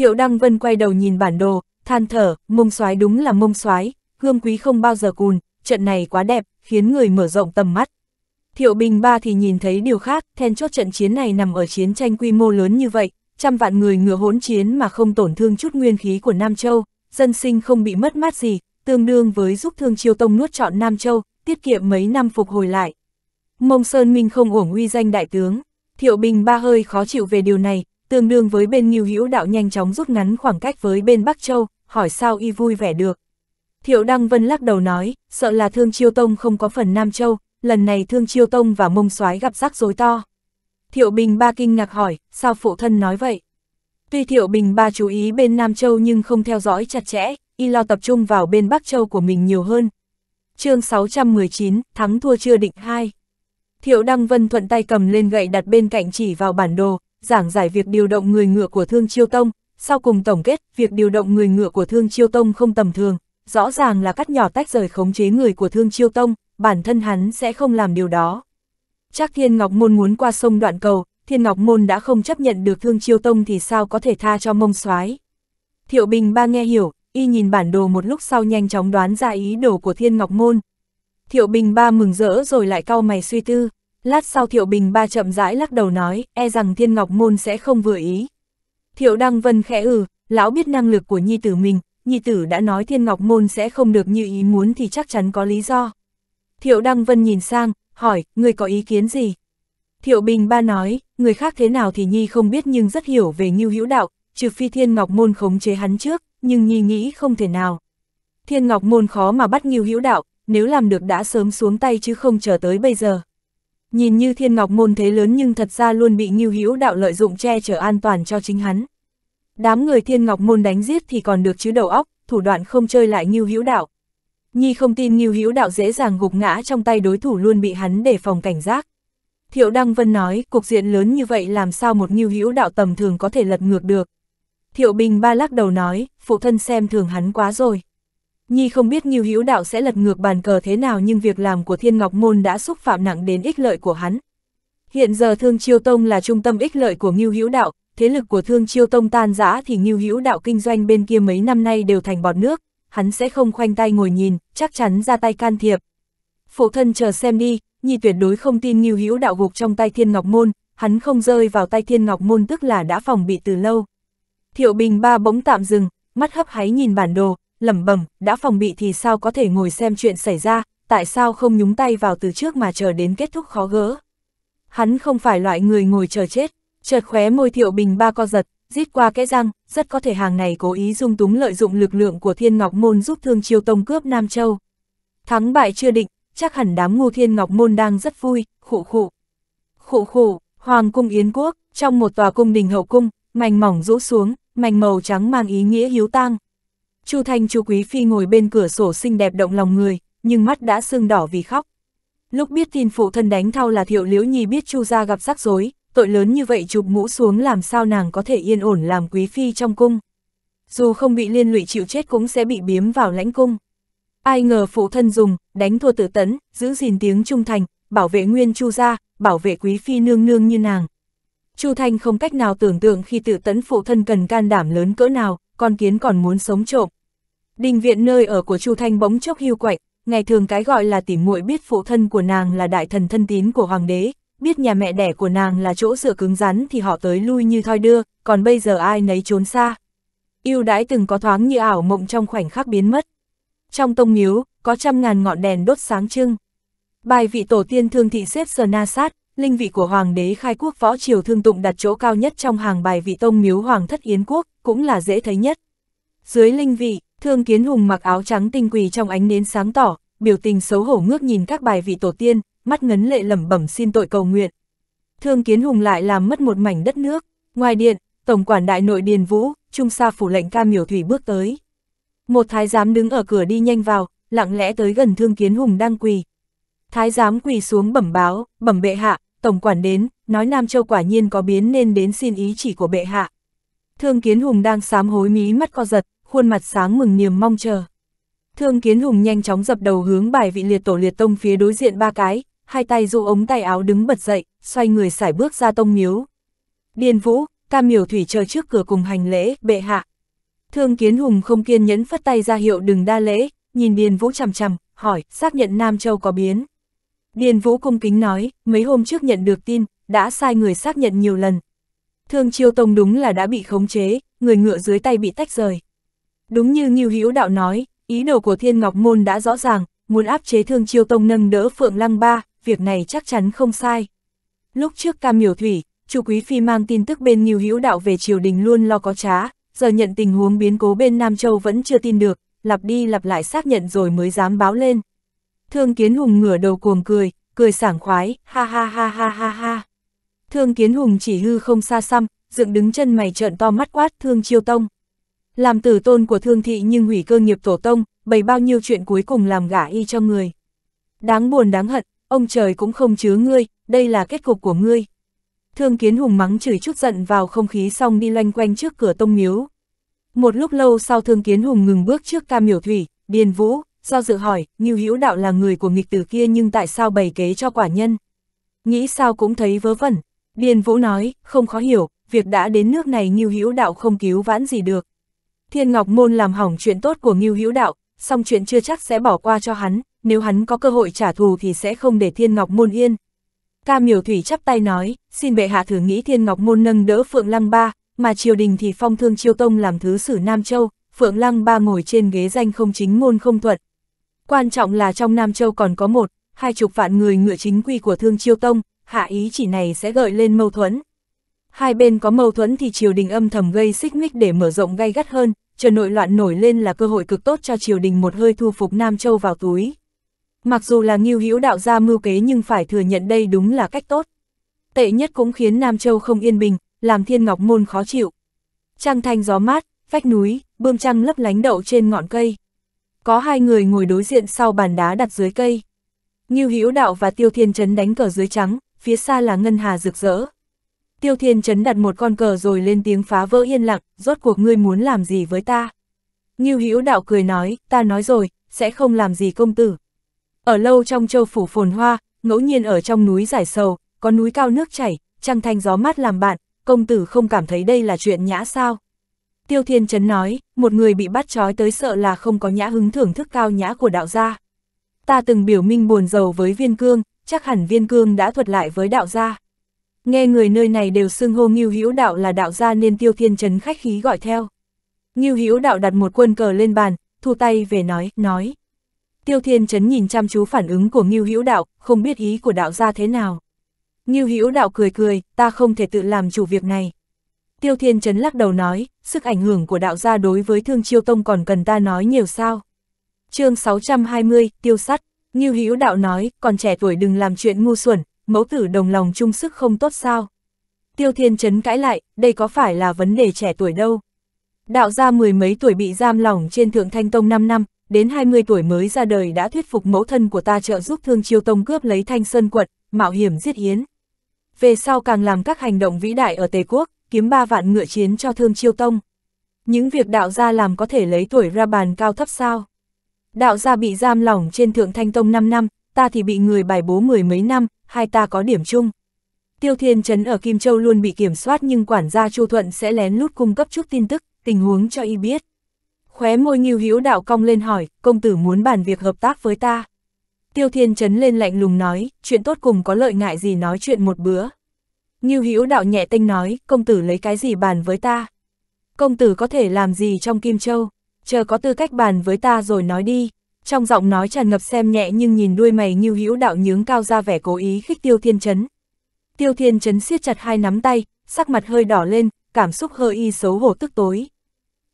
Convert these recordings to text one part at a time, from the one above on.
Thiệu Đăng Vân quay đầu nhìn bản đồ, than thở, mông soái đúng là mông soái, hương quý không bao giờ cùn, trận này quá đẹp, khiến người mở rộng tầm mắt. Thiệu Bình Ba thì nhìn thấy điều khác, then chốt trận chiến này nằm ở chiến tranh quy mô lớn như vậy, trăm vạn người ngựa hỗn chiến mà không tổn thương chút nguyên khí của Nam Châu, dân sinh không bị mất mát gì, tương đương với giúp Thương Chiêu Tông nuốt trọn Nam Châu, tiết kiệm mấy năm phục hồi lại. Mông Sơn Minh không uổng uy danh đại tướng, Thiệu Bình Ba hơi khó chịu về điều này, tương đương với bên Ngưu Hữu Đạo nhanh chóng rút ngắn khoảng cách với bên Bắc Châu, hỏi sao y vui vẻ được. Thiệu Đăng Vân lắc đầu nói, sợ là Thương Chiêu Tông không có phần Nam Châu, lần này Thương Chiêu Tông và Mông Soái gặp rắc rối to. Thiệu Bình Ba kinh ngạc hỏi, sao phụ thân nói vậy? Tuy Thiệu Bình Ba chú ý bên Nam Châu nhưng không theo dõi chặt chẽ, y lo tập trung vào bên Bắc Châu của mình nhiều hơn. chương 619, thắng thua chưa định hai Thiệu Đăng Vân thuận tay cầm lên gậy đặt bên cạnh chỉ vào bản đồ, giảng giải việc điều động người ngựa của Thương Chiêu Tông, sau cùng tổng kết việc điều động người ngựa của Thương Chiêu Tông không tầm thường, rõ ràng là cắt nhỏ tách rời khống chế người của Thương Chiêu Tông, bản thân hắn sẽ không làm điều đó. Chắc Thiên Ngọc Môn muốn qua sông đoạn cầu, Thiên Ngọc Môn đã không chấp nhận được Thương Chiêu Tông thì sao có thể tha cho mông soái Thiệu Bình ba nghe hiểu, y nhìn bản đồ một lúc sau nhanh chóng đoán ra ý đồ của Thiên Ngọc Môn. Thiệu Bình ba mừng rỡ rồi lại cau mày suy tư. Lát sau Thiệu Bình ba chậm rãi lắc đầu nói, e rằng Thiên Ngọc Môn sẽ không vừa ý. Thiệu Đăng Vân khẽ ừ, lão biết năng lực của nhi tử mình, nhi tử đã nói Thiên Ngọc Môn sẽ không được như ý muốn thì chắc chắn có lý do. Thiệu Đăng Vân nhìn sang, hỏi, người có ý kiến gì? Thiệu Bình ba nói, người khác thế nào thì Nhi không biết nhưng rất hiểu về Ngưu Hữu Đạo, trừ phi Thiên Ngọc Môn khống chế hắn trước, nhưng Nhi nghĩ không thể nào. Thiên Ngọc Môn khó mà bắt Ngưu Hữu Đạo, nếu làm được đã sớm xuống tay chứ không chờ tới bây giờ nhìn như thiên ngọc môn thế lớn nhưng thật ra luôn bị Ngưu Hữu đạo lợi dụng che chở an toàn cho chính hắn. Đám người thiên ngọc môn đánh giết thì còn được chứ đầu óc, thủ đoạn không chơi lại Ngưu Hữu đạo. Nhi không tin Ngưu Hữu đạo dễ dàng gục ngã trong tay đối thủ luôn bị hắn để phòng cảnh giác. Thiệu Đăng Vân nói, cục diện lớn như vậy làm sao một Ngưu Hữu đạo tầm thường có thể lật ngược được. Thiệu Bình ba lắc đầu nói, phụ thân xem thường hắn quá rồi. Nhi không biết Ngưu Hữu Đạo sẽ lật ngược bàn cờ thế nào nhưng việc làm của Thiên Ngọc Môn đã xúc phạm nặng đến ích lợi của hắn. Hiện giờ Thương Chiêu Tông là trung tâm ích lợi của Ngưu Hữu Đạo, thế lực của Thương Chiêu Tông tan rã thì Ngưu Hữu Đạo kinh doanh bên kia mấy năm nay đều thành bọt nước, hắn sẽ không khoanh tay ngồi nhìn, chắc chắn ra tay can thiệp. Phụ thân chờ xem đi, Nhi tuyệt đối không tin Ngưu Hữu Đạo gục trong tay Thiên Ngọc Môn, hắn không rơi vào tay Thiên Ngọc Môn tức là đã phòng bị từ lâu. Thiệu Bình Ba bỗng tạm dừng, mắt hấp háy nhìn bản đồ, lẩm bẩm, đã phòng bị thì sao có thể ngồi xem chuyện xảy ra, tại sao không nhúng tay vào từ trước mà chờ đến kết thúc khó gỡ. Hắn không phải loại người ngồi chờ chết, chợt khóe môi Thiệu Bình ba co giật, rít qua cái răng, rất có thể hàng này cố ý dung túng lợi dụng lực lượng của Thiên Ngọc Môn giúp Thương Chiêu Tông cướp Nam Châu. Thắng bại chưa định, chắc hẳn đám ngu Thiên Ngọc Môn đang rất vui, khụ khụ. Khụ khụ, Hoàng cung Yến Quốc, trong một tòa cung đình hậu cung, mảnh mỏng rũ xuống, mảnh màu trắng mang ý nghĩa hiếu tang, Chu Thanh Chu Quý Phi ngồi bên cửa sổ xinh đẹp động lòng người, nhưng mắt đã sưng đỏ vì khóc. Lúc biết tin phụ thân đánh thao là Thiệu Liễu Nhi biết Chu gia gặp rắc rối, tội lớn như vậy chụp mũ xuống làm sao nàng có thể yên ổn làm quý phi trong cung. Dù không bị liên lụy chịu chết cũng sẽ bị biếm vào lãnh cung. Ai ngờ phụ thân dùng, đánh thua tử tấn, giữ gìn tiếng trung thành, bảo vệ nguyên Chu gia, bảo vệ quý phi nương nương như nàng. Chu Thanh không cách nào tưởng tượng khi tử tấn phụ thân cần can đảm lớn cỡ nào, con kiến còn muốn sống trộm, Đình viện nơi ở của Chu Thanh bỗng chốc hưu quạnh, ngày thường cái gọi là tỉ muội biết phụ thân của nàng là đại thần thân tín của hoàng đế, biết nhà mẹ đẻ của nàng là chỗ dựa cứng rắn thì họ tới lui như thoi đưa, còn bây giờ ai nấy trốn xa. Yêu đãi từng có thoáng như ảo mộng trong khoảnh khắc biến mất. Trong tông miếu, có trăm ngàn ngọn đèn đốt sáng trưng. Bài vị tổ tiên thương thị xếp sờ na sát, linh vị của hoàng đế khai quốc võ triều thương tụng đặt chỗ cao nhất trong hàng bài vị tông miếu hoàng thất yến quốc, cũng là dễ thấy nhất. Dưới linh vị, Thương Kiến Hùng mặc áo trắng tinh quỳ trong ánh nến sáng tỏ, biểu tình xấu hổ ngước nhìn các bài vị tổ tiên, mắt ngấn lệ lẩm bẩm xin tội cầu nguyện. Thương Kiến Hùng lại làm mất một mảnh đất nước, ngoài điện, tổng quản đại nội Điền Vũ, trung sa phủ lệnh Cam Miểu Thủy bước tới. Một thái giám đứng ở cửa đi nhanh vào, lặng lẽ tới gần Thương Kiến Hùng đang quỳ. Thái giám quỳ xuống bẩm báo, bẩm bệ hạ, tổng quản đến, nói Nam Châu quả nhiên có biến nên đến xin ý chỉ của bệ hạ. Thương Kiến Hùng đang sám hối mí mắt co giật, khuôn mặt sáng mừng niềm mong chờ. Thương Kiến Hùng nhanh chóng dập đầu hướng bài vị liệt tổ liệt tông phía đối diện ba cái, hai tay dụ ống tay áo đứng bật dậy, xoay người xải bước ra tông miếu. Điền Vũ, ca Miểu Thủy chờ trước cửa cùng hành lễ, bệ hạ. Thương Kiến Hùng không kiên nhẫn phất tay ra hiệu đừng đa lễ, nhìn Điền Vũ chằm chằm, hỏi, xác nhận Nam Châu có biến. Điền Vũ cung kính nói, mấy hôm trước nhận được tin, đã sai người xác nhận nhiều lần. Thương Chiêu Tông đúng là đã bị khống chế, người ngựa dưới tay bị tách rời. Đúng như Ngưu Hữu Đạo nói, ý đồ của Thiên Ngọc Môn đã rõ ràng, muốn áp chế Thương Chiêu Tông nâng đỡ Phượng Lăng Ba, việc này chắc chắn không sai. Lúc trước Cam Miểu Thủy, Chu Quý Phi mang tin tức bên Ngưu Hữu Đạo về triều đình luôn lo có trá, giờ nhận tình huống biến cố bên Nam Châu vẫn chưa tin được, lặp đi lặp lại xác nhận rồi mới dám báo lên. Thương Kiến Hùng ngửa đầu cuồng cười, cười sảng khoái, ha ha ha ha ha ha. Thương Kiến Hùng chỉ hư không xa xăm, dựng đứng chân mày trợn to mắt quát Thương Chiêu Tông. Làm tử tôn của thương thị nhưng hủy cơ nghiệp tổ tông, bày bao nhiêu chuyện cuối cùng làm gả y cho người. Đáng buồn đáng hận, ông trời cũng không chứa ngươi, đây là kết cục của ngươi. Thương kiến hùng mắng chửi chút giận vào không khí xong đi loanh quanh trước cửa tông miếu. Một lúc lâu sau thương kiến hùng ngừng bước trước ca miểu thủy, điền vũ, do dự hỏi, Ngưu Hữu Đạo là người của nghịch tử kia nhưng tại sao bày kế cho quả nhân? Nghĩ sao cũng thấy vớ vẩn. Điền Vũ nói, không khó hiểu, việc đã đến nước này Ngưu Hữu Đạo không cứu vãn gì được. Thiên Ngọc Môn làm hỏng chuyện tốt của Ngưu Hữu Đạo, song chuyện chưa chắc sẽ bỏ qua cho hắn, nếu hắn có cơ hội trả thù thì sẽ không để Thiên Ngọc Môn yên. Ca Miểu Thủy chắp tay nói, xin bệ hạ thử nghĩ Thiên Ngọc Môn nâng đỡ Phượng Lăng Ba, mà triều đình thì phong thương Chiêu Tông làm thứ sử Nam Châu, Phượng Lăng Ba ngồi trên ghế danh không chính ngôn không thuận. Quan trọng là trong Nam Châu còn có một, hai chục vạn người ngựa chính quy của thương Chiêu Tông, hạ ý chỉ này sẽ gợi lên mâu thuẫn. Hai bên có mâu thuẫn thì triều đình âm thầm gây xích mích để mở rộng gay gắt hơn, chờ nội loạn nổi lên là cơ hội cực tốt cho triều đình một hơi thu phục Nam Châu vào túi. Mặc dù là nghiêu hữu đạo gia mưu kế nhưng phải thừa nhận đây đúng là cách tốt. Tệ nhất cũng khiến Nam Châu không yên bình, làm thiên ngọc môn khó chịu. Trăng thanh gió mát, vách núi, bươm trăng lấp lánh đậu trên ngọn cây. Có hai người ngồi đối diện sau bàn đá đặt dưới cây. Nghiêu hữu đạo và tiêu thiên trấn đánh cờ dưới trắng, phía xa là ngân hà rực rỡ. Tiêu Thiên Trấn đặt một con cờ rồi lên tiếng phá vỡ yên lặng, rốt cuộc ngươi muốn làm gì với ta? Ngưu Hữu Đạo cười nói, ta nói rồi, sẽ không làm gì công tử. Ở lâu trong châu phủ phồn hoa, ngẫu nhiên ở trong núi giải sầu, có núi cao nước chảy, trăng thanh gió mát làm bạn, công tử không cảm thấy đây là chuyện nhã sao? Tiêu Thiên Trấn nói, một người bị bắt trói tới sợ là không có nhã hứng thưởng thức cao nhã của đạo gia. Ta từng biểu minh buồn giàu với viên cương, chắc hẳn viên cương đã thuật lại với đạo gia. Nghe người nơi này đều xưng hô Ngưu Hữu Đạo là đạo gia nên Tiêu Thiên Trấn khách khí gọi theo. Ngưu Hữu Đạo đặt một quân cờ lên bàn, thu tay về nói, nói. Tiêu Thiên Trấn nhìn chăm chú phản ứng của Ngưu Hữu Đạo, không biết ý của đạo gia thế nào. Ngưu Hữu Đạo cười cười, ta không thể tự làm chủ việc này. Tiêu Thiên Trấn lắc đầu nói, sức ảnh hưởng của đạo gia đối với Thương Chiêu Tông còn cần ta nói nhiều sao. chương 620, Tiêu Sắt, Ngưu Hữu Đạo nói, còn trẻ tuổi đừng làm chuyện ngu xuẩn, mẫu tử đồng lòng chung sức không tốt sao. Tiêu Thiên Trấn cãi lại, đây có phải là vấn đề trẻ tuổi đâu. Đạo gia mười mấy tuổi bị giam lỏng trên Thượng Thanh Tông 5 năm, đến 20 tuổi mới ra đời đã thuyết phục mẫu thân của ta trợ giúp Thương Chiêu Tông cướp lấy Thanh Sơn quật, mạo hiểm giết hiến. Về sau càng làm các hành động vĩ đại ở Tề Quốc, kiếm ba vạn ngựa chiến cho Thương Chiêu Tông. Những việc đạo gia làm có thể lấy tuổi ra bàn cao thấp sao? Đạo gia bị giam lỏng trên Thượng Thanh Tông 5 năm, ta thì bị người bài bố mười mấy năm, hai ta có điểm chung. Tiêu Thiên Trấn ở Kim Châu luôn bị kiểm soát nhưng quản gia Chu Thuận sẽ lén lút cung cấp chút tin tức, tình huống cho y biết. Khóe môi nghiêu hữu đạo cong lên hỏi, công tử muốn bàn việc hợp tác với ta. Tiêu Thiên Trấn lên lạnh lùng nói, chuyện tốt cùng có lợi ngại gì nói chuyện một bữa. Nghiêu hữu đạo nhẹ tinh nói, công tử lấy cái gì bàn với ta. Công tử có thể làm gì trong Kim Châu, chờ có tư cách bàn với ta rồi nói đi trong giọng nói tràn ngập xem nhẹ nhưng nhìn đuôi mày như hữu đạo nhướng cao ra vẻ cố ý khích Tiêu Thiên Chấn. Tiêu Thiên Chấn siết chặt hai nắm tay, sắc mặt hơi đỏ lên, cảm xúc hơi y xấu hổ tức tối.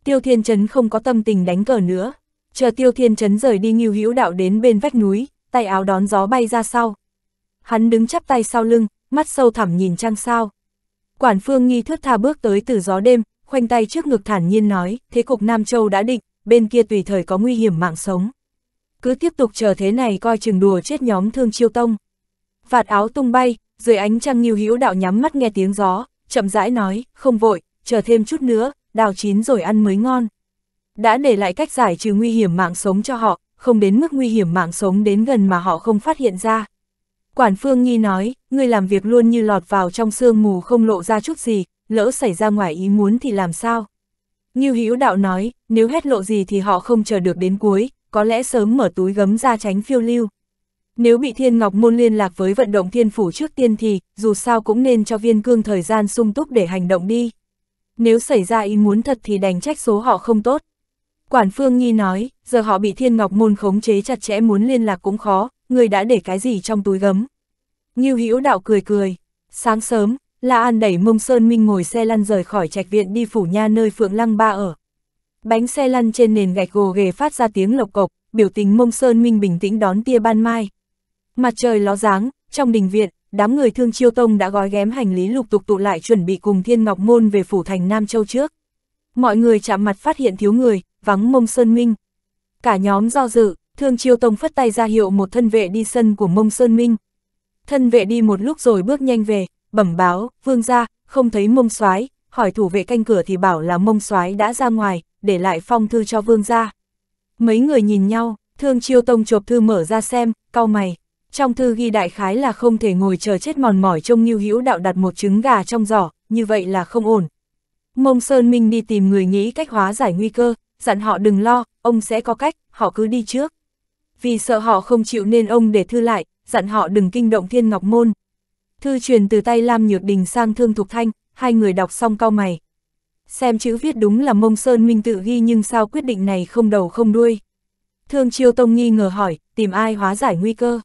Tiêu Thiên Chấn không có tâm tình đánh cờ nữa, chờ Tiêu Thiên Chấn rời đi Ngưu Hữu Đạo đến bên vách núi, tay áo đón gió bay ra sau. Hắn đứng chắp tay sau lưng, mắt sâu thẳm nhìn trăng sao. Quản Phương Nghi thước tha bước tới từ gió đêm, khoanh tay trước ngực thản nhiên nói, thế cục Nam Châu đã định, bên kia tùy thời có nguy hiểm mạng sống cứ tiếp tục chờ thế này coi chừng đùa chết nhóm thương chiêu tông. Vạt áo tung bay, dưới ánh trăng nghiêu hữu đạo nhắm mắt nghe tiếng gió, chậm rãi nói, không vội, chờ thêm chút nữa, đào chín rồi ăn mới ngon. Đã để lại cách giải trừ nguy hiểm mạng sống cho họ, không đến mức nguy hiểm mạng sống đến gần mà họ không phát hiện ra. Quản Phương Nghi nói, ngươi làm việc luôn như lọt vào trong sương mù không lộ ra chút gì, lỡ xảy ra ngoài ý muốn thì làm sao? Ngưu Hữu Đạo nói, nếu hết lộ gì thì họ không chờ được đến cuối, có lẽ sớm mở túi gấm ra tránh phiêu lưu. Nếu bị thiên ngọc môn liên lạc với vận động thiên phủ trước tiên thì, dù sao cũng nên cho viên cương thời gian sung túc để hành động đi. Nếu xảy ra ý muốn thật thì đành trách số họ không tốt. Quản Phương Nhi nói, giờ họ bị thiên ngọc môn khống chế chặt chẽ muốn liên lạc cũng khó, người đã để cái gì trong túi gấm. Ngưu Hữu đạo cười cười, sáng sớm, La An đẩy mông Sơn Minh ngồi xe lăn rời khỏi trạch viện đi phủ nha nơi Phượng Lăng Ba ở. Bánh xe lăn trên nền gạch gồ ghề phát ra tiếng lộc cộc, biểu tình mông sơn minh bình tĩnh đón tia ban mai. Mặt trời ló dáng, trong đình viện, đám người thương chiêu tông đã gói ghém hành lý lục tục tụ lại chuẩn bị cùng thiên ngọc môn về phủ thành Nam Châu trước. Mọi người chạm mặt phát hiện thiếu người, vắng mông sơn minh. Cả nhóm do dự, thương chiêu tông phất tay ra hiệu một thân vệ đi sân của mông sơn minh. Thân vệ đi một lúc rồi bước nhanh về, bẩm báo, vương ra, không thấy mông soái hỏi thủ vệ canh cửa thì bảo là mông soái đã ra ngoài, để lại phong thư cho vương gia. Mấy người nhìn nhau, thương chiêu tông chộp thư mở ra xem, cau mày. Trong thư ghi đại khái là không thể ngồi chờ chết mòn mỏi trông như hữu đạo đặt một trứng gà trong giỏ, như vậy là không ổn. Mông Sơn Minh đi tìm người nghĩ cách hóa giải nguy cơ, dặn họ đừng lo, ông sẽ có cách, họ cứ đi trước. Vì sợ họ không chịu nên ông để thư lại, dặn họ đừng kinh động thiên ngọc môn. Thư truyền từ tay Lam Nhược Đình sang Thương Thục Thanh, hai người đọc xong cau mày. Xem chữ viết đúng là mông sơn minh tự ghi nhưng sao quyết định này không đầu không đuôi. Thương Chiêu Tông nghi ngờ hỏi, tìm ai hóa giải nguy cơ.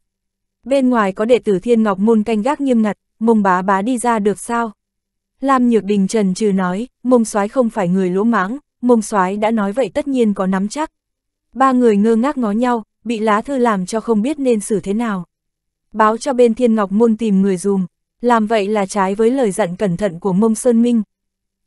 Bên ngoài có đệ tử Thiên Ngọc Môn canh gác nghiêm ngặt, mông bá bá đi ra được sao? Lam Nhược Đình trần trừ nói, mông soái không phải người lỗ mãng, mông soái đã nói vậy tất nhiên có nắm chắc. Ba người ngơ ngác ngó nhau, bị lá thư làm cho không biết nên xử thế nào. Báo cho bên Thiên Ngọc Môn tìm người dùm, làm vậy là trái với lời dặn cẩn thận của mông Sơn Minh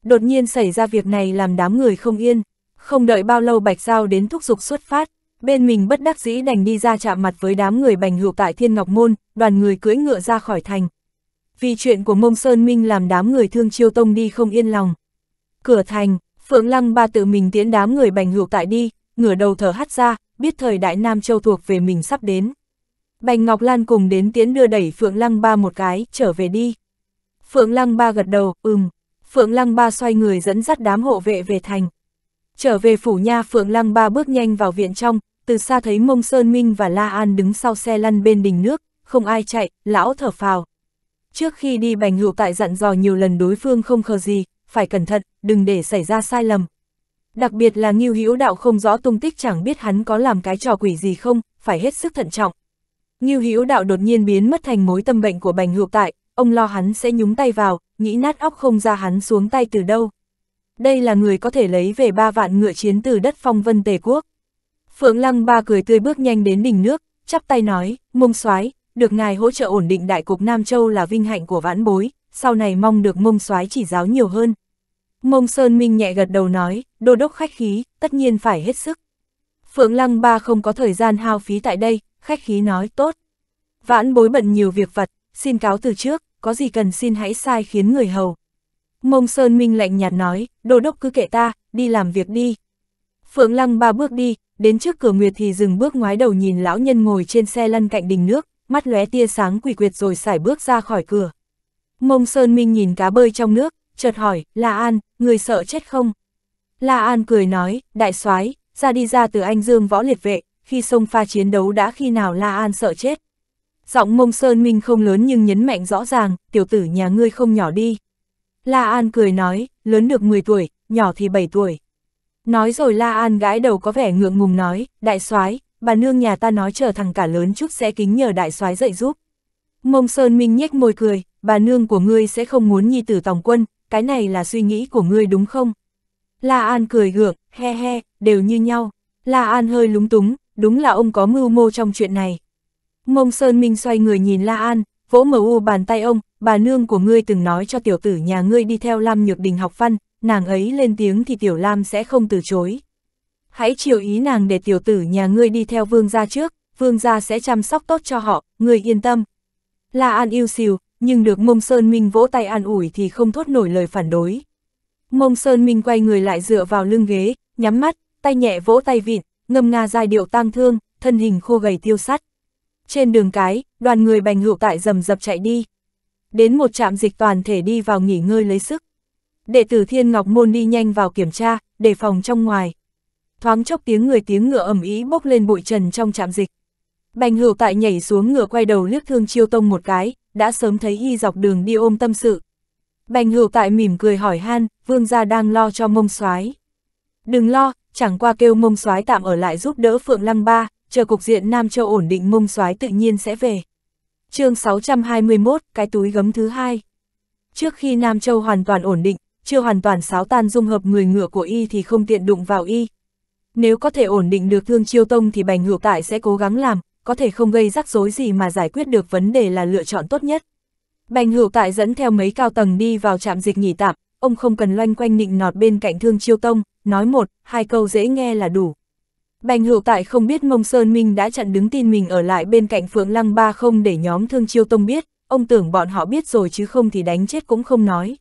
đột nhiên xảy ra việc này làm đám người không yên. Không đợi bao lâu Bạch Giao đến thúc giục xuất phát, bên mình bất đắc dĩ đành đi ra chạm mặt với đám người bành hữu tại Thiên Ngọc Môn, đoàn người cưỡi ngựa ra khỏi thành. Vì chuyện của Mông Sơn Minh làm đám người thương chiêu tông đi không yên lòng. Cửa thành, Phượng Lăng ba tự mình tiến đám người bành hữu tại đi, ngửa đầu thở hắt ra, biết thời đại Nam Châu thuộc về mình sắp đến. Bành Ngọc Lan cùng đến tiến đưa đẩy Phượng Lăng ba một cái, trở về đi. Phượng Lăng ba gật đầu, ừm, Phượng Lăng Ba xoay người dẫn dắt đám hộ vệ về thành. Trở về phủ nha Phượng Lăng Ba bước nhanh vào viện trong, từ xa thấy Mông Sơn Minh và La An đứng sau xe lăn bên đình nước, không ai chạy, lão thở phào. Trước khi đi bành hữu tại dặn dò nhiều lần đối phương không khờ gì, phải cẩn thận, đừng để xảy ra sai lầm. Đặc biệt là Ngưu Hữu Đạo không rõ tung tích chẳng biết hắn có làm cái trò quỷ gì không, phải hết sức thận trọng. Ngưu Hữu Đạo đột nhiên biến mất thành mối tâm bệnh của Bành Hữu Tại, ông lo hắn sẽ nhúng tay vào, nghĩ nát óc không ra hắn xuống tay từ đâu. Đây là người có thể lấy về ba vạn ngựa chiến từ đất phong vân tề quốc. Phượng Lăng ba cười tươi bước nhanh đến đỉnh nước, chắp tay nói, mông soái được ngài hỗ trợ ổn định đại cục Nam Châu là vinh hạnh của vãn bối, sau này mong được mông soái chỉ giáo nhiều hơn. Mông Sơn Minh nhẹ gật đầu nói, đô đốc khách khí, tất nhiên phải hết sức. Phượng Lăng ba không có thời gian hao phí tại đây, khách khí nói tốt. Vãn bối bận nhiều việc vật, xin cáo từ trước, có gì cần xin hãy sai khiến người hầu. Mông Sơn Minh lạnh nhạt nói, đô đốc cứ kệ ta, đi làm việc đi. Phượng Lăng ba bước đi, đến trước cửa Nguyệt thì dừng bước ngoái đầu nhìn lão nhân ngồi trên xe lăn cạnh đình nước, mắt lóe tia sáng quỷ quyệt rồi xải bước ra khỏi cửa. Mông Sơn Minh nhìn cá bơi trong nước, chợt hỏi, La An, người sợ chết không? La An cười nói, đại soái ra đi ra từ anh Dương võ liệt vệ, khi sông pha chiến đấu đã khi nào La An sợ chết. Giọng mông sơn minh không lớn nhưng nhấn mạnh rõ ràng, tiểu tử nhà ngươi không nhỏ đi. La An cười nói, lớn được 10 tuổi, nhỏ thì 7 tuổi. Nói rồi La An gãi đầu có vẻ ngượng ngùng nói, đại soái bà nương nhà ta nói chờ thằng cả lớn chút sẽ kính nhờ đại soái dạy giúp. Mông Sơn Minh nhếch môi cười, bà nương của ngươi sẽ không muốn nhi tử tòng quân, cái này là suy nghĩ của ngươi đúng không? La An cười gượng, he he, đều như nhau. La An hơi lúng túng, đúng là ông có mưu mô trong chuyện này. Mông Sơn Minh xoay người nhìn La An, vỗ mờ u bàn tay ông, bà nương của ngươi từng nói cho tiểu tử nhà ngươi đi theo Lam Nhược Đình học văn, nàng ấy lên tiếng thì tiểu Lam sẽ không từ chối. Hãy chiều ý nàng để tiểu tử nhà ngươi đi theo vương gia trước, vương gia sẽ chăm sóc tốt cho họ, ngươi yên tâm. La An yêu xìu, nhưng được Mông Sơn Minh vỗ tay an ủi thì không thốt nổi lời phản đối. Mông Sơn Minh quay người lại dựa vào lưng ghế, nhắm mắt, tay nhẹ vỗ tay vịn, ngâm nga giai điệu tang thương, thân hình khô gầy tiêu sắt. Trên đường cái, đoàn người bành hữu tại rầm rập chạy đi. Đến một trạm dịch toàn thể đi vào nghỉ ngơi lấy sức. Đệ tử Thiên Ngọc Môn đi nhanh vào kiểm tra, đề phòng trong ngoài. Thoáng chốc tiếng người tiếng ngựa ầm ý bốc lên bụi trần trong trạm dịch. Bành hữu tại nhảy xuống ngựa quay đầu liếc thương chiêu tông một cái, đã sớm thấy y dọc đường đi ôm tâm sự. Bành hữu tại mỉm cười hỏi han, vương gia đang lo cho mông soái Đừng lo, chẳng qua kêu mông soái tạm ở lại giúp đỡ Phượng Lăng Ba, chờ cục diện Nam Châu ổn định mông soái tự nhiên sẽ về. chương 621, cái túi gấm thứ hai. Trước khi Nam Châu hoàn toàn ổn định, chưa hoàn toàn xáo tan dung hợp người ngựa của y thì không tiện đụng vào y. Nếu có thể ổn định được Thương Chiêu Tông thì Bành Hữu Tại sẽ cố gắng làm, có thể không gây rắc rối gì mà giải quyết được vấn đề là lựa chọn tốt nhất. Bành Hữu Tại dẫn theo mấy cao tầng đi vào trạm dịch nghỉ tạm, ông không cần loanh quanh nịnh nọt bên cạnh Thương Chiêu Tông, nói một, hai câu dễ nghe là đủ. Bành hữu tại không biết Mông Sơn Minh đã chặn đứng tin mình ở lại bên cạnh Phượng Lăng Ba không để nhóm Thương Chiêu Tông biết, ông tưởng bọn họ biết rồi chứ không thì đánh chết cũng không nói.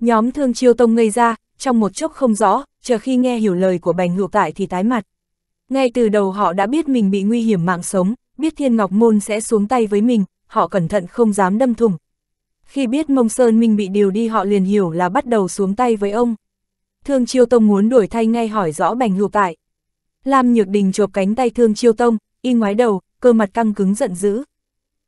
Nhóm Thương Chiêu Tông ngây ra, trong một chốc không rõ, chờ khi nghe hiểu lời của bành hữu tại thì tái mặt. Ngay từ đầu họ đã biết mình bị nguy hiểm mạng sống, biết Thiên Ngọc Môn sẽ xuống tay với mình, họ cẩn thận không dám đâm thủng. Khi biết Mông Sơn Minh bị điều đi họ liền hiểu là bắt đầu xuống tay với ông. Thương Chiêu Tông muốn đuổi thay ngay hỏi rõ bành hữu tại, Lam Nhược Đình chộp cánh tay Thương Chiêu Tông, y ngoái đầu, cơ mặt căng cứng giận dữ.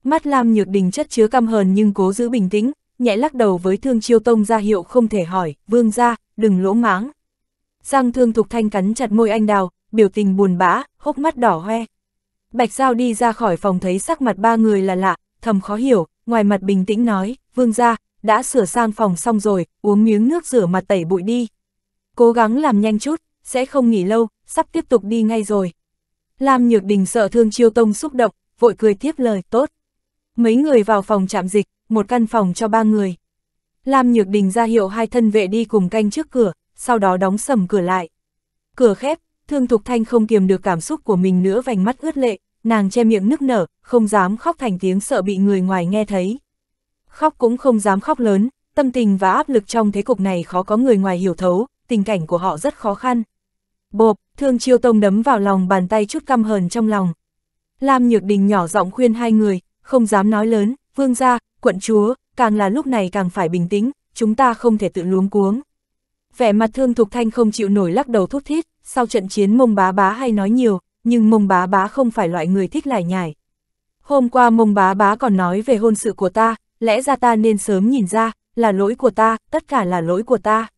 Mắt Lam Nhược Đình chất chứa căm hờn nhưng cố giữ bình tĩnh, nhẹ lắc đầu với Thương Chiêu Tông ra hiệu không thể hỏi, "Vương gia, đừng lỗ mãng." Giang Thương Thục Thanh cắn chặt môi anh đào, biểu tình buồn bã, hốc mắt đỏ hoe. Bạch Giao đi ra khỏi phòng thấy sắc mặt ba người là lạ, thầm khó hiểu, ngoài mặt bình tĩnh nói, "Vương gia, đã sửa sang phòng xong rồi, uống miếng nước rửa mặt tẩy bụi đi." Cố gắng làm nhanh chút, sẽ không nghỉ lâu, sắp tiếp tục đi ngay rồi. Lam Nhược Đình sợ Thương Chiêu Tông xúc động, vội cười tiếp lời, tốt. Mấy người vào phòng trạm dịch, một căn phòng cho ba người. Lam Nhược Đình ra hiệu hai thân vệ đi cùng canh trước cửa, sau đó đóng sầm cửa lại. Cửa khép, Thương Thục Thanh không kiềm được cảm xúc của mình nữa vành mắt ướt lệ, nàng che miệng nức nở, không dám khóc thành tiếng sợ bị người ngoài nghe thấy. Khóc cũng không dám khóc lớn, tâm tình và áp lực trong thế cục này khó có người ngoài hiểu thấu, tình cảnh của họ rất khó khăn, Bộp, thương chiêu tông đấm vào lòng bàn tay chút căm hờn trong lòng. Lam Nhược Đình nhỏ giọng khuyên hai người, không dám nói lớn, vương gia, quận chúa, càng là lúc này càng phải bình tĩnh, chúng ta không thể tự luống cuống. Vẻ mặt thương thục thanh không chịu nổi lắc đầu thúc thiết, sau trận chiến mông bá bá hay nói nhiều, nhưng mông bá bá không phải loại người thích lải nhải. Hôm qua mông bá bá còn nói về hôn sự của ta, lẽ ra ta nên sớm nhìn ra, là lỗi của ta, tất cả là lỗi của ta.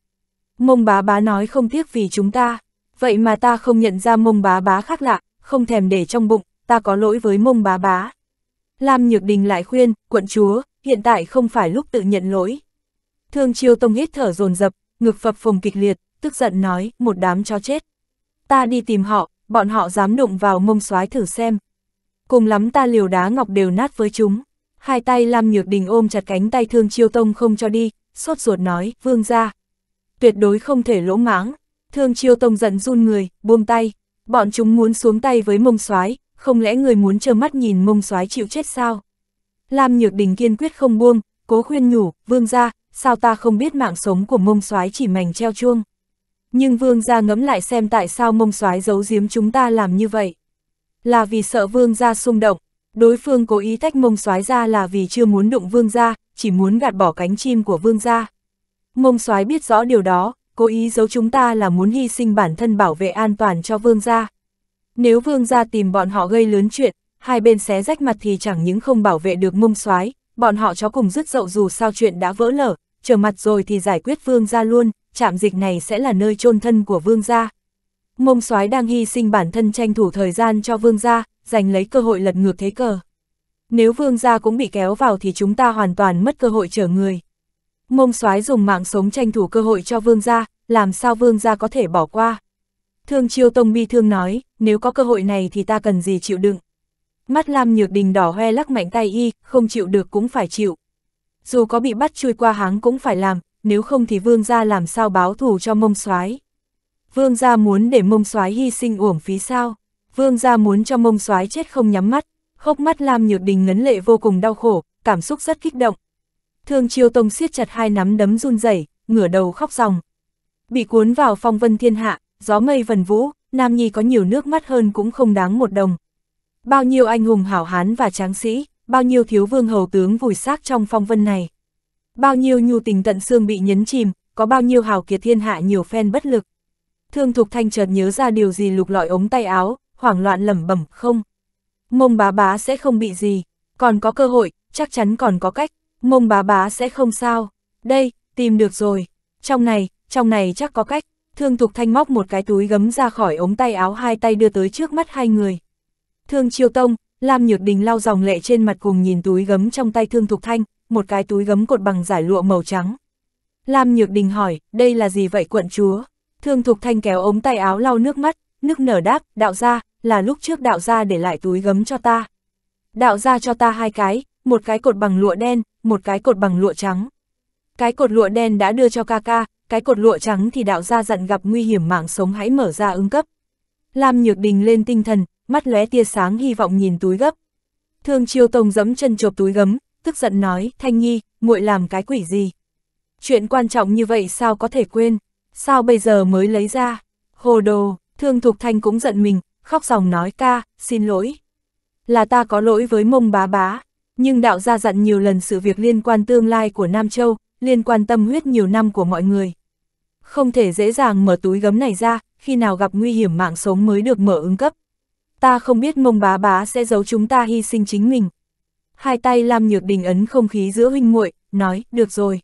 Mông bá bá nói không tiếc vì chúng ta vậy mà ta không nhận ra mông bá bá khác lạ, không thèm để trong bụng, ta có lỗi với mông bá bá. Lam Nhược Đình lại khuyên, quận chúa, hiện tại không phải lúc tự nhận lỗi. Thương Chiêu Tông hít thở dồn dập ngực phập phồng kịch liệt, tức giận nói, một đám cho chết. Ta đi tìm họ, bọn họ dám đụng vào mông soái thử xem. Cùng lắm ta liều đá ngọc đều nát với chúng. Hai tay Lam Nhược Đình ôm chặt cánh tay Thương Chiêu Tông không cho đi, sốt ruột nói, vương ra. Tuyệt đối không thể lỗ mãng, Thương chiêu tông giận run người, buông tay, bọn chúng muốn xuống tay với mông soái không lẽ người muốn trơ mắt nhìn mông soái chịu chết sao? Lam Nhược Đình kiên quyết không buông, cố khuyên nhủ, vương gia, sao ta không biết mạng sống của mông soái chỉ mảnh treo chuông? Nhưng vương gia ngẫm lại xem tại sao mông soái giấu giếm chúng ta làm như vậy. Là vì sợ vương gia xung động, đối phương cố ý tách mông soái ra là vì chưa muốn đụng vương gia, chỉ muốn gạt bỏ cánh chim của vương gia. Mông soái biết rõ điều đó, cố ý giấu chúng ta là muốn hy sinh bản thân bảo vệ an toàn cho vương gia. Nếu vương gia tìm bọn họ gây lớn chuyện, hai bên xé rách mặt thì chẳng những không bảo vệ được mông soái bọn họ chó cùng rứt dậu dù sao chuyện đã vỡ lở, trở mặt rồi thì giải quyết vương gia luôn, trạm dịch này sẽ là nơi chôn thân của vương gia. Mông soái đang hy sinh bản thân tranh thủ thời gian cho vương gia, giành lấy cơ hội lật ngược thế cờ. Nếu vương gia cũng bị kéo vào thì chúng ta hoàn toàn mất cơ hội chở người mông soái dùng mạng sống tranh thủ cơ hội cho vương gia, làm sao vương gia có thể bỏ qua. Thương chiêu tông bi thương nói, nếu có cơ hội này thì ta cần gì chịu đựng. Mắt Lam Nhược Đình đỏ hoe lắc mạnh tay y, không chịu được cũng phải chịu. Dù có bị bắt chui qua háng cũng phải làm, nếu không thì vương gia làm sao báo thù cho mông soái Vương gia muốn để mông soái hy sinh uổng phí sao? Vương gia muốn cho mông soái chết không nhắm mắt, khóc mắt Lam Nhược Đình ngấn lệ vô cùng đau khổ, cảm xúc rất kích động, Thương Chiêu Tông siết chặt hai nắm đấm run rẩy, ngửa đầu khóc ròng. Bị cuốn vào phong vân thiên hạ, gió mây vần vũ, Nam Nhi có nhiều nước mắt hơn cũng không đáng một đồng. Bao nhiêu anh hùng hảo hán và tráng sĩ, bao nhiêu thiếu vương hầu tướng vùi xác trong phong vân này. Bao nhiêu nhu tình tận xương bị nhấn chìm, có bao nhiêu hào kiệt thiên hạ nhiều phen bất lực. Thương Thục Thanh chợt nhớ ra điều gì lục lọi ống tay áo, hoảng loạn lẩm bẩm không. Mông bá bá sẽ không bị gì, còn có cơ hội, chắc chắn còn có cách, Mông bà bá sẽ không sao. Đây, tìm được rồi. Trong này, trong này chắc có cách. Thương Thục Thanh móc một cái túi gấm ra khỏi ống tay áo hai tay đưa tới trước mắt hai người. Thương Chiêu Tông, Lam Nhược Đình lau dòng lệ trên mặt cùng nhìn túi gấm trong tay Thương Thục Thanh, một cái túi gấm cột bằng giải lụa màu trắng. Lam Nhược Đình hỏi, đây là gì vậy quận chúa? Thương Thục Thanh kéo ống tay áo lau nước mắt, nước nở đáp, đạo ra, là lúc trước đạo ra để lại túi gấm cho ta. Đạo ra cho ta hai cái, một cái cột bằng lụa đen, một cái cột bằng lụa trắng. Cái cột lụa đen đã đưa cho ca ca, cái cột lụa trắng thì đạo gia dặn gặp nguy hiểm mạng sống hãy mở ra ứng cấp. Lam Nhược Đình lên tinh thần, mắt lóe tia sáng hy vọng nhìn túi gấp. Thương Chiêu Tông giẫm chân chộp túi gấm, tức giận nói, Thanh Nhi, muội làm cái quỷ gì? Chuyện quan trọng như vậy sao có thể quên? Sao bây giờ mới lấy ra? Hồ đồ, Thương Thục Thanh cũng giận mình, khóc ròng nói ca, xin lỗi. Là ta có lỗi với mông bá bá, nhưng đạo gia dặn nhiều lần sự việc liên quan tương lai của Nam Châu, liên quan tâm huyết nhiều năm của mọi người. Không thể dễ dàng mở túi gấm này ra, khi nào gặp nguy hiểm mạng sống mới được mở ứng cấp. Ta không biết mông bá bá sẽ giấu chúng ta hy sinh chính mình. Hai tay Lam Nhược Đình ấn không khí giữa huynh muội nói, được rồi.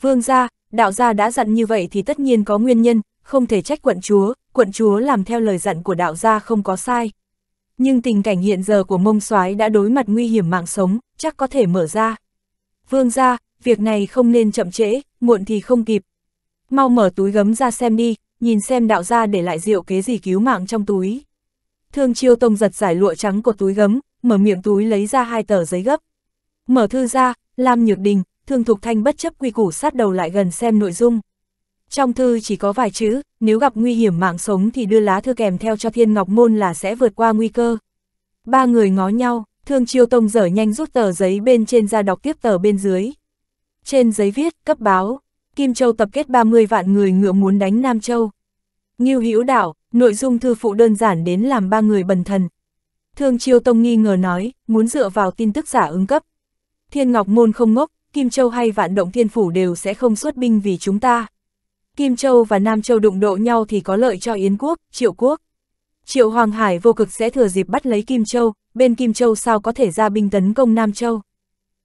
Vương gia, đạo gia đã dặn như vậy thì tất nhiên có nguyên nhân, không thể trách quận chúa, quận chúa làm theo lời dặn của đạo gia không có sai nhưng tình cảnh hiện giờ của mông soái đã đối mặt nguy hiểm mạng sống, chắc có thể mở ra. Vương ra, việc này không nên chậm trễ, muộn thì không kịp. Mau mở túi gấm ra xem đi, nhìn xem đạo gia để lại rượu kế gì cứu mạng trong túi. Thương chiêu tông giật giải lụa trắng của túi gấm, mở miệng túi lấy ra hai tờ giấy gấp. Mở thư ra, Lam Nhược Đình, Thương Thục Thanh bất chấp quy củ sát đầu lại gần xem nội dung. Trong thư chỉ có vài chữ, nếu gặp nguy hiểm mạng sống thì đưa lá thư kèm theo cho Thiên Ngọc Môn là sẽ vượt qua nguy cơ. Ba người ngó nhau, Thương Chiêu Tông dở nhanh rút tờ giấy bên trên ra đọc tiếp tờ bên dưới. Trên giấy viết, cấp báo, Kim Châu tập kết 30 vạn người ngựa muốn đánh Nam Châu. Ngưu Hữu Đạo, nội dung thư phụ đơn giản đến làm ba người bần thần. Thương Chiêu Tông nghi ngờ nói, muốn dựa vào tin tức giả ứng cấp. Thiên Ngọc Môn không ngốc, Kim Châu hay Vạn Động Thiên Phủ đều sẽ không xuất binh vì chúng ta. Kim Châu và Nam Châu đụng độ nhau thì có lợi cho Yến quốc, Triệu quốc. Triệu Hoàng Hải vô cực sẽ thừa dịp bắt lấy Kim Châu, bên Kim Châu sao có thể ra binh tấn công Nam Châu.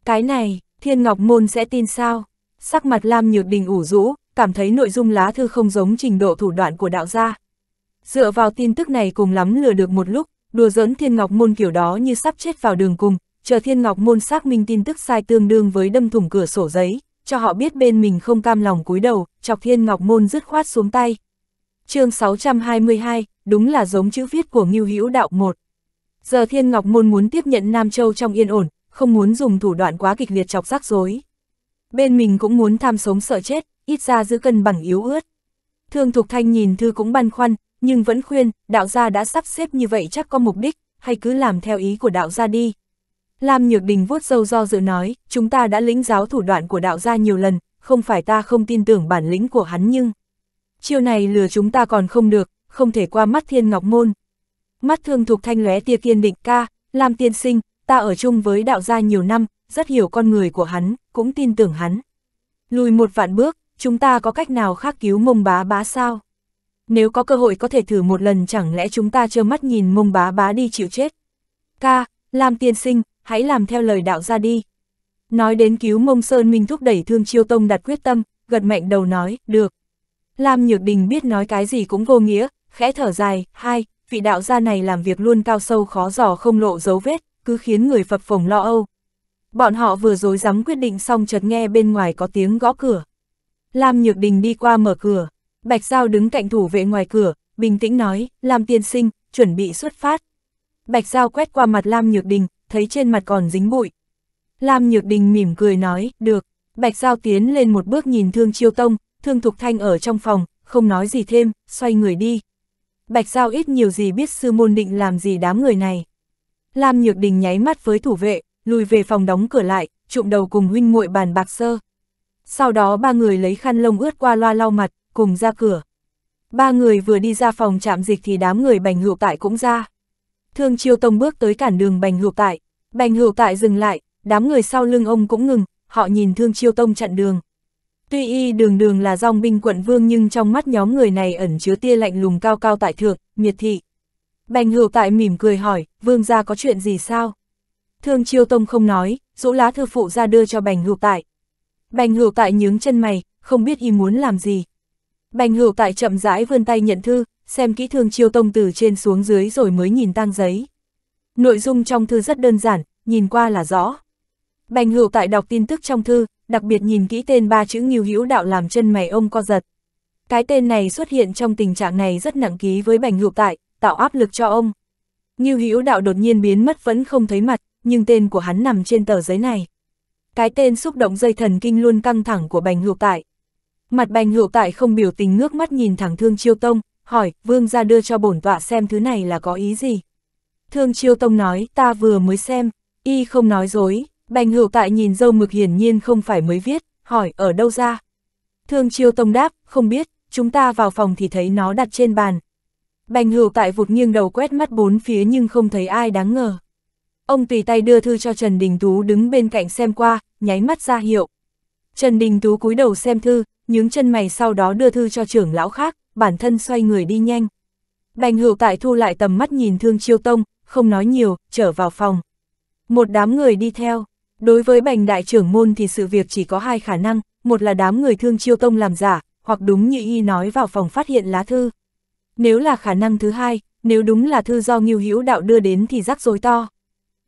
Cái này, Thiên Ngọc Môn sẽ tin sao? Sắc mặt Lam Nhược Đình ủ rũ, cảm thấy nội dung lá thư không giống trình độ thủ đoạn của đạo gia. Dựa vào tin tức này cùng lắm lừa được một lúc, đùa giỡn Thiên Ngọc Môn kiểu đó như sắp chết vào đường cùng, chờ Thiên Ngọc Môn xác minh tin tức sai tương đương với đâm thủng cửa sổ giấy, cho họ biết bên mình không cam lòng cúi đầu, chọc thiên ngọc môn dứt khoát xuống tay. chương 622, đúng là giống chữ viết của Ngưu Hữu Đạo một Giờ thiên ngọc môn muốn tiếp nhận Nam Châu trong yên ổn, không muốn dùng thủ đoạn quá kịch liệt chọc rắc rối. Bên mình cũng muốn tham sống sợ chết, ít ra giữ cân bằng yếu ớt. Thương Thục Thanh nhìn Thư cũng băn khoăn, nhưng vẫn khuyên, đạo gia đã sắp xếp như vậy chắc có mục đích, hay cứ làm theo ý của đạo gia đi. Lam Nhược Đình vuốt râu do dự nói, chúng ta đã lĩnh giáo thủ đoạn của đạo gia nhiều lần, không phải ta không tin tưởng bản lĩnh của hắn nhưng... Chiêu này lừa chúng ta còn không được, không thể qua mắt thiên ngọc môn. Mắt thương thuộc thanh lóe tia kiên định ca, Lam tiên sinh, ta ở chung với đạo gia nhiều năm, rất hiểu con người của hắn, cũng tin tưởng hắn. Lùi một vạn bước, chúng ta có cách nào khác cứu mông bá bá sao? Nếu có cơ hội có thể thử một lần chẳng lẽ chúng ta trơ mắt nhìn mông bá bá đi chịu chết? Ca, Lam tiên sinh, hãy làm theo lời đạo ra đi. Nói đến cứu mông Sơn Minh thúc đẩy Thương Chiêu Tông đặt quyết tâm, gật mạnh đầu nói, được. Lam Nhược Đình biết nói cái gì cũng vô nghĩa, khẽ thở dài, hai, vị đạo gia này làm việc luôn cao sâu khó giỏ không lộ dấu vết, cứ khiến người phập phồng lo âu. Bọn họ vừa dối rắm quyết định xong chợt nghe bên ngoài có tiếng gõ cửa. Lam Nhược Đình đi qua mở cửa, Bạch Giao đứng cạnh thủ vệ ngoài cửa, bình tĩnh nói, Lam tiên sinh, chuẩn bị xuất phát. Bạch Giao quét qua mặt Lam Nhược Đình, thấy trên mặt còn dính bụi. Lam Nhược Đình mỉm cười nói, được, Bạch Giao tiến lên một bước nhìn Thương Chiêu Tông, Thương Thục Thanh ở trong phòng, không nói gì thêm, xoay người đi. Bạch Giao ít nhiều gì biết sư môn định làm gì đám người này. Lam Nhược Đình nháy mắt với thủ vệ, lùi về phòng đóng cửa lại, trụm đầu cùng huynh muội bàn bạc sơ. Sau đó ba người lấy khăn lông ướt qua loa lau mặt, cùng ra cửa. Ba người vừa đi ra phòng chạm dịch thì đám người bành hữu tại cũng ra. Thương Chiêu Tông bước tới cản đường bành hữu tại, Bành hữu tại dừng lại, đám người sau lưng ông cũng ngừng, họ nhìn Thương Chiêu Tông chặn đường. Tuy y đường đường là dòng binh quận vương nhưng trong mắt nhóm người này ẩn chứa tia lạnh lùng cao cao tại thượng, miệt thị. Bành hữu tại mỉm cười hỏi, vương gia có chuyện gì sao? Thương Chiêu Tông không nói, rũ lá thư phụ ra đưa cho bành hữu tại. Bành hữu tại nhướng chân mày, không biết y muốn làm gì. Bành hữu tại chậm rãi vươn tay nhận thư, xem kỹ thương Chiêu Tông từ trên xuống dưới rồi mới nhìn tang giấy. Nội dung trong thư rất đơn giản, nhìn qua là rõ. Bành hữu tại đọc tin tức trong thư, đặc biệt nhìn kỹ tên ba chữ nghiêu hữu đạo làm chân mày ông co giật. Cái tên này xuất hiện trong tình trạng này rất nặng ký với bành hữu tại, tạo áp lực cho ông. Nghiêu hữu đạo đột nhiên biến mất vẫn không thấy mặt, nhưng tên của hắn nằm trên tờ giấy này. Cái tên xúc động dây thần kinh luôn căng thẳng của bành hữu tại. Mặt bành hữu tại không biểu tình ngước mắt nhìn thẳng thương chiêu tông, hỏi, vương ra đưa cho bổn tọa xem thứ này là có ý gì. Thương Chiêu Tông nói, ta vừa mới xem, y không nói dối, bành hữu tại nhìn dâu mực hiển nhiên không phải mới viết, hỏi, ở đâu ra? Thương Chiêu Tông đáp, không biết, chúng ta vào phòng thì thấy nó đặt trên bàn. Bành hữu tại vụt nghiêng đầu quét mắt bốn phía nhưng không thấy ai đáng ngờ. Ông tùy tay đưa thư cho Trần Đình Tú đứng bên cạnh xem qua, nháy mắt ra hiệu. Trần Đình Tú cúi đầu xem thư, nhướng chân mày sau đó đưa thư cho trưởng lão khác, bản thân xoay người đi nhanh. Bành hữu tại thu lại tầm mắt nhìn Thương Chiêu Tông, không nói nhiều, trở vào phòng. Một đám người đi theo, đối với bành đại trưởng môn thì sự việc chỉ có hai khả năng, một là đám người thương chiêu tông làm giả, hoặc đúng như y nói vào phòng phát hiện lá thư. Nếu là khả năng thứ hai, nếu đúng là thư do Ngưu Hữu Đạo đưa đến thì rắc rối to.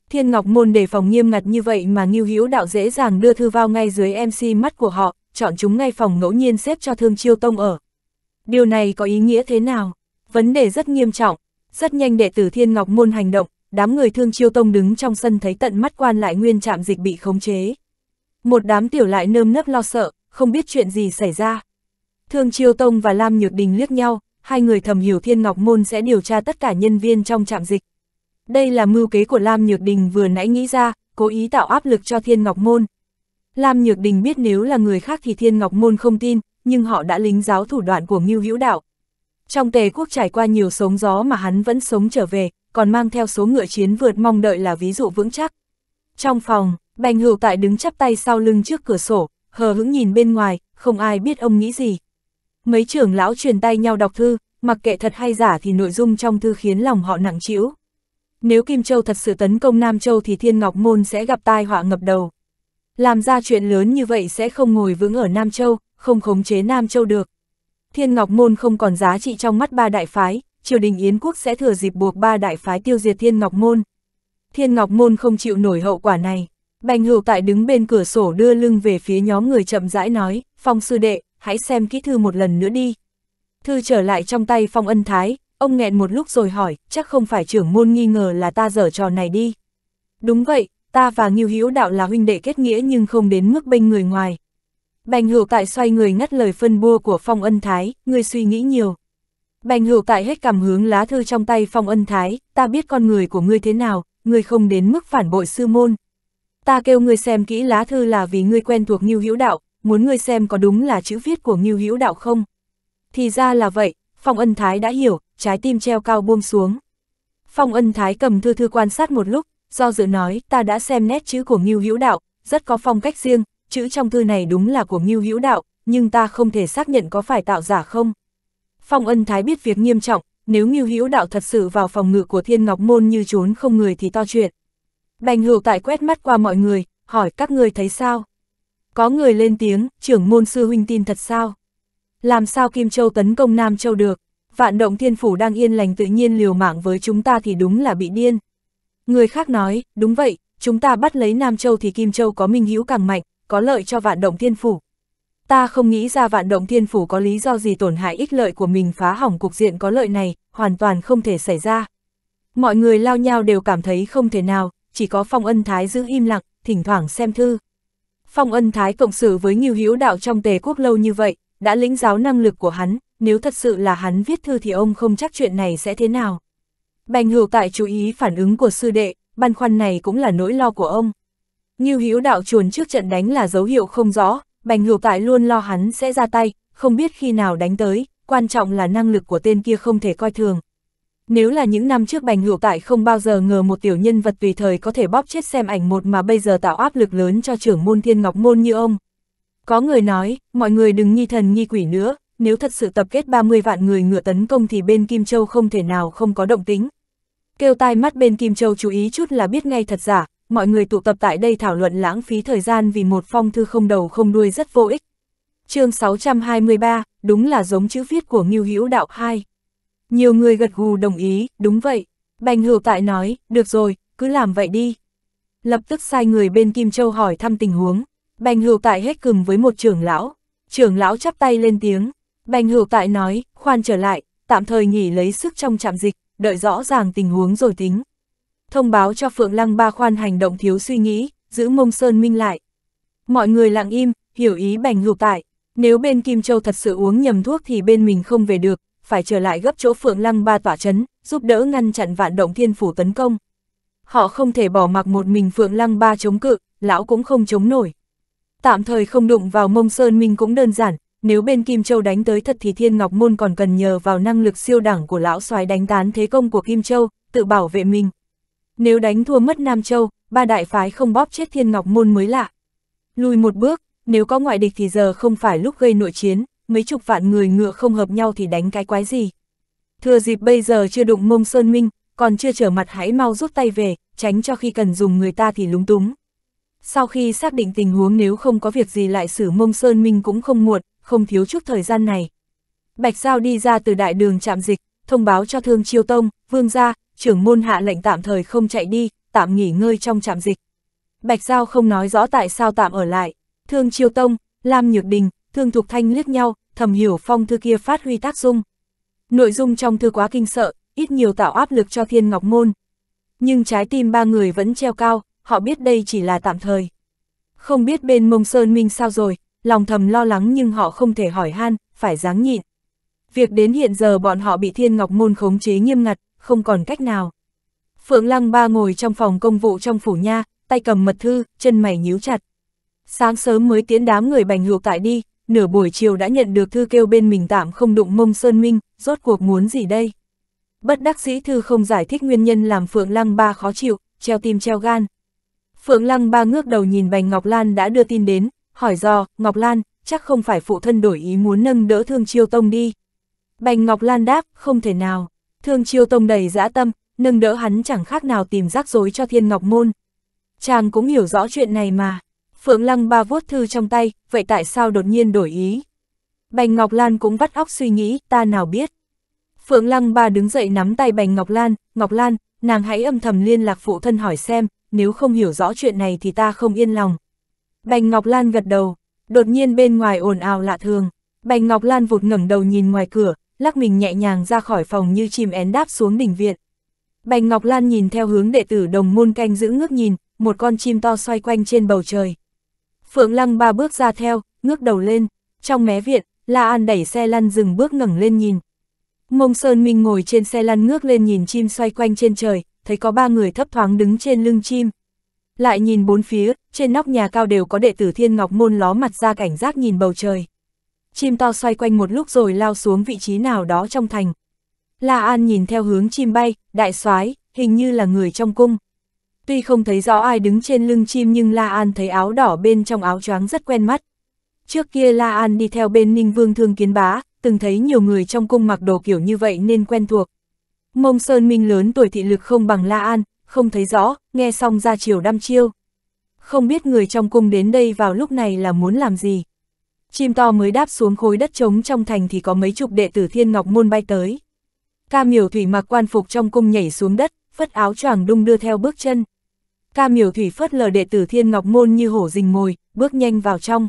Thiên Ngọc Môn đề phòng nghiêm ngặt như vậy mà Ngưu Hữu Đạo dễ dàng đưa thư vào ngay dưới MC mắt của họ, chọn chúng ngay phòng ngẫu nhiên xếp cho Thương Chiêu Tông ở. Điều này có ý nghĩa thế nào? Vấn đề rất nghiêm trọng, rất nhanh đệ tử Thiên Ngọc Môn hành động, đám người thương chiêu tông đứng trong sân thấy tận mắt quan lại nguyên trạm dịch bị khống chế. Một đám tiểu lại nơm nớp lo sợ, không biết chuyện gì xảy ra. Thương chiêu tông và Lam Nhược Đình liếc nhau, hai người thầm hiểu Thiên Ngọc Môn sẽ điều tra tất cả nhân viên trong trạm dịch. Đây là mưu kế của Lam Nhược Đình vừa nãy nghĩ ra, cố ý tạo áp lực cho Thiên Ngọc Môn. Lam Nhược Đình biết nếu là người khác thì Thiên Ngọc Môn không tin, nhưng họ đã lính giáo thủ đoạn của Ngưu Hữu Đạo, trong tề quốc trải qua nhiều sống gió mà hắn vẫn sống trở về, còn mang theo số ngựa chiến vượt mong đợi là ví dụ vững chắc. Trong phòng, Bành Hữu Tại đứng chắp tay sau lưng trước cửa sổ, hờ hững nhìn bên ngoài, không ai biết ông nghĩ gì. Mấy trưởng lão truyền tay nhau đọc thư, mặc kệ thật hay giả thì nội dung trong thư khiến lòng họ nặng trĩu. Nếu Kim Châu thật sự tấn công Nam Châu thì Thiên Ngọc Môn sẽ gặp tai họa ngập đầu. Làm ra chuyện lớn như vậy sẽ không ngồi vững ở Nam Châu, không khống chế Nam Châu được. Thiên Ngọc Môn không còn giá trị trong mắt ba đại phái, triều đình Yến quốc sẽ thừa dịp buộc ba đại phái tiêu diệt Thiên Ngọc Môn. Thiên Ngọc Môn không chịu nổi hậu quả này. Bành hữu tại đứng bên cửa sổ đưa lưng về phía nhóm người chậm rãi nói, Phong sư đệ, hãy xem kỹ thư một lần nữa đi. Thư trở lại trong tay Phong ân thái, ông nghẹn một lúc rồi hỏi, chắc không phải trưởng môn nghi ngờ là ta dở trò này đi. Đúng vậy, ta và Ngưu Hữu Đạo là huynh đệ kết nghĩa nhưng không đến mức bên người ngoài. Bành hữu tại xoay người ngắt lời phân bua của Phong Ân Thái, người suy nghĩ nhiều. Bành hữu tại hết cảm hướng lá thư trong tay Phong Ân Thái, ta biết con người của ngươi thế nào, ngươi không đến mức phản bội sư môn. Ta kêu ngươi xem kỹ lá thư là vì ngươi quen thuộc Ngưu Hữu Đạo, muốn ngươi xem có đúng là chữ viết của Ngưu Hữu Đạo không. Thì ra là vậy, Phong Ân Thái đã hiểu, trái tim treo cao buông xuống. Phong Ân Thái cầm thư thư quan sát một lúc, do dự nói, ta đã xem nét chữ của Ngưu Hữu Đạo, rất có phong cách riêng, chữ trong thư này đúng là của Ngưu Hữu Đạo, nhưng ta không thể xác nhận có phải tạo giả không. Phong Ân Thái biết việc nghiêm trọng, nếu Ngưu Hữu Đạo thật sự vào phòng ngự của Thiên Ngọc Môn như trốn không người thì to chuyện. Bành Hữu Tại quét mắt qua mọi người, hỏi các người thấy sao? Có người lên tiếng, trưởng môn sư huynh tin thật sao? Làm sao Kim Châu tấn công Nam Châu được? Vạn động thiên phủ đang yên lành tự nhiên liều mạng với chúng ta thì đúng là bị điên. Người khác nói, đúng vậy, chúng ta bắt lấy Nam Châu thì Kim Châu có minh hữu càng mạnh, có lợi cho vạn động thiên phủ. Ta không nghĩ ra vạn động thiên phủ có lý do gì tổn hại ích lợi của mình phá hỏng cục diện có lợi này, hoàn toàn không thể xảy ra. Mọi người lao nhau đều cảm thấy không thể nào, chỉ có Phong Ân Thái giữ im lặng, thỉnh thoảng xem thư. Phong Ân Thái cộng sự với nhiều hữu đạo trong tề quốc lâu như vậy, đã lĩnh giáo năng lực của hắn, nếu thật sự là hắn viết thư thì ông không chắc chuyện này sẽ thế nào. Bành hữu tại chú ý phản ứng của sư đệ, băn khoăn này cũng là nỗi lo của ông. Ngưu Hữu đạo chuồn trước trận đánh là dấu hiệu không rõ, Bành Hữu Tại luôn lo hắn sẽ ra tay, không biết khi nào đánh tới, quan trọng là năng lực của tên kia không thể coi thường. Nếu là những năm trước Bành Hữu Tại không bao giờ ngờ một tiểu nhân vật tùy thời có thể bóp chết xem ảnh một mà bây giờ tạo áp lực lớn cho trưởng môn Thiên Ngọc Môn như ông. Có người nói, mọi người đừng nghi thần nghi quỷ nữa, nếu thật sự tập kết 30 vạn người ngựa tấn công thì bên Kim Châu không thể nào không có động tính. Kêu tai mắt bên Kim Châu chú ý chút là biết ngay thật giả, mọi người tụ tập tại đây thảo luận lãng phí thời gian vì một phong thư không đầu không đuôi rất vô ích. chương 623, đúng là giống chữ viết của Ngưu Hữu Đạo 2. Nhiều người gật gù đồng ý, đúng vậy. Bành Hữu Tại nói, được rồi, cứ làm vậy đi. Lập tức sai người bên Kim Châu hỏi thăm tình huống. Bành Hữu Tại hết cừm với một trưởng lão. Trưởng lão chắp tay lên tiếng. Bành Hữu Tại nói, khoan trở lại, tạm thời nghỉ lấy sức trong trạm dịch, đợi rõ ràng tình huống rồi tính thông báo cho Phượng Lăng Ba Khoan hành động thiếu suy nghĩ, giữ mông Sơn Minh lại. Mọi người lặng im, hiểu ý bành lục tại, nếu bên Kim Châu thật sự uống nhầm thuốc thì bên mình không về được, phải trở lại gấp chỗ Phượng Lăng Ba tỏa chấn, giúp đỡ ngăn chặn vạn động thiên phủ tấn công. Họ không thể bỏ mặc một mình Phượng Lăng Ba chống cự, lão cũng không chống nổi. Tạm thời không đụng vào mông Sơn Minh cũng đơn giản, nếu bên Kim Châu đánh tới thật thì Thiên Ngọc Môn còn cần nhờ vào năng lực siêu đẳng của lão soái đánh tán thế công của Kim Châu, tự bảo vệ mình. Nếu đánh thua mất Nam Châu, ba đại phái không bóp chết thiên ngọc môn mới lạ. Lùi một bước, nếu có ngoại địch thì giờ không phải lúc gây nội chiến, mấy chục vạn người ngựa không hợp nhau thì đánh cái quái gì. Thừa dịp bây giờ chưa đụng mông Sơn Minh, còn chưa trở mặt hãy mau rút tay về, tránh cho khi cần dùng người ta thì lúng túng. Sau khi xác định tình huống nếu không có việc gì lại xử mông Sơn Minh cũng không muộn, không thiếu chút thời gian này. Bạch Giao đi ra từ đại đường chạm dịch, thông báo cho Thương Chiêu Tông, Vương Gia, trưởng môn hạ lệnh tạm thời không chạy đi, tạm nghỉ ngơi trong trạm dịch. Bạch Giao không nói rõ tại sao tạm ở lại, thương chiêu tông, Lam Nhược Đình, thương Thục Thanh liếc nhau, thầm hiểu phong thư kia phát huy tác dung. Nội dung trong thư quá kinh sợ, ít nhiều tạo áp lực cho Thiên Ngọc Môn. Nhưng trái tim ba người vẫn treo cao, họ biết đây chỉ là tạm thời. Không biết bên mông Sơn Minh sao rồi, lòng thầm lo lắng nhưng họ không thể hỏi han, phải dáng nhịn. Việc đến hiện giờ bọn họ bị Thiên Ngọc Môn khống chế nghiêm ngặt, không còn cách nào. Phượng Lăng Ba ngồi trong phòng công vụ trong phủ nha, tay cầm mật thư, chân mày nhíu chặt. Sáng sớm mới tiến đám người bành hược tại đi, nửa buổi chiều đã nhận được thư kêu bên mình tạm không đụng mông Sơn Minh, rốt cuộc muốn gì đây? Bất đắc sĩ thư không giải thích nguyên nhân làm Phượng Lăng Ba khó chịu, treo tim treo gan. Phượng Lăng Ba ngước đầu nhìn Bành Ngọc Lan đã đưa tin đến, hỏi do, Ngọc Lan, chắc không phải phụ thân đổi ý muốn nâng đỡ thương chiêu tông đi. Bành Ngọc Lan đáp, không thể nào. Thương Chiêu Tông đầy dã tâm, nâng đỡ hắn chẳng khác nào tìm rắc rối cho Thiên Ngọc Môn. Chàng cũng hiểu rõ chuyện này mà. Phượng Lăng ba vuốt thư trong tay, vậy tại sao đột nhiên đổi ý? Bành Ngọc Lan cũng vắt óc suy nghĩ, ta nào biết. Phượng Lăng ba đứng dậy nắm tay Bành Ngọc Lan, Ngọc Lan, nàng hãy âm thầm liên lạc phụ thân hỏi xem, nếu không hiểu rõ chuyện này thì ta không yên lòng. Bành Ngọc Lan gật đầu, đột nhiên bên ngoài ồn ào lạ thường. Bành Ngọc Lan vụt ngẩng đầu nhìn ngoài cửa, lắc mình nhẹ nhàng ra khỏi phòng như chim én đáp xuống đỉnh viện. Bành Ngọc Lan nhìn theo hướng đệ tử đồng môn canh giữ ngước nhìn, một con chim to xoay quanh trên bầu trời. Phượng Lăng ba bước ra theo, ngước đầu lên, trong mé viện, La An đẩy xe lăn dừng bước ngẩng lên nhìn. Mông Sơn Minh ngồi trên xe lăn ngước lên nhìn chim xoay quanh trên trời, thấy có ba người thấp thoáng đứng trên lưng chim. Lại nhìn bốn phía, trên nóc nhà cao đều có đệ tử Thiên Ngọc Môn ló mặt ra cảnh giác nhìn bầu trời chim to xoay quanh một lúc rồi lao xuống vị trí nào đó trong thành. La An nhìn theo hướng chim bay, đại soái hình như là người trong cung. Tuy không thấy rõ ai đứng trên lưng chim nhưng La An thấy áo đỏ bên trong áo choáng rất quen mắt. Trước kia La An đi theo bên Ninh Vương Thương Kiến Bá, từng thấy nhiều người trong cung mặc đồ kiểu như vậy nên quen thuộc. Mông Sơn Minh lớn tuổi thị lực không bằng La An, không thấy rõ, nghe xong ra chiều đăm chiêu. Không biết người trong cung đến đây vào lúc này là muốn làm gì chim to mới đáp xuống khối đất trống trong thành thì có mấy chục đệ tử thiên ngọc môn bay tới. Ca miểu thủy mặc quan phục trong cung nhảy xuống đất, phất áo choàng đung đưa theo bước chân. Ca miểu thủy phất lờ đệ tử thiên ngọc môn như hổ rình mồi, bước nhanh vào trong.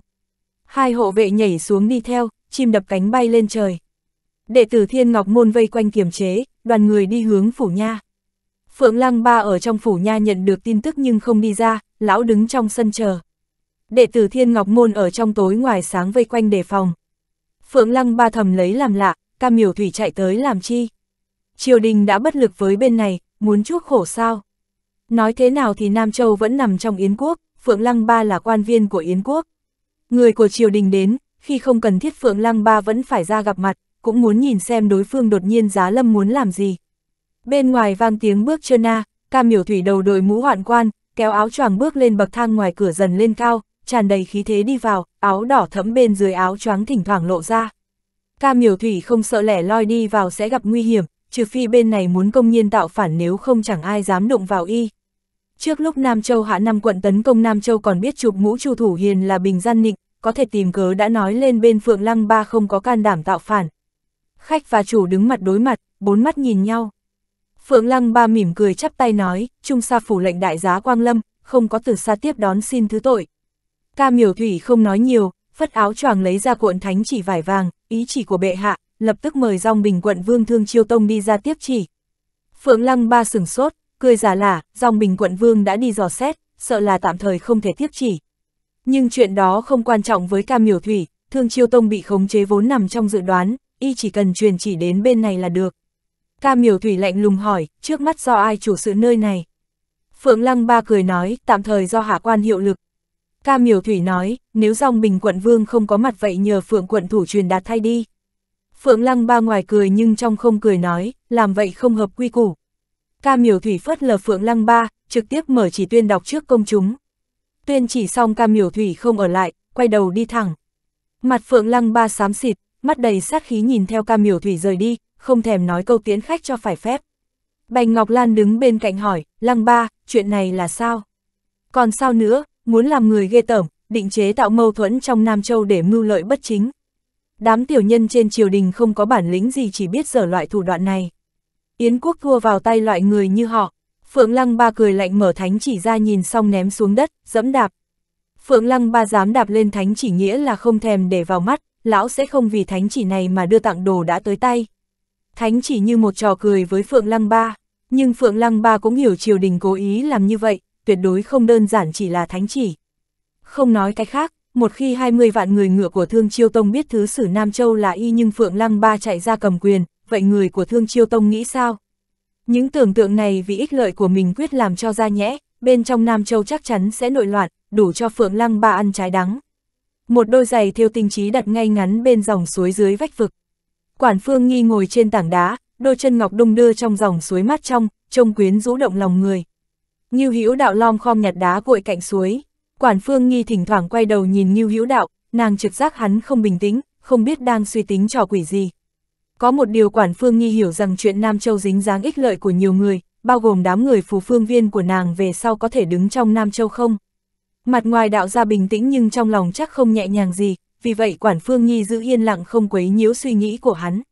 Hai hộ vệ nhảy xuống đi theo, chim đập cánh bay lên trời. Đệ tử thiên ngọc môn vây quanh kiềm chế, đoàn người đi hướng phủ nha. Phượng Lăng Ba ở trong phủ nha nhận được tin tức nhưng không đi ra, lão đứng trong sân chờ đệ tử Thiên Ngọc Môn ở trong tối ngoài sáng vây quanh đề phòng. Phượng Lăng ba thầm lấy làm lạ, cam miểu thủy chạy tới làm chi. Triều đình đã bất lực với bên này, muốn chuốc khổ sao. Nói thế nào thì Nam Châu vẫn nằm trong Yến Quốc, Phượng Lăng Ba là quan viên của Yến Quốc. Người của triều đình đến, khi không cần thiết Phượng Lăng Ba vẫn phải ra gặp mặt, cũng muốn nhìn xem đối phương đột nhiên giá lâm muốn làm gì. Bên ngoài vang tiếng bước chân na, ca miểu thủy đầu đội mũ hoạn quan, kéo áo choàng bước lên bậc thang ngoài cửa dần lên cao, tràn đầy khí thế đi vào, áo đỏ thẫm bên dưới áo choáng thỉnh thoảng lộ ra. Ca miểu thủy không sợ lẻ loi đi vào sẽ gặp nguy hiểm, trừ phi bên này muốn công nhiên tạo phản nếu không chẳng ai dám đụng vào y. Trước lúc Nam Châu hạ năm quận tấn công Nam Châu còn biết chụp mũ chu thủ hiền là bình gian nịnh, có thể tìm cớ đã nói lên bên Phượng Lăng Ba không có can đảm tạo phản. Khách và chủ đứng mặt đối mặt, bốn mắt nhìn nhau. Phượng Lăng Ba mỉm cười chắp tay nói, Trung Sa phủ lệnh đại giá Quang Lâm, không có từ xa tiếp đón xin thứ tội. Ca miểu thủy không nói nhiều, phất áo choàng lấy ra cuộn thánh chỉ vải vàng, ý chỉ của bệ hạ, lập tức mời dòng bình quận vương thương chiêu tông đi ra tiếp chỉ. Phượng lăng ba sừng sốt, cười giả lả, dòng bình quận vương đã đi dò xét, sợ là tạm thời không thể tiếp chỉ. Nhưng chuyện đó không quan trọng với ca miểu thủy, thương chiêu tông bị khống chế vốn nằm trong dự đoán, y chỉ cần truyền chỉ đến bên này là được. Ca miểu thủy lạnh lùng hỏi, trước mắt do ai chủ sự nơi này? Phượng Lăng Ba cười nói, tạm thời do hạ quan hiệu lực, Ca Miểu Thủy nói, nếu dòng bình quận vương không có mặt vậy nhờ Phượng quận thủ truyền đạt thay đi. Phượng Lăng ba ngoài cười nhưng trong không cười nói, làm vậy không hợp quy củ. Ca Miểu Thủy phớt lờ Phượng Lăng ba, trực tiếp mở chỉ tuyên đọc trước công chúng. Tuyên chỉ xong Ca Miểu Thủy không ở lại, quay đầu đi thẳng. Mặt Phượng Lăng ba xám xịt, mắt đầy sát khí nhìn theo Ca Miểu Thủy rời đi, không thèm nói câu tiễn khách cho phải phép. Bành Ngọc Lan đứng bên cạnh hỏi, Lăng ba, chuyện này là sao? Còn sao nữa, muốn làm người ghê tởm, định chế tạo mâu thuẫn trong Nam Châu để mưu lợi bất chính. Đám tiểu nhân trên triều đình không có bản lĩnh gì chỉ biết dở loại thủ đoạn này. Yến quốc thua vào tay loại người như họ. Phượng Lăng Ba cười lạnh mở thánh chỉ ra nhìn xong ném xuống đất, dẫm đạp. Phượng Lăng Ba dám đạp lên thánh chỉ nghĩa là không thèm để vào mắt, lão sẽ không vì thánh chỉ này mà đưa tặng đồ đã tới tay. Thánh chỉ như một trò cười với Phượng Lăng Ba, nhưng Phượng Lăng Ba cũng hiểu triều đình cố ý làm như vậy, tuyệt đối không đơn giản chỉ là thánh chỉ. Không nói cái khác, một khi 20 vạn người ngựa của Thương Chiêu Tông biết thứ sử Nam Châu là y nhưng Phượng Lăng Ba chạy ra cầm quyền, vậy người của Thương Chiêu Tông nghĩ sao? Những tưởng tượng này vì ích lợi của mình quyết làm cho ra nhẽ, bên trong Nam Châu chắc chắn sẽ nội loạn, đủ cho Phượng Lăng Ba ăn trái đắng. Một đôi giày thiêu tinh trí đặt ngay ngắn bên dòng suối dưới vách vực. Quản Phương Nghi ngồi trên tảng đá, đôi chân ngọc đung đưa trong dòng suối mát trong, trông quyến rũ động lòng người. Ngưu Hữu Đạo lom khom nhặt đá gội cạnh suối. Quản Phương Nghi thỉnh thoảng quay đầu nhìn Ngưu Hữu Đạo, nàng trực giác hắn không bình tĩnh, không biết đang suy tính trò quỷ gì. Có một điều Quản Phương Nghi hiểu rằng chuyện Nam Châu dính dáng ích lợi của nhiều người, bao gồm đám người phù phương viên của nàng về sau có thể đứng trong Nam Châu không. Mặt ngoài đạo ra bình tĩnh nhưng trong lòng chắc không nhẹ nhàng gì, vì vậy Quản Phương Nhi giữ yên lặng không quấy nhiễu suy nghĩ của hắn.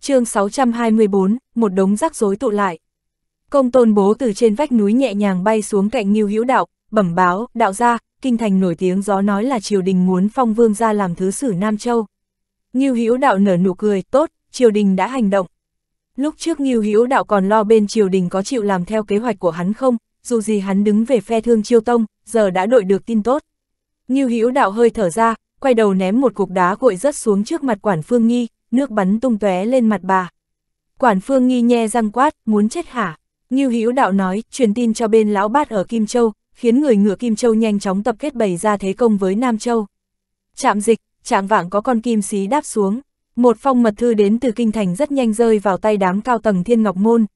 chương 624, một đống rắc rối tụ lại. Công tôn bố từ trên vách núi nhẹ nhàng bay xuống cạnh Ngưu Hữu Đạo, bẩm báo, đạo gia, kinh thành nổi tiếng gió nói là triều đình muốn phong vương ra làm thứ sử Nam Châu. Ngưu Hữu Đạo nở nụ cười, tốt, triều đình đã hành động. Lúc trước Ngưu Hữu Đạo còn lo bên triều đình có chịu làm theo kế hoạch của hắn không, dù gì hắn đứng về phe thương chiêu tông, giờ đã đội được tin tốt. Ngưu Hữu Đạo hơi thở ra, quay đầu ném một cục đá gội rớt xuống trước mặt Quản Phương Nghi, nước bắn tung tóe lên mặt bà. Quản Phương Nghi nhe răng quát, muốn chết hả? Ngưu Hữu Đạo nói, truyền tin cho bên lão bát ở Kim Châu, khiến người ngựa Kim Châu nhanh chóng tập kết bày ra thế công với Nam Châu. Trạm dịch, trạng vạng có con kim xí đáp xuống, một phong mật thư đến từ kinh thành rất nhanh rơi vào tay đám cao tầng Thiên Ngọc Môn.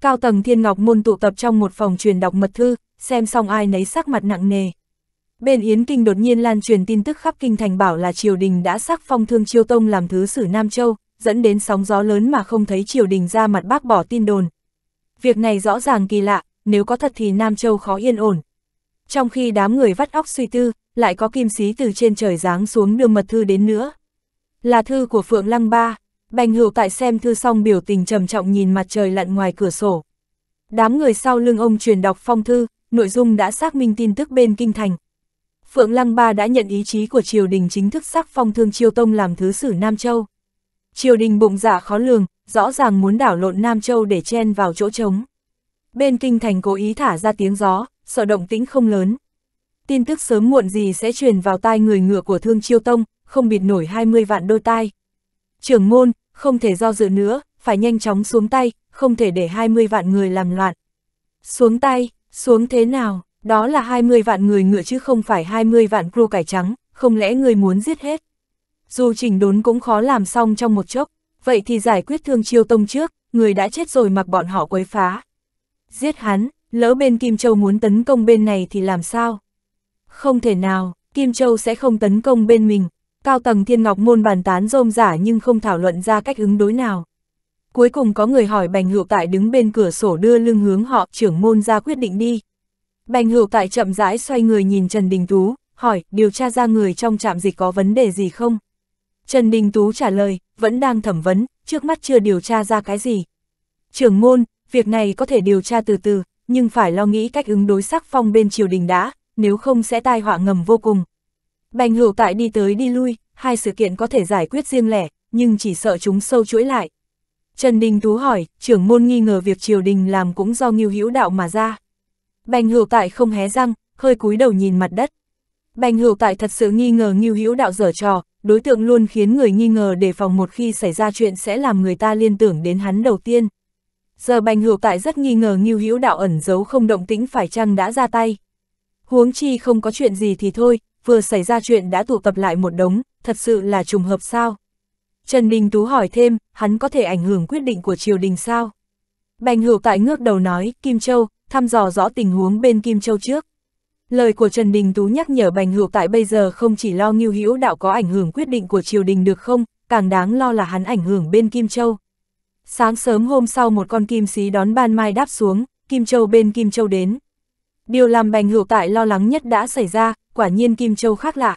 Cao tầng Thiên Ngọc Môn tụ tập trong một phòng truyền đọc mật thư, xem xong ai nấy sắc mặt nặng nề. Bên Yến Kinh đột nhiên lan truyền tin tức khắp kinh thành bảo là triều đình đã sắc phong thương chiêu tông làm thứ sử Nam Châu, dẫn đến sóng gió lớn mà không thấy triều đình ra mặt bác bỏ tin đồn, Việc này rõ ràng kỳ lạ, nếu có thật thì Nam Châu khó yên ổn. Trong khi đám người vắt óc suy tư, lại có kim sĩ từ trên trời giáng xuống đưa mật thư đến nữa. Là thư của Phượng Lăng Ba, Bành Hữu tại xem thư xong biểu tình trầm trọng nhìn mặt trời lặn ngoài cửa sổ. Đám người sau lưng ông truyền đọc phong thư, nội dung đã xác minh tin tức bên kinh thành. Phượng Lăng Ba đã nhận ý chí của triều đình chính thức sắc phong thương chiêu tông làm thứ sử Nam Châu. Triều đình bụng dạ khó lường, rõ ràng muốn đảo lộn Nam Châu để chen vào chỗ trống. Bên kinh thành cố ý thả ra tiếng gió, sợ động tĩnh không lớn. Tin tức sớm muộn gì sẽ truyền vào tai người ngựa của Thương Chiêu Tông, không bịt nổi 20 vạn đôi tai. Trưởng môn, không thể do dự nữa, phải nhanh chóng xuống tay, không thể để 20 vạn người làm loạn. Xuống tay, xuống thế nào, đó là 20 vạn người ngựa chứ không phải 20 vạn cru cải trắng, không lẽ người muốn giết hết. Dù trình đốn cũng khó làm xong trong một chốc vậy thì giải quyết thương chiêu tông trước, người đã chết rồi mặc bọn họ quấy phá. Giết hắn, lỡ bên Kim Châu muốn tấn công bên này thì làm sao? Không thể nào, Kim Châu sẽ không tấn công bên mình. Cao tầng thiên ngọc môn bàn tán rôm giả nhưng không thảo luận ra cách ứng đối nào. Cuối cùng có người hỏi bành hữu tại đứng bên cửa sổ đưa lưng hướng họ trưởng môn ra quyết định đi. Bành hữu tại chậm rãi xoay người nhìn Trần Đình Tú, hỏi điều tra ra người trong trạm dịch có vấn đề gì không? Trần Đình Tú trả lời, vẫn đang thẩm vấn, trước mắt chưa điều tra ra cái gì. Trưởng môn, việc này có thể điều tra từ từ, nhưng phải lo nghĩ cách ứng đối sắc phong bên triều đình đã, nếu không sẽ tai họa ngầm vô cùng. Bành hữu tại đi tới đi lui, hai sự kiện có thể giải quyết riêng lẻ, nhưng chỉ sợ chúng sâu chuỗi lại. Trần Đình Tú hỏi, trưởng môn nghi ngờ việc triều đình làm cũng do nghiêu hữu đạo mà ra. Bành hữu tại không hé răng, hơi cúi đầu nhìn mặt đất. Bành hữu tại thật sự nghi ngờ nghiêu hữu đạo dở trò, đối tượng luôn khiến người nghi ngờ đề phòng một khi xảy ra chuyện sẽ làm người ta liên tưởng đến hắn đầu tiên. Giờ bành hữu tại rất nghi ngờ Ngưu hữu đạo ẩn giấu không động tĩnh phải chăng đã ra tay. Huống chi không có chuyện gì thì thôi, vừa xảy ra chuyện đã tụ tập lại một đống, thật sự là trùng hợp sao? Trần Đình Tú hỏi thêm, hắn có thể ảnh hưởng quyết định của triều đình sao? Bành hữu tại ngước đầu nói, Kim Châu, thăm dò rõ tình huống bên Kim Châu trước. Lời của Trần Đình Tú nhắc nhở Bành Hữu tại bây giờ không chỉ lo Ngưu Hữu Đạo có ảnh hưởng quyết định của triều đình được không, càng đáng lo là hắn ảnh hưởng bên Kim Châu. Sáng sớm hôm sau một con kim xí đón ban mai đáp xuống, Kim Châu bên Kim Châu đến. Điều làm Bành Hữu tại lo lắng nhất đã xảy ra, quả nhiên Kim Châu khác lạ.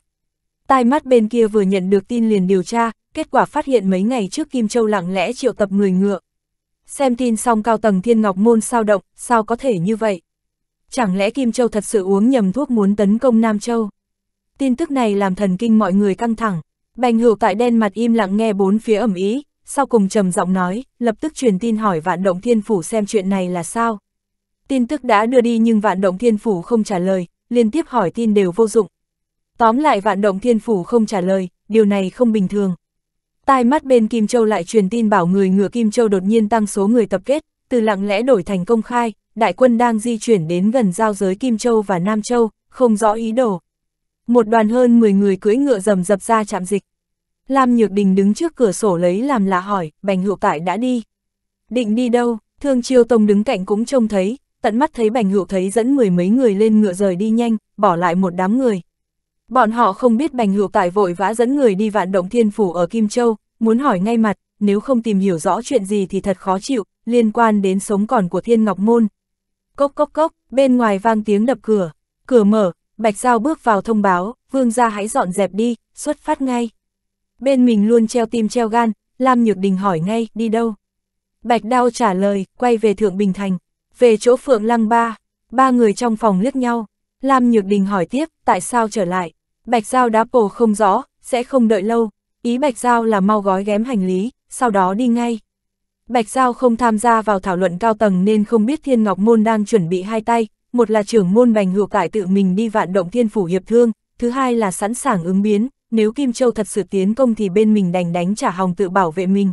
Tai mắt bên kia vừa nhận được tin liền điều tra, kết quả phát hiện mấy ngày trước Kim Châu lặng lẽ triệu tập người ngựa. Xem tin xong cao tầng Thiên Ngọc Môn sao động, sao có thể như vậy? Chẳng lẽ Kim Châu thật sự uống nhầm thuốc muốn tấn công Nam Châu? Tin tức này làm thần kinh mọi người căng thẳng. Bành hữu tại đen mặt im lặng nghe bốn phía ẩm ý, sau cùng trầm giọng nói, lập tức truyền tin hỏi vạn động thiên phủ xem chuyện này là sao. Tin tức đã đưa đi nhưng vạn động thiên phủ không trả lời, liên tiếp hỏi tin đều vô dụng. Tóm lại vạn động thiên phủ không trả lời, điều này không bình thường. Tai mắt bên Kim Châu lại truyền tin bảo người ngựa Kim Châu đột nhiên tăng số người tập kết, từ lặng lẽ đổi thành công khai, đại quân đang di chuyển đến gần giao giới Kim Châu và Nam Châu, không rõ ý đồ. Một đoàn hơn 10 người cưỡi ngựa rầm dập ra chạm dịch. Lam Nhược Đình đứng trước cửa sổ lấy làm lạ hỏi, bành hữu tại đã đi. Định đi đâu, thương chiêu tông đứng cạnh cũng trông thấy, tận mắt thấy bành hữu thấy dẫn mười mấy người lên ngựa rời đi nhanh, bỏ lại một đám người. Bọn họ không biết bành hữu tại vội vã dẫn người đi vạn động thiên phủ ở Kim Châu, muốn hỏi ngay mặt, nếu không tìm hiểu rõ chuyện gì thì thật khó chịu, liên quan đến sống còn của thiên ngọc môn, Cốc cốc cốc, bên ngoài vang tiếng đập cửa, cửa mở, Bạch Giao bước vào thông báo, vương gia hãy dọn dẹp đi, xuất phát ngay. Bên mình luôn treo tim treo gan, Lam Nhược Đình hỏi ngay, đi đâu? Bạch Đao trả lời, quay về Thượng Bình Thành, về chỗ Phượng Lăng Ba, ba người trong phòng liếc nhau. Lam Nhược Đình hỏi tiếp, tại sao trở lại? Bạch Giao đáp bổ không rõ, sẽ không đợi lâu, ý Bạch Giao là mau gói ghém hành lý, sau đó đi ngay. Bạch Giao không tham gia vào thảo luận cao tầng nên không biết Thiên Ngọc Môn đang chuẩn bị hai tay, một là trưởng môn bành hược tại tự mình đi vạn động thiên phủ hiệp thương, thứ hai là sẵn sàng ứng biến, nếu Kim Châu thật sự tiến công thì bên mình đành đánh trả hòng tự bảo vệ mình.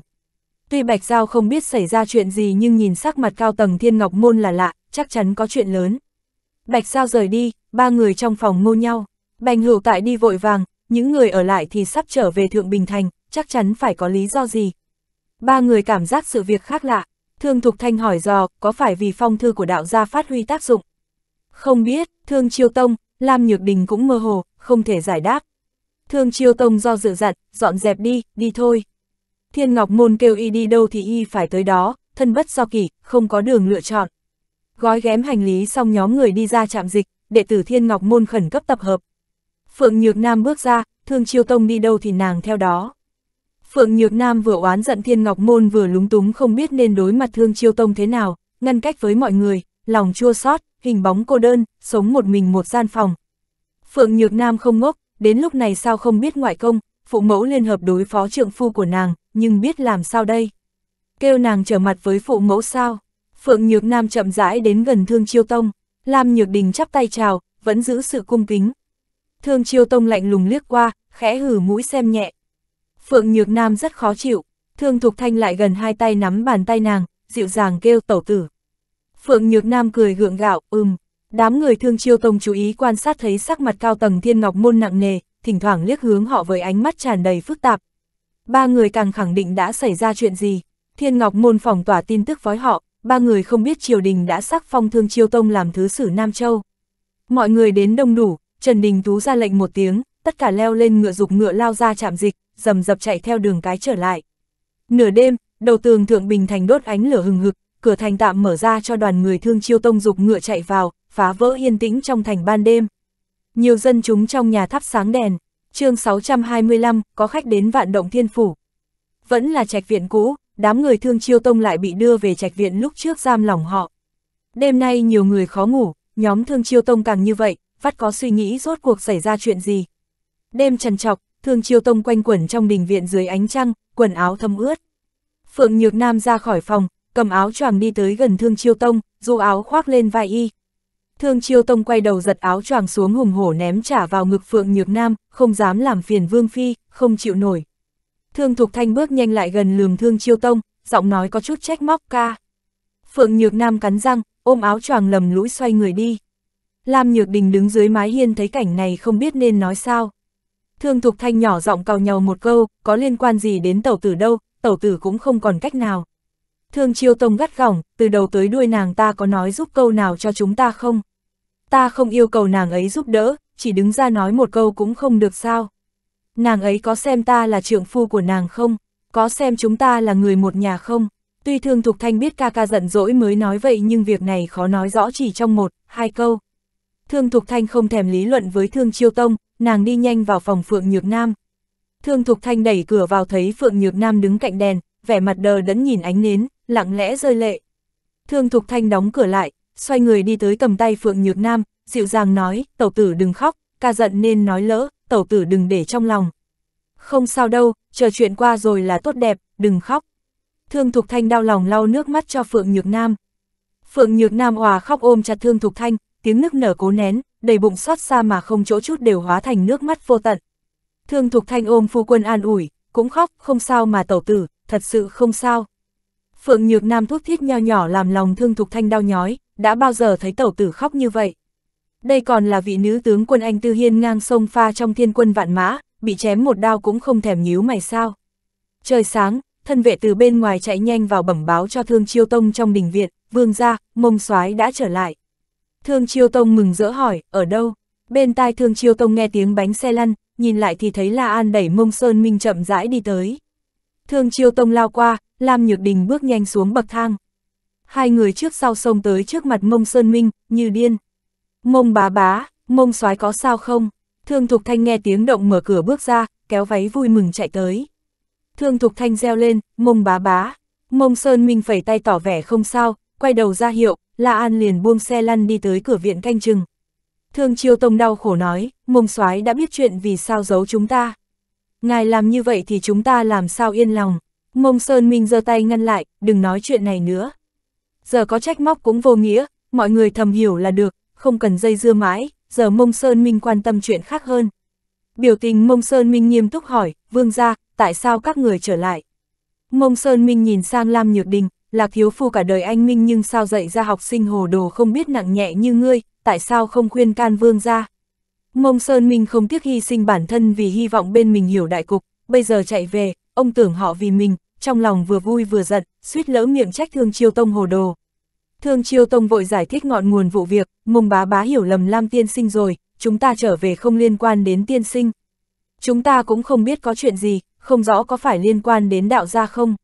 Tuy Bạch Giao không biết xảy ra chuyện gì nhưng nhìn sắc mặt cao tầng Thiên Ngọc Môn là lạ, chắc chắn có chuyện lớn. Bạch Giao rời đi, ba người trong phòng ngô nhau, bành hữu tại đi vội vàng, những người ở lại thì sắp trở về Thượng Bình Thành, chắc chắn phải có lý do gì, Ba người cảm giác sự việc khác lạ. Thương Thục Thanh hỏi dò, có phải vì phong thư của đạo gia phát huy tác dụng? Không biết, Thương Chiêu Tông, Lam Nhược Đình cũng mơ hồ, không thể giải đáp. Thương Chiêu Tông do dự dặn, dọn dẹp đi, đi thôi. Thiên Ngọc Môn kêu y đi đâu thì y phải tới đó, thân bất do kỷ, không có đường lựa chọn. Gói ghém hành lý xong nhóm người đi ra trạm dịch, đệ tử Thiên Ngọc Môn khẩn cấp tập hợp. Phượng Nhược Nam bước ra, Thương Chiêu Tông đi đâu thì nàng theo đó. Phượng Nhược Nam vừa oán giận Thiên Ngọc Môn vừa lúng túng không biết nên đối mặt Thương Chiêu Tông thế nào, ngăn cách với mọi người, lòng chua xót, hình bóng cô đơn, sống một mình một gian phòng. Phượng Nhược Nam không ngốc, đến lúc này sao không biết ngoại công, phụ mẫu liên hợp đối phó trượng phu của nàng, nhưng biết làm sao đây? Kêu nàng trở mặt với phụ mẫu sao? Phượng Nhược Nam chậm rãi đến gần Thương Chiêu Tông, Lam Nhược Đình chắp tay chào, vẫn giữ sự cung kính. Thương Chiêu Tông lạnh lùng liếc qua, khẽ hử mũi xem nhẹ, Phượng Nhược Nam rất khó chịu, Thương Thục Thanh lại gần hai tay nắm bàn tay nàng, dịu dàng kêu tẩu tử. Phượng Nhược Nam cười gượng gạo, ừm. Đám người thương chiêu tông chú ý quan sát thấy sắc mặt cao tầng thiên ngọc môn nặng nề, thỉnh thoảng liếc hướng họ với ánh mắt tràn đầy phức tạp. Ba người càng khẳng định đã xảy ra chuyện gì. Thiên ngọc môn phòng tỏa tin tức với họ, ba người không biết triều đình đã sắc phong thương chiêu tông làm thứ sử Nam Châu. Mọi người đến đông đủ, Trần Đình Tú ra lệnh một tiếng, tất cả leo lên ngựa dục ngựa lao ra chạm dịch, dầm dập chạy theo đường cái trở lại. Nửa đêm, đầu tường thượng bình thành đốt ánh lửa hừng hực, cửa thành tạm mở ra cho đoàn người thương chiêu tông dục ngựa chạy vào, phá vỡ yên tĩnh trong thành ban đêm. Nhiều dân chúng trong nhà thắp sáng đèn, chương 625 có khách đến vạn động thiên phủ. Vẫn là trạch viện cũ, đám người thương chiêu tông lại bị đưa về trạch viện lúc trước giam lòng họ. Đêm nay nhiều người khó ngủ, nhóm thương chiêu tông càng như vậy, phát có suy nghĩ rốt cuộc xảy ra chuyện gì, Đêm trần trọc, thương Chiêu Tông quanh quẩn trong đình viện dưới ánh trăng, quần áo thâm ướt. Phượng Nhược Nam ra khỏi phòng, cầm áo choàng đi tới gần Thương Chiêu Tông, du áo khoác lên vai y. Thương Chiêu Tông quay đầu giật áo choàng xuống hùng hổ ném trả vào ngực Phượng Nhược Nam, không dám làm phiền Vương Phi, không chịu nổi. Thương Thục Thanh bước nhanh lại gần lườm Thương Chiêu Tông, giọng nói có chút trách móc ca. Phượng Nhược Nam cắn răng, ôm áo choàng lầm lũi xoay người đi. Lam Nhược Đình đứng dưới mái hiên thấy cảnh này không biết nên nói sao. Thương Thục Thanh nhỏ giọng cào nhau một câu, có liên quan gì đến tẩu tử đâu, tẩu tử cũng không còn cách nào. Thương Chiêu Tông gắt gỏng, từ đầu tới đuôi nàng ta có nói giúp câu nào cho chúng ta không? Ta không yêu cầu nàng ấy giúp đỡ, chỉ đứng ra nói một câu cũng không được sao. Nàng ấy có xem ta là trượng phu của nàng không? Có xem chúng ta là người một nhà không? Tuy Thương Thục Thanh biết ca ca giận dỗi mới nói vậy nhưng việc này khó nói rõ chỉ trong một, hai câu. Thương Thục Thanh không thèm lý luận với Thương Chiêu Tông, nàng đi nhanh vào phòng Phượng Nhược Nam. Thương Thục Thanh đẩy cửa vào thấy Phượng Nhược Nam đứng cạnh đèn, vẻ mặt đờ đẫn nhìn ánh nến, lặng lẽ rơi lệ. Thương Thục Thanh đóng cửa lại, xoay người đi tới cầm tay Phượng Nhược Nam, dịu dàng nói, tẩu tử đừng khóc, ca giận nên nói lỡ, tẩu tử đừng để trong lòng. Không sao đâu, chờ chuyện qua rồi là tốt đẹp, đừng khóc. Thương Thục Thanh đau lòng lau nước mắt cho Phượng Nhược Nam. Phượng Nhược Nam hòa khóc ôm chặt Thương Thục Thanh, tiếng nức nở cố nén, đầy bụng xót xa mà không chỗ chút đều hóa thành nước mắt vô tận. Thương Thục Thanh ôm phu quân an ủi, cũng khóc, không sao mà tẩu tử, thật sự không sao. Phượng Nhược Nam thuốc thiết nho nhỏ làm lòng Thương Thục Thanh đau nhói, đã bao giờ thấy tẩu tử khóc như vậy. Đây còn là vị nữ tướng quân anh Tư Hiên ngang sông pha trong thiên quân vạn mã, bị chém một đao cũng không thèm nhíu mày sao. Trời sáng, thân vệ từ bên ngoài chạy nhanh vào bẩm báo cho Thương Chiêu Tông trong đình viện, vương gia, mông soái đã trở lại. Thương Chiêu Tông mừng rỡ hỏi, ở đâu? Bên tai Thương Chiêu Tông nghe tiếng bánh xe lăn, nhìn lại thì thấy La An đẩy mông Sơn Minh chậm rãi đi tới. Thương Chiêu Tông lao qua, Lam Nhược Đình bước nhanh xuống bậc thang. Hai người trước sau xông tới trước mặt mông Sơn Minh, như điên. Mông bá bá, mông soái có sao không? Thương Thục Thanh nghe tiếng động mở cửa bước ra, kéo váy vui mừng chạy tới. Thương Thục Thanh reo lên, mông bá bá. Mông Sơn Minh phẩy tay tỏ vẻ không sao, quay đầu ra hiệu, La An liền buông xe lăn đi tới cửa viện canh chừng. Thương Chiêu Tông đau khổ nói, mông soái đã biết chuyện vì sao giấu chúng ta. Ngài làm như vậy thì chúng ta làm sao yên lòng. Mông Sơn Minh giơ tay ngăn lại, đừng nói chuyện này nữa. Giờ có trách móc cũng vô nghĩa, mọi người thầm hiểu là được, không cần dây dưa mãi, giờ Mông Sơn Minh quan tâm chuyện khác hơn. Biểu tình Mông Sơn Minh nghiêm túc hỏi, vương gia, tại sao các người trở lại? Mông Sơn Minh nhìn sang Lam Nhược Đình, lạc thiếu phu cả đời anh minh nhưng sao dạy ra học sinh hồ đồ không biết nặng nhẹ như ngươi, tại sao không khuyên can vương ra. Mông Sơn Minh không tiếc hy sinh bản thân vì hy vọng bên mình hiểu đại cục, bây giờ chạy về, ông tưởng họ vì mình, trong lòng vừa vui vừa giận, suýt lỡ miệng trách Thương Chiêu Tông hồ đồ. Thương Chiêu Tông vội giải thích ngọn nguồn vụ việc, mông bá bá hiểu lầm Lam Tiên Sinh rồi, chúng ta trở về không liên quan đến Tiên Sinh. Chúng ta cũng không biết có chuyện gì, không rõ có phải liên quan đến đạo gia không.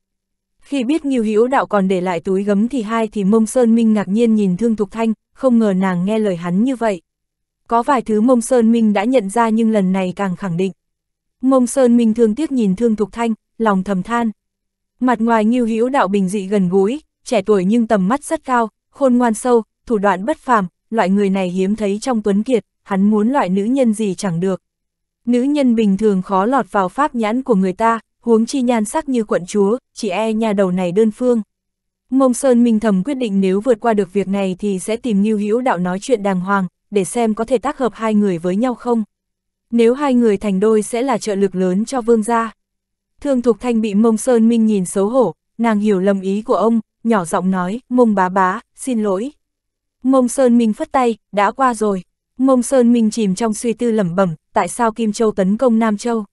Khi biết Nghiêu Hữu Đạo còn để lại túi gấm thì hai thì Mông Sơn Minh ngạc nhiên nhìn Thương Thục Thanh, không ngờ nàng nghe lời hắn như vậy. Có vài thứ Mông Sơn Minh đã nhận ra nhưng lần này càng khẳng định. Mông Sơn Minh thương tiếc nhìn Thương Thục Thanh, lòng thầm than. Mặt ngoài Nghiêu Hữu Đạo bình dị gần gũi, trẻ tuổi nhưng tầm mắt rất cao, khôn ngoan sâu, thủ đoạn bất phàm, loại người này hiếm thấy trong tuấn kiệt, hắn muốn loại nữ nhân gì chẳng được. Nữ nhân bình thường khó lọt vào pháp nhãn của người ta, huống chi nhan sắc như quận chúa, chỉ e nhà đầu này đơn phương. Mông Sơn Minh thầm quyết định nếu vượt qua được việc này thì sẽ tìm Lưu Hữu Đạo nói chuyện đàng hoàng, để xem có thể tác hợp hai người với nhau không. Nếu hai người thành đôi sẽ là trợ lực lớn cho vương gia. Thương Thục Thanh bị Mông Sơn Minh nhìn xấu hổ, nàng hiểu lầm ý của ông, nhỏ giọng nói, Mông bá bá, xin lỗi. Mông Sơn Minh phất tay, đã qua rồi. Mông Sơn Minh chìm trong suy tư lẩm bẩm, tại sao Kim Châu tấn công Nam Châu?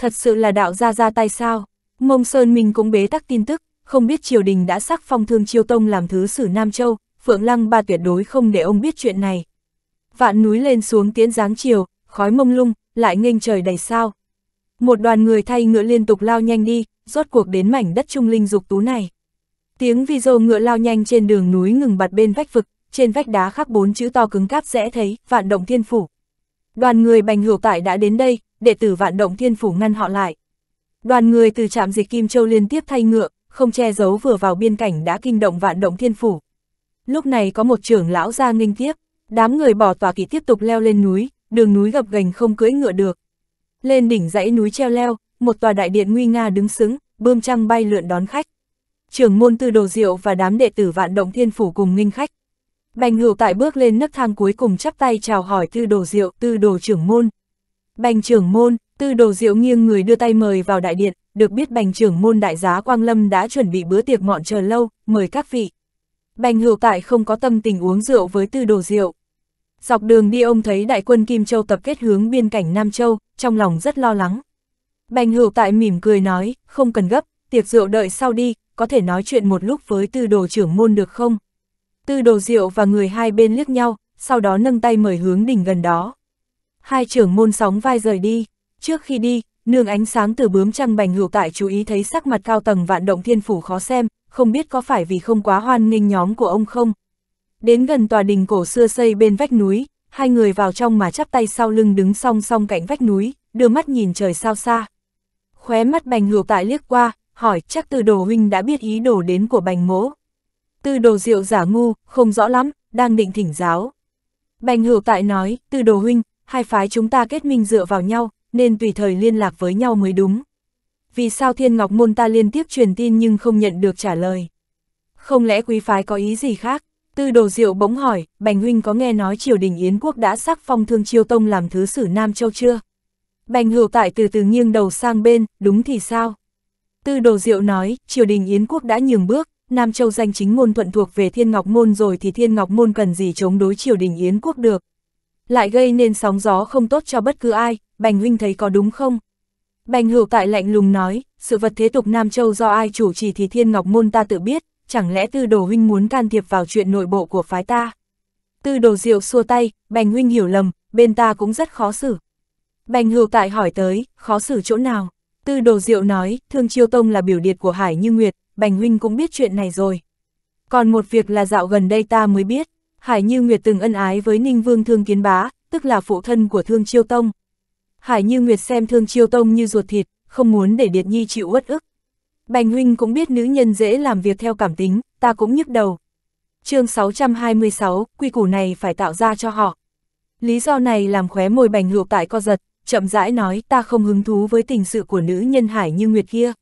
thật sự là đạo gia ra tay sao? Mông Sơn mình cũng bế tắc tin tức, không biết triều đình đã sắc phong thương chiêu tông làm thứ sử Nam Châu, Phượng Lăng ba tuyệt đối không để ông biết chuyện này. Vạn núi lên xuống tiến dáng chiều, khói mông lung, lại nghênh trời đầy sao. Một đoàn người thay ngựa liên tục lao nhanh đi, rốt cuộc đến mảnh đất trung linh dục tú này. Tiếng vi dô ngựa lao nhanh trên đường núi ngừng bặt bên vách vực, trên vách đá khắc bốn chữ to cứng cáp dễ thấy, vạn động thiên phủ. Đoàn người bành hữu tại đã đến đây, đệ tử vạn động thiên phủ ngăn họ lại. Đoàn người từ trạm dịch Kim Châu liên tiếp thay ngựa, không che giấu vừa vào biên cảnh đã kinh động vạn động thiên phủ. Lúc này có một trưởng lão ra nghênh tiếp, đám người bỏ tòa kỳ tiếp tục leo lên núi, đường núi gập gành không cưỡi ngựa được. Lên đỉnh dãy núi treo leo, một tòa đại điện nguy nga đứng sững, bơm trăng bay lượn đón khách. Trưởng môn Tư Đồ Diệu và đám đệ tử Vạn Động Thiên phủ cùng nghênh khách. Bành Hữu tại bước lên nấc thang cuối cùng chắp tay chào hỏi Tư Đồ Diệu, Tư Đồ trưởng môn, Bành trưởng môn, tư đồ diệu nghiêng người đưa tay mời vào đại điện, được biết bành trưởng môn đại giá Quang Lâm đã chuẩn bị bữa tiệc ngọn chờ lâu, mời các vị. Bành hữu tại không có tâm tình uống rượu với tư đồ Diệu. Dọc đường đi ông thấy đại quân Kim Châu tập kết hướng biên cảnh Nam Châu, trong lòng rất lo lắng. Bành hữu tại mỉm cười nói, không cần gấp, tiệc rượu đợi sau đi, có thể nói chuyện một lúc với tư đồ trưởng môn được không? Tư đồ Diệu và người hai bên liếc nhau, sau đó nâng tay mời hướng đỉnh gần đó hai trưởng môn sóng vai rời đi. Trước khi đi, nương ánh sáng từ bướm trăng bành hữu tại chú ý thấy sắc mặt cao tầng vạn động thiên phủ khó xem, không biết có phải vì không quá hoan nghênh nhóm của ông không. Đến gần tòa đình cổ xưa xây bên vách núi, hai người vào trong mà chắp tay sau lưng đứng song song cạnh vách núi, đưa mắt nhìn trời sao xa. Khóe mắt bành hữu tại liếc qua, hỏi chắc từ đồ huynh đã biết ý đồ đến của bành mỗ. Từ đồ diệu giả ngu, không rõ lắm, đang định thỉnh giáo. Bành hữu tại nói, từ đồ huynh, hai phái chúng ta kết minh dựa vào nhau, nên tùy thời liên lạc với nhau mới đúng. Vì sao Thiên Ngọc Môn ta liên tiếp truyền tin nhưng không nhận được trả lời? Không lẽ quý phái có ý gì khác? Tư đồ diệu bỗng hỏi, Bành Huynh có nghe nói triều đình Yến Quốc đã sắc phong thương chiêu tông làm thứ sử Nam Châu chưa? Bành hữu tại từ từ nghiêng đầu sang bên, đúng thì sao? Tư đồ diệu nói, triều đình Yến Quốc đã nhường bước, Nam Châu danh chính ngôn thuận thuộc về Thiên Ngọc Môn rồi thì Thiên Ngọc Môn cần gì chống đối triều đình Yến Quốc được lại gây nên sóng gió không tốt cho bất cứ ai, Bành huynh thấy có đúng không? Bành hữu tại lạnh lùng nói, sự vật thế tục Nam Châu do ai chủ trì thì Thiên Ngọc Môn ta tự biết, chẳng lẽ tư đồ huynh muốn can thiệp vào chuyện nội bộ của phái ta? Tư đồ diệu xua tay, bành huynh hiểu lầm, bên ta cũng rất khó xử. Bành hữu tại hỏi tới, khó xử chỗ nào? Tư đồ diệu nói, Thương Chiêu Tông là biểu điệt của Hải Như Nguyệt, bành huynh cũng biết chuyện này rồi. Còn một việc là dạo gần đây ta mới biết, Hải Như Nguyệt từng ân ái với Ninh Vương Thương Kiến Bá, tức là phụ thân của Thương Chiêu Tông. Hải Như Nguyệt xem Thương Chiêu Tông như ruột thịt, không muốn để Điệt Nhi chịu uất ức. Bành huynh cũng biết nữ nhân dễ làm việc theo cảm tính, ta cũng nhức đầu. chương 626, quy củ này phải tạo ra cho họ. Lý do này làm khóe môi bành hữu tại co giật, chậm rãi nói ta không hứng thú với tình sự của nữ nhân Hải Như Nguyệt kia.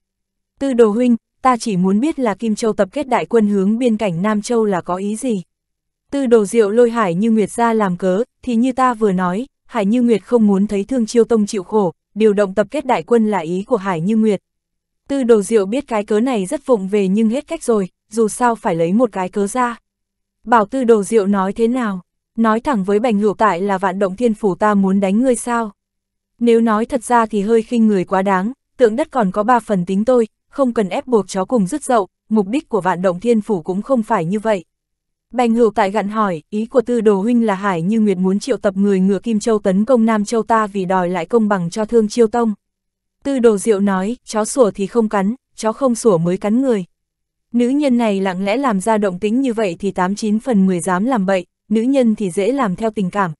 Tư đồ huynh, ta chỉ muốn biết là Kim Châu tập kết đại quân hướng biên cảnh Nam Châu là có ý gì. Tư đồ diệu lôi Hải Như Nguyệt ra làm cớ, thì như ta vừa nói, Hải Như Nguyệt không muốn thấy Thương Chiêu Tông chịu khổ, điều động tập kết đại quân là ý của Hải Như Nguyệt. Tư đồ diệu biết cái cớ này rất vụng về nhưng hết cách rồi, dù sao phải lấy một cái cớ ra. Bảo tư đồ diệu nói thế nào? Nói thẳng với bành hữu tại là vạn động thiên phủ ta muốn đánh ngươi sao? Nếu nói thật ra thì hơi khinh người quá đáng, tượng đất còn có ba phần tính tôi, không cần ép buộc chó cùng dứt dậu, mục đích của vạn động thiên phủ cũng không phải như vậy. Bành hữu tại gặn hỏi, ý của tư đồ huynh là Hải Như Nguyệt muốn triệu tập người ngựa Kim Châu tấn công Nam Châu ta vì đòi lại công bằng cho thương chiêu tông. Tư đồ diệu nói, chó sủa thì không cắn, chó không sủa mới cắn người. Nữ nhân này lặng lẽ làm ra động tính như vậy thì 89 phần 10 dám làm bậy, nữ nhân thì dễ làm theo tình cảm.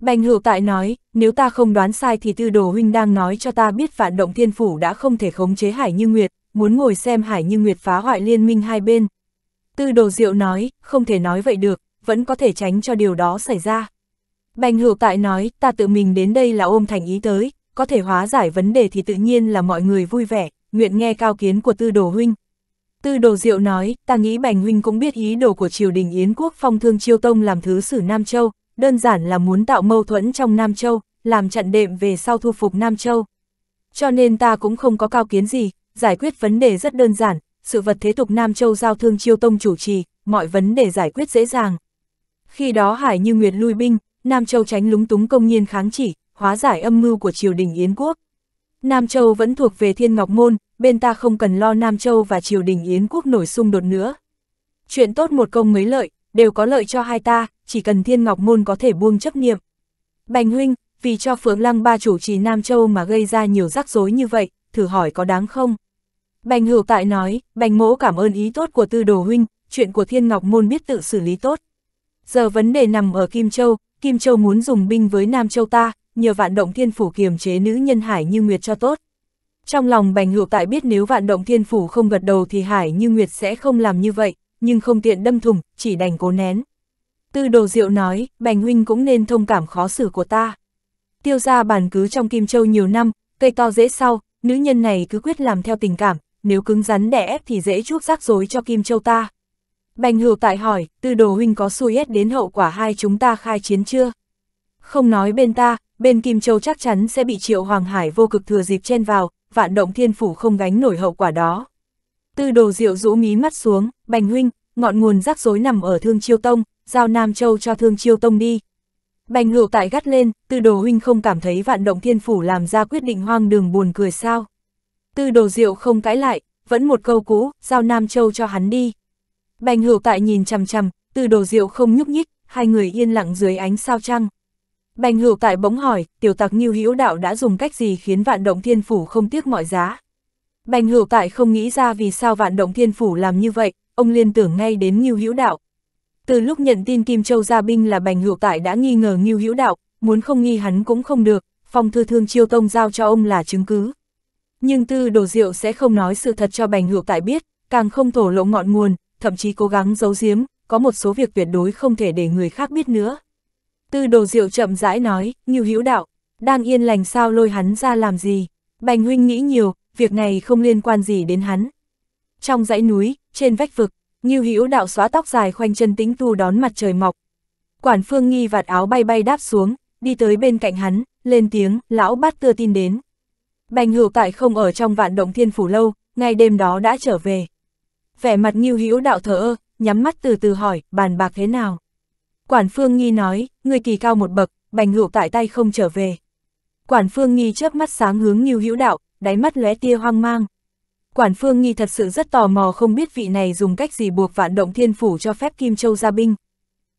Bành hữu tại nói, nếu ta không đoán sai thì tư đồ huynh đang nói cho ta biết vạn động thiên phủ đã không thể khống chế Hải Như Nguyệt, muốn ngồi xem Hải Như Nguyệt phá hoại liên minh hai bên, Tư đồ diệu nói, không thể nói vậy được, vẫn có thể tránh cho điều đó xảy ra. Bành hữu tại nói, ta tự mình đến đây là ôm thành ý tới, có thể hóa giải vấn đề thì tự nhiên là mọi người vui vẻ, nguyện nghe cao kiến của tư đồ huynh. Tư đồ diệu nói, ta nghĩ bành huynh cũng biết ý đồ của triều đình Yến quốc phong thương chiêu tông làm thứ sử Nam Châu, đơn giản là muốn tạo mâu thuẫn trong Nam Châu, làm chặn đệm về sau thu phục Nam Châu. Cho nên ta cũng không có cao kiến gì, giải quyết vấn đề rất đơn giản, sự vật thế tục Nam Châu giao thương chiêu tông chủ trì, mọi vấn đề giải quyết dễ dàng. Khi đó Hải Như Nguyệt lui binh, Nam Châu tránh lúng túng công nhiên kháng chỉ, hóa giải âm mưu của triều đình Yến Quốc. Nam Châu vẫn thuộc về Thiên Ngọc Môn, bên ta không cần lo Nam Châu và triều đình Yến Quốc nổi xung đột nữa. Chuyện tốt một công mấy lợi, đều có lợi cho hai ta, chỉ cần Thiên Ngọc Môn có thể buông chấp niệm. Bành huynh, vì cho Phượng Lăng ba chủ trì Nam Châu mà gây ra nhiều rắc rối như vậy, thử hỏi có đáng không? Bành hữu tại nói, bành mỗ cảm ơn ý tốt của tư đồ huynh, chuyện của thiên ngọc môn biết tự xử lý tốt. Giờ vấn đề nằm ở Kim Châu, Kim Châu muốn dùng binh với Nam Châu ta, nhờ vạn động thiên phủ kiềm chế nữ nhân Hải Như Nguyệt cho tốt. Trong lòng Bành Hữu Tại biết nếu vạn động thiên phủ không gật đầu thì Hải Như Nguyệt sẽ không làm như vậy, nhưng không tiện đâm thùng, chỉ đành cố nén. Tư đồ diệu nói, Bành Huynh cũng nên thông cảm khó xử của ta. Tiêu ra bàn cứ trong Kim Châu nhiều năm, cây to dễ sau, nữ nhân này cứ quyết làm theo tình cảm, nếu cứng rắn đẻ ép thì dễ chuốc rắc rối cho Kim Châu ta. Bành hữu tại hỏi, tư đồ huynh có xui ép đến hậu quả hai chúng ta khai chiến chưa? Không nói bên ta, bên Kim Châu chắc chắn sẽ bị triệu Hoàng Hải vô cực thừa dịp chen vào, vạn động thiên phủ không gánh nổi hậu quả đó. Tư đồ diệu rũ mí mắt xuống, bành huynh, ngọn nguồn rắc rối nằm ở Thương Chiêu Tông, giao Nam Châu cho Thương Chiêu Tông đi. Bành hữu tại gắt lên, tư đồ huynh không cảm thấy vạn động thiên phủ làm ra quyết định hoang đường buồn cười sao. Tư đồ diệu không cãi lại, vẫn một câu cũ, giao Nam Châu cho hắn đi. Bành hữu tại nhìn chằm chằm, tư đồ diệu không nhúc nhích, hai người yên lặng dưới ánh sao trăng. Bành hữu tại bỗng hỏi, tiểu tặc như hữu đạo đã dùng cách gì khiến vạn động thiên phủ không tiếc mọi giá. Bành hữu tại không nghĩ ra vì sao vạn động thiên phủ làm như vậy, ông liên tưởng ngay đến Ngưu Hữu Đạo. Từ lúc nhận tin Kim Châu ra binh là Bành Hữu Tại đã nghi ngờ Ngưu Hữu Đạo, muốn không nghi hắn cũng không được, phong thư thương Chiêu Tông giao cho ông là chứng cứ. Nhưng tư đồ diệu sẽ không nói sự thật cho bành hược tại biết, càng không thổ lộ ngọn nguồn, thậm chí cố gắng giấu giếm, có một số việc tuyệt đối không thể để người khác biết nữa. Tư đồ diệu chậm rãi nói, như hữu đạo, đang yên lành sao lôi hắn ra làm gì, bành huynh nghĩ nhiều, việc này không liên quan gì đến hắn. Trong dãy núi, trên vách vực, như hữu đạo xóa tóc dài khoanh chân tính tu đón mặt trời mọc. Quản phương nghi vạt áo bay bay đáp xuống, đi tới bên cạnh hắn, lên tiếng, lão bát tưa tin đến. Bành hữu tại không ở trong vạn động thiên phủ lâu, ngay đêm đó đã trở về. Vẻ mặt nghiêu hữu đạo thờ ơ, nhắm mắt từ từ hỏi, bàn bạc thế nào? Quản phương nghi nói, người kỳ cao một bậc, bành hữu tại tay không trở về. Quản phương nghi chớp mắt sáng hướng nghiêu hữu đạo, đáy mắt lóe tia hoang mang. Quản phương nghi thật sự rất tò mò không biết vị này dùng cách gì buộc vạn động thiên phủ cho phép Kim Châu ra binh.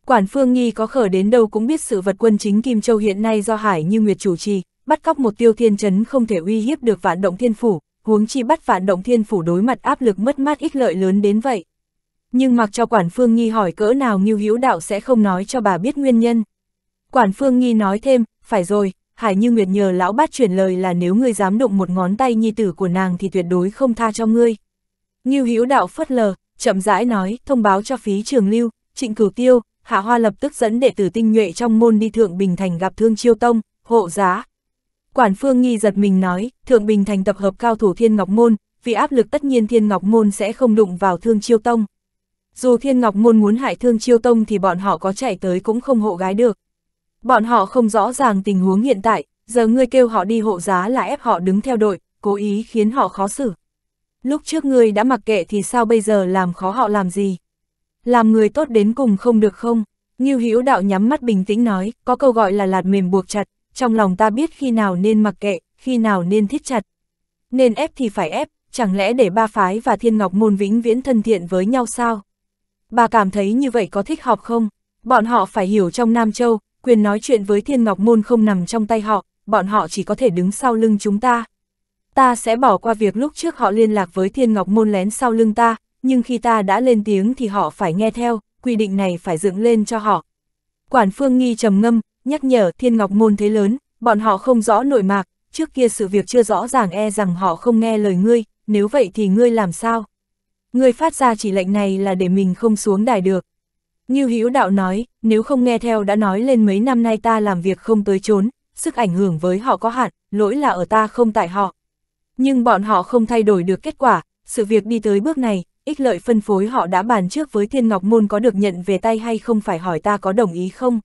Quản phương nghi có khở đến đâu cũng biết sự vật quân chính Kim Châu hiện nay do Hải như Nguyệt chủ trì, bắt cóc một tiêu thiên chấn không thể uy hiếp được vạn động thiên phủ, huống chi bắt vạn động thiên phủ đối mặt áp lực mất mát ích lợi lớn đến vậy. Nhưng mặc cho quản phương nghi hỏi cỡ nào Ngưu Hữu Đạo sẽ không nói cho bà biết nguyên nhân. Quản phương nghi nói thêm, phải rồi, Hải Như Nguyệt nhờ lão bát chuyển lời là nếu ngươi dám động một ngón tay nhi tử của nàng thì tuyệt đối không tha cho ngươi. Ngưu Hữu Đạo phất lờ, chậm rãi nói, thông báo cho phí trường lưu, trịnh cửu tiêu, Hạ Hoa lập tức dẫn đệ tử tinh nhuệ trong môn đi thượng Bình Thành gặp Thương Chiêu Tông, hộ giá, Quản Phương Nghi giật mình nói, Thượng Bình thành tập hợp cao thủ Thiên Ngọc Môn, vì áp lực tất nhiên Thiên Ngọc Môn sẽ không đụng vào Thương Chiêu Tông. Dù Thiên Ngọc Môn muốn hại Thương Chiêu Tông thì bọn họ có chạy tới cũng không hộ gái được. Bọn họ không rõ ràng tình huống hiện tại, giờ ngươi kêu họ đi hộ giá là ép họ đứng theo đội, cố ý khiến họ khó xử. Lúc trước ngươi đã mặc kệ thì sao bây giờ làm khó họ làm gì? Làm người tốt đến cùng không được không? Ngưu Hữu Đạo nhắm mắt bình tĩnh nói, có câu gọi là lạt mềm buộc chặt, trong lòng ta biết khi nào nên mặc kệ, khi nào nên thiết chặt. Nên ép thì phải ép, chẳng lẽ để ba phái và thiên ngọc môn vĩnh viễn thân thiện với nhau sao? Bà cảm thấy như vậy có thích hợp không? Bọn họ phải hiểu trong Nam Châu, quyền nói chuyện với thiên ngọc môn không nằm trong tay họ, bọn họ chỉ có thể đứng sau lưng chúng ta. Ta sẽ bỏ qua việc lúc trước họ liên lạc với thiên ngọc môn lén sau lưng ta, nhưng khi ta đã lên tiếng thì họ phải nghe theo, quy định này phải dựng lên cho họ. Quản phương nghi trầm ngâm, nhắc nhở thiên ngọc môn thế lớn, bọn họ không rõ nội mạc, trước kia sự việc chưa rõ ràng e rằng họ không nghe lời ngươi, nếu vậy thì ngươi làm sao? Ngươi phát ra chỉ lệnh này là để mình không xuống đài được. Như Hữu đạo nói, nếu không nghe theo đã nói lên mấy năm nay ta làm việc không tới trốn, sức ảnh hưởng với họ có hạn, lỗi là ở ta không tại họ. Nhưng bọn họ không thay đổi được kết quả, sự việc đi tới bước này, ích lợi phân phối họ đã bàn trước với Thiên Ngọc Môn có được nhận về tay hay không phải hỏi ta có đồng ý không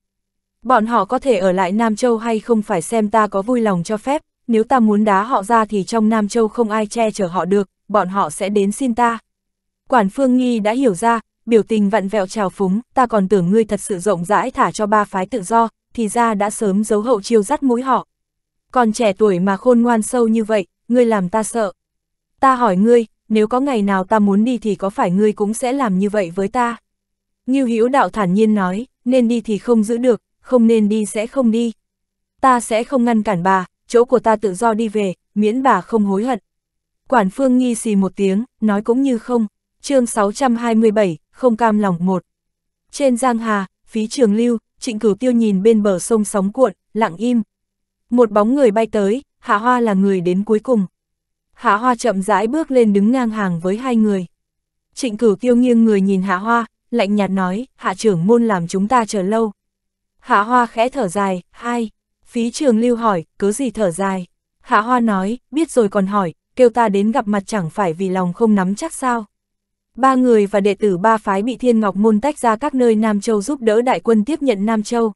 bọn họ có thể ở lại Nam Châu hay không phải xem ta có vui lòng cho phép, nếu ta muốn đá họ ra thì trong Nam Châu không ai che chở họ được, bọn họ sẽ đến xin ta. Quản Phương Nghi đã hiểu ra, biểu tình vặn vẹo trào phúng, ta còn tưởng ngươi thật sự rộng rãi thả cho ba phái tự do, thì ra đã sớm giấu hậu chiêu dắt mũi họ. Còn trẻ tuổi mà khôn ngoan sâu như vậy, ngươi làm ta sợ. Ta hỏi ngươi, nếu có ngày nào ta muốn đi thì có phải ngươi cũng sẽ làm như vậy với ta? Ngưu Hữu Đạo thản nhiên nói, nên đi thì không giữ được, không nên đi sẽ không đi. Ta sẽ không ngăn cản bà, chỗ của ta tự do đi về, miễn bà không hối hận. Quản phương nghi xì một tiếng, nói cũng như không, chương 627, không cam lòng một. Trên Giang Hà, phí trường lưu, trịnh cửu tiêu nhìn bên bờ sông sóng cuộn, lặng im. Một bóng người bay tới, Hạ Hoa là người đến cuối cùng. Hạ Hoa chậm rãi bước lên đứng ngang hàng với hai người. Trịnh cửu tiêu nghiêng người nhìn Hạ Hoa, lạnh nhạt nói, Hạ trưởng môn làm chúng ta chờ lâu, Hạ Hoa khẽ thở dài, hai. Phí trường lưu hỏi, cứ gì thở dài. Hạ Hoa nói, biết rồi còn hỏi, kêu ta đến gặp mặt chẳng phải vì lòng không nắm chắc sao. Ba người và đệ tử ba phái bị Thiên Ngọc Môn tách ra các nơi Nam Châu giúp đỡ đại quân tiếp nhận Nam Châu.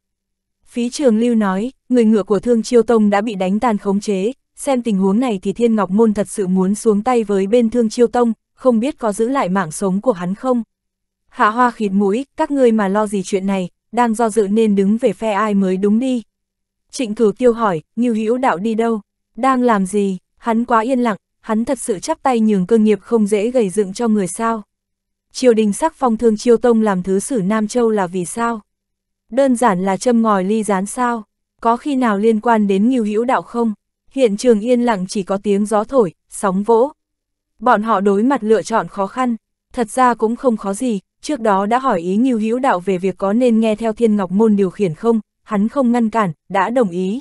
Phí trường lưu nói, người ngựa của Thương Chiêu Tông đã bị đánh tàn khống chế, xem tình huống này thì Thiên Ngọc Môn thật sự muốn xuống tay với bên Thương Chiêu Tông, không biết có giữ lại mạng sống của hắn không. Hạ Hoa khịt mũi, các ngươi mà lo gì chuyện này, đang do dự nên đứng về phe ai mới đúng đi. Trịnh cửu tiêu hỏi, Ngưu Hữu Đạo đi đâu? Đang làm gì? Hắn quá yên lặng, hắn thật sự chắp tay nhường cơ nghiệp không dễ gầy dựng cho người sao. Triều đình sắc phong thương chiêu tông làm thứ sử Nam Châu là vì sao? Đơn giản là châm ngòi ly gián sao? Có khi nào liên quan đến Ngưu Hữu Đạo không? Hiện trường yên lặng chỉ có tiếng gió thổi, sóng vỗ. Bọn họ đối mặt lựa chọn khó khăn, thật ra cũng không khó gì, Trước đó đã hỏi ý Ngưu Hữu Đạo về việc có nên nghe theo Thiên Ngọc Môn điều khiển không, hắn không ngăn cản, đã đồng ý.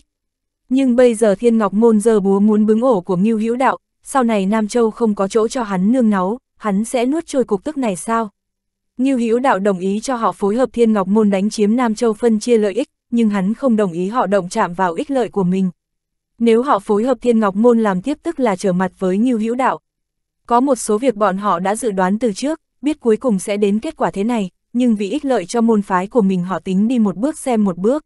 Nhưng bây giờ Thiên Ngọc Môn giờ búa muốn bứng ổ của Ngưu Hữu Đạo, sau này Nam Châu không có chỗ cho hắn nương náu, hắn sẽ nuốt trôi cục tức này sao? Ngưu Hữu Đạo đồng ý cho họ phối hợp Thiên Ngọc Môn đánh chiếm Nam Châu phân chia lợi ích, nhưng hắn không đồng ý họ động chạm vào ích lợi của mình. Nếu họ phối hợp Thiên Ngọc Môn làm tiếp tức là trở mặt với Ngưu Hữu Đạo. Có một số việc bọn họ đã dự đoán từ trước, biết cuối cùng sẽ đến kết quả thế này, nhưng vì ích lợi cho môn phái của mình họ tính đi một bước xem một bước.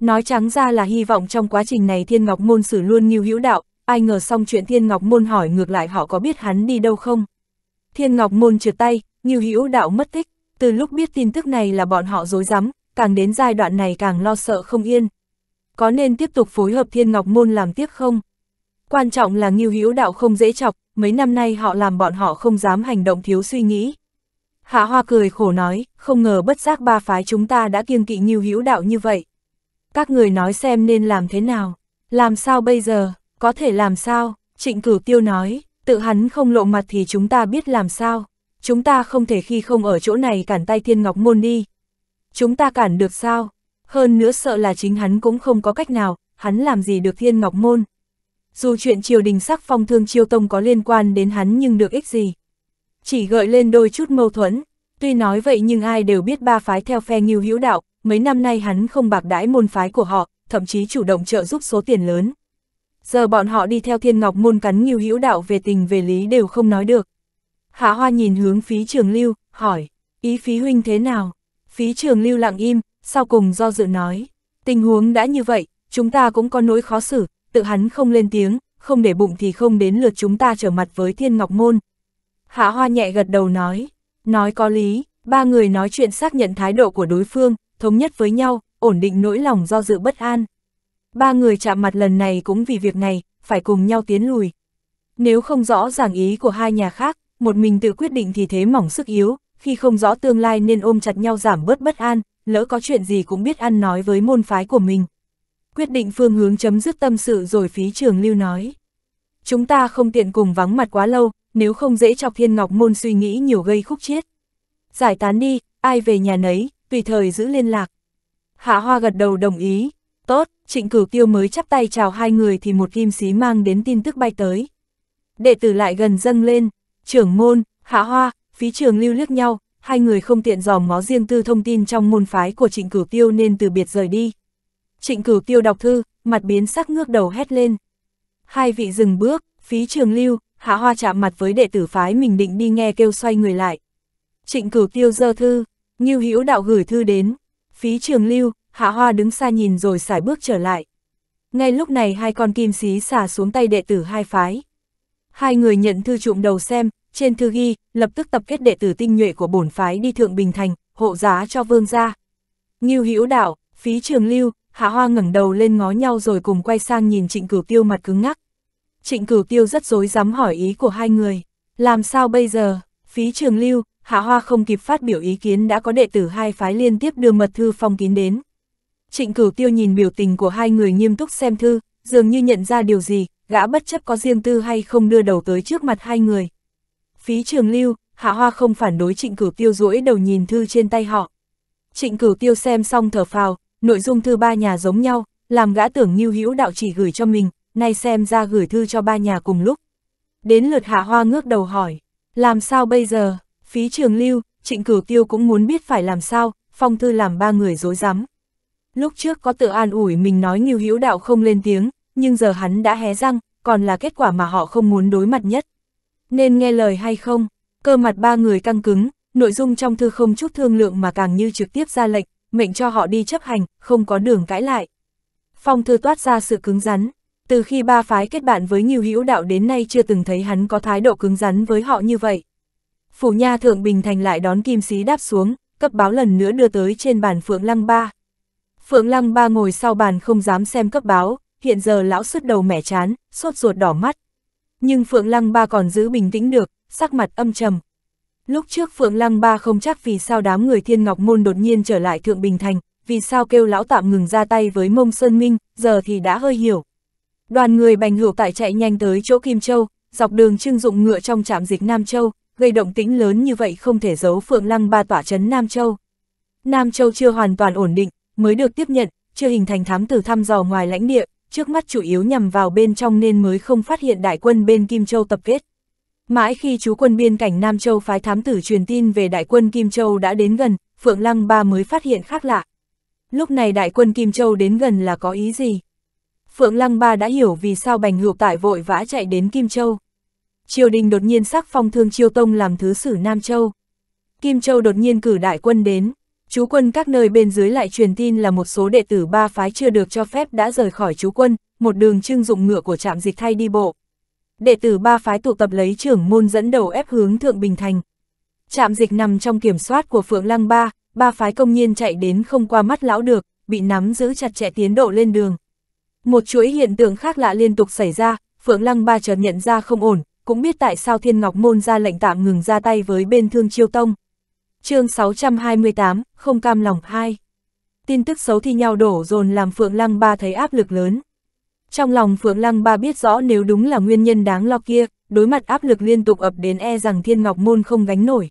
Nói trắng ra là hy vọng trong quá trình này Thiên Ngọc Môn xử luôn nghiêu hữu đạo, ai ngờ xong chuyện Thiên Ngọc Môn hỏi ngược lại họ có biết hắn đi đâu không. Thiên Ngọc Môn trượt tay, nghiêu hữu đạo mất tích, từ lúc biết tin tức này là bọn họ dối rắm càng đến giai đoạn này càng lo sợ không yên. Có nên tiếp tục phối hợp Thiên Ngọc Môn làm tiếp không? Quan trọng là nghiêu hữu đạo không dễ chọc, mấy năm nay họ làm bọn họ không dám hành động thiếu suy nghĩ. Hạ Hoa cười khổ nói, không ngờ bất giác ba phái chúng ta đã kiêng kỵ nhiều hữu đạo như vậy. Các người nói xem nên làm thế nào, làm sao bây giờ, có thể làm sao, trịnh cửu tiêu nói, tự hắn không lộ mặt thì chúng ta biết làm sao, chúng ta không thể khi không ở chỗ này cản tay thiên ngọc môn đi. Chúng ta cản được sao, hơn nữa sợ là chính hắn cũng không có cách nào, hắn làm gì được thiên ngọc môn dù chuyện triều đình sắc phong thương chiêu tông có liên quan đến hắn nhưng được ích gì. Chỉ gợi lên đôi chút mâu thuẫn, tuy nói vậy nhưng ai đều biết ba phái theo phe nghiêu hữu đạo, mấy năm nay hắn không bạc đãi môn phái của họ, thậm chí chủ động trợ giúp số tiền lớn. Giờ bọn họ đi theo thiên ngọc môn cắn nghiêu hữu đạo về tình về lý đều không nói được. Hạ Hoa nhìn hướng phí trường lưu, hỏi, ý phí huynh thế nào? Phí trường lưu lặng im, sau cùng do dự nói, tình huống đã như vậy, chúng ta cũng có nỗi khó xử, tự hắn không lên tiếng, không để bụng thì không đến lượt chúng ta trở mặt với Thiên Ngọc Môn. Hạ Hoa nhẹ gật đầu nói, nói có lý, ba người nói chuyện xác nhận thái độ của đối phương, thống nhất với nhau, ổn định nỗi lòng do dự bất an. Ba người chạm mặt lần này cũng vì việc này, phải cùng nhau tiến lùi. Nếu không rõ ràng ý của hai nhà khác, một mình tự quyết định thì thế mỏng sức yếu, khi không rõ tương lai nên ôm chặt nhau giảm bớt bất an, lỡ có chuyện gì cũng biết ăn nói với môn phái của mình quyết định phương hướng chấm dứt tâm sự rồi phí trường lưu nói. Chúng ta không tiện cùng vắng mặt quá lâu, nếu không dễ chọc thiên ngọc môn suy nghĩ nhiều gây khúc chiết. Giải tán đi, ai về nhà nấy, tùy thời giữ liên lạc. Hạ Hoa gật đầu đồng ý. Tốt, trịnh cửu tiêu mới chắp tay chào hai người thì một kim sĩ mang đến tin tức bay tới. Đệ tử lại gần dâng lên, trưởng môn, Hạ Hoa, phí trường lưu liếc nhau, hai người không tiện dòm ngó riêng tư thông tin trong môn phái của trịnh cửu tiêu nên từ biệt rời đi trịnh cửu tiêu đọc thư, mặt biến sắc ngước đầu hét lên. Hai vị dừng bước, phí trường lưu, hạ hoa chạm mặt với đệ tử phái mình định đi nghe kêu xoay người lại. Trịnh cửu tiêu dơ thư, nghiêu hữu đạo gửi thư đến, phí trường lưu, hạ hoa đứng xa nhìn rồi xài bước trở lại. Ngay lúc này hai con kim xí xả xuống tay đệ tử hai phái. Hai người nhận thư trụm đầu xem, trên thư ghi, lập tức tập kết đệ tử tinh nhuệ của bổn phái đi thượng Bình Thành, hộ giá cho vương gia. Nghiêu hữu đạo, phí trường lưu, Hạ Hoa ngẩng đầu lên ngó nhau rồi cùng quay sang nhìn Trịnh Cửu Tiêu mặt cứng ngắc. Trịnh Cửu Tiêu rất dối dám hỏi ý của hai người, làm sao bây giờ, phí trường lưu, Hạ Hoa không kịp phát biểu ý kiến đã có đệ tử hai phái liên tiếp đưa mật thư phong kín đến. Trịnh Cửu Tiêu nhìn biểu tình của hai người nghiêm túc xem thư, dường như nhận ra điều gì, gã bất chấp có riêng tư hay không đưa đầu tới trước mặt hai người. Phí trường lưu, Hạ Hoa không phản đối Trịnh Cửu Tiêu duỗi đầu nhìn thư trên tay họ. Trịnh Cửu Tiêu xem xong thở phào, nội dung thư ba nhà giống nhau, làm gã tưởng như Hữu Đạo chỉ gửi cho mình, nay xem ra gửi thư cho ba nhà cùng lúc. Đến lượt Hạ Hoa ngước đầu hỏi, làm sao bây giờ, phí trường lưu, trịnh cửu tiêu cũng muốn biết phải làm sao, phong thư làm ba người dối rắm Lúc trước có tự an ủi mình nói như Hữu Đạo không lên tiếng, nhưng giờ hắn đã hé răng, còn là kết quả mà họ không muốn đối mặt nhất. Nên nghe lời hay không, cơ mặt ba người căng cứng, nội dung trong thư không chút thương lượng mà càng như trực tiếp ra lệnh, mệnh cho họ đi chấp hành, không có đường cãi lại. Phong thư toát ra sự cứng rắn, từ khi ba phái kết bạn với Nghiêu Hữu Đạo đến nay chưa từng thấy hắn có thái độ cứng rắn với họ như vậy. Phủ nha Thượng Bình Thành lại đón kim sĩ đáp xuống, cấp báo lần nữa đưa tới trên bàn Phượng Lăng Ba. Phượng Lăng Ba ngồi sau bàn không dám xem cấp báo, hiện giờ lão sứt đầu mẻ chán, sốt ruột đỏ mắt. Nhưng Phượng Lăng Ba còn giữ bình tĩnh được, sắc mặt âm trầm, Lúc trước Phượng Lăng Ba không chắc vì sao đám người thiên ngọc môn đột nhiên trở lại Thượng Bình Thành, vì sao kêu lão tạm ngừng ra tay với mông Sơn Minh, giờ thì đã hơi hiểu. Đoàn người bành hữu tại chạy nhanh tới chỗ Kim Châu, dọc đường trưng dụng ngựa trong trạm dịch Nam Châu, gây động tĩnh lớn như vậy không thể giấu Phượng Lăng Ba tỏa chấn Nam Châu. Nam Châu chưa hoàn toàn ổn định, mới được tiếp nhận, chưa hình thành thám tử thăm dò ngoài lãnh địa, trước mắt chủ yếu nhằm vào bên trong nên mới không phát hiện đại quân bên Kim Châu tập kết. Mãi khi chú quân biên cảnh Nam Châu phái thám tử truyền tin về đại quân Kim Châu đã đến gần, Phượng Lăng Ba mới phát hiện khác lạ. Lúc này đại quân Kim Châu đến gần là có ý gì? Phượng Lăng Ba đã hiểu vì sao Bành Hữu Tại vội vã chạy đến Kim Châu. Triều đình đột nhiên sắc phong thương Chiêu Tông làm thứ sử Nam Châu. Kim Châu đột nhiên cử đại quân đến, chú quân các nơi bên dưới lại truyền tin là một số đệ tử ba phái chưa được cho phép đã rời khỏi chú quân, một đường trưng dụng ngựa của trạm dịch thay đi bộ đệ tử ba phái tụ tập lấy trưởng môn dẫn đầu ép hướng Thượng Bình Thành. Trạm dịch nằm trong kiểm soát của Phượng Lăng Ba, ba phái công nhiên chạy đến không qua mắt lão được, bị nắm giữ chặt chẽ tiến độ lên đường. Một chuỗi hiện tượng khác lạ liên tục xảy ra, Phượng Lăng Ba chợt nhận ra không ổn, cũng biết tại sao Thiên Ngọc Môn ra lệnh tạm ngừng ra tay với bên Thương Chiêu Tông. chương 628, không cam lòng 2 Tin tức xấu thi nhau đổ dồn làm Phượng Lăng Ba thấy áp lực lớn. Trong lòng Phượng Lăng ba biết rõ nếu đúng là nguyên nhân đáng lo kia, đối mặt áp lực liên tục ập đến e rằng Thiên Ngọc Môn không gánh nổi.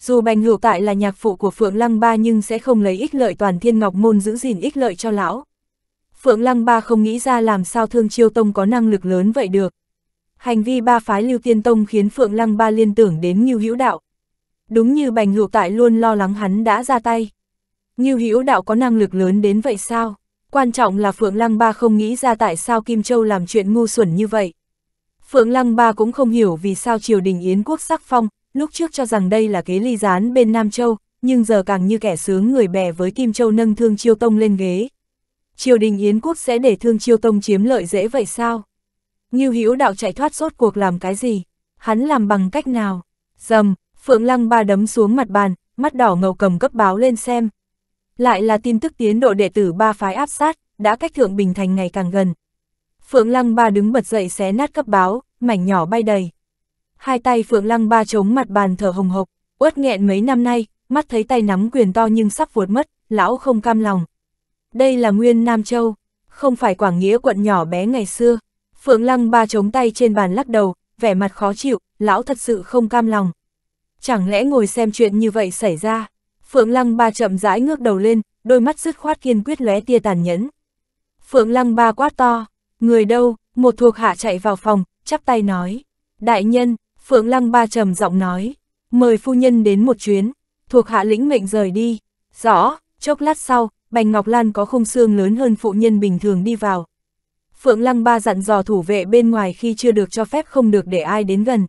Dù Bành Hữu Tại là nhạc phụ của Phượng Lăng Ba nhưng sẽ không lấy ích lợi toàn Thiên Ngọc Môn giữ gìn ích lợi cho lão. Phượng Lăng Ba không nghĩ ra làm sao Thương Chiêu Tông có năng lực lớn vậy được. Hành vi ba phái Lưu Tiên Tông khiến Phượng Lăng Ba liên tưởng đến Ngưu Hữu Đạo. Đúng như Bành Hữu Tại luôn lo lắng hắn đã ra tay. Ngưu Hữu Đạo có năng lực lớn đến vậy sao? quan trọng là Phượng Lăng Ba không nghĩ ra tại sao Kim Châu làm chuyện ngu xuẩn như vậy. Phượng Lăng Ba cũng không hiểu vì sao triều đình Yến quốc sắc phong, lúc trước cho rằng đây là kế ly gián bên Nam Châu, nhưng giờ càng như kẻ sướng người bè với Kim Châu nâng Thương Chiêu Tông lên ghế. Triều đình Yến quốc sẽ để Thương Chiêu Tông chiếm lợi dễ vậy sao? Ngưu Hữu Đạo chạy thoát rốt cuộc làm cái gì? Hắn làm bằng cách nào? Dầm, Phượng Lăng Ba đấm xuống mặt bàn, mắt đỏ ngầu cầm cấp báo lên xem, lại là tin tức tiến độ đệ tử ba phái áp sát, đã cách Thượng Bình Thành ngày càng gần. Phượng Lăng Ba đứng bật dậy xé nát cấp báo, mảnh nhỏ bay đầy. Hai tay Phượng Lăng Ba chống mặt bàn thở hồng hộc, uất nghẹn mấy năm nay, mắt thấy tay nắm quyền to nhưng sắp vuột mất, lão không cam lòng. Đây là nguyên Nam Châu, không phải Quảng Nghĩa quận nhỏ bé ngày xưa. Phượng Lăng Ba chống tay trên bàn lắc đầu, vẻ mặt khó chịu, lão thật sự không cam lòng. Chẳng lẽ ngồi xem chuyện như vậy xảy ra? Phượng Lăng Ba chậm rãi ngước đầu lên, đôi mắt dứt khoát kiên quyết lóe tia tàn nhẫn. Phượng Lăng Ba quát to, người đâu, một thuộc hạ chạy vào phòng, chắp tay nói. Đại nhân, Phượng Lăng Ba trầm giọng nói, mời phu nhân đến một chuyến, thuộc hạ lĩnh mệnh rời đi. Rõ, chốc lát sau, Bành Ngọc Lan có khung xương lớn hơn phụ nhân bình thường đi vào. Phượng Lăng Ba dặn dò thủ vệ bên ngoài khi chưa được cho phép không được để ai đến gần.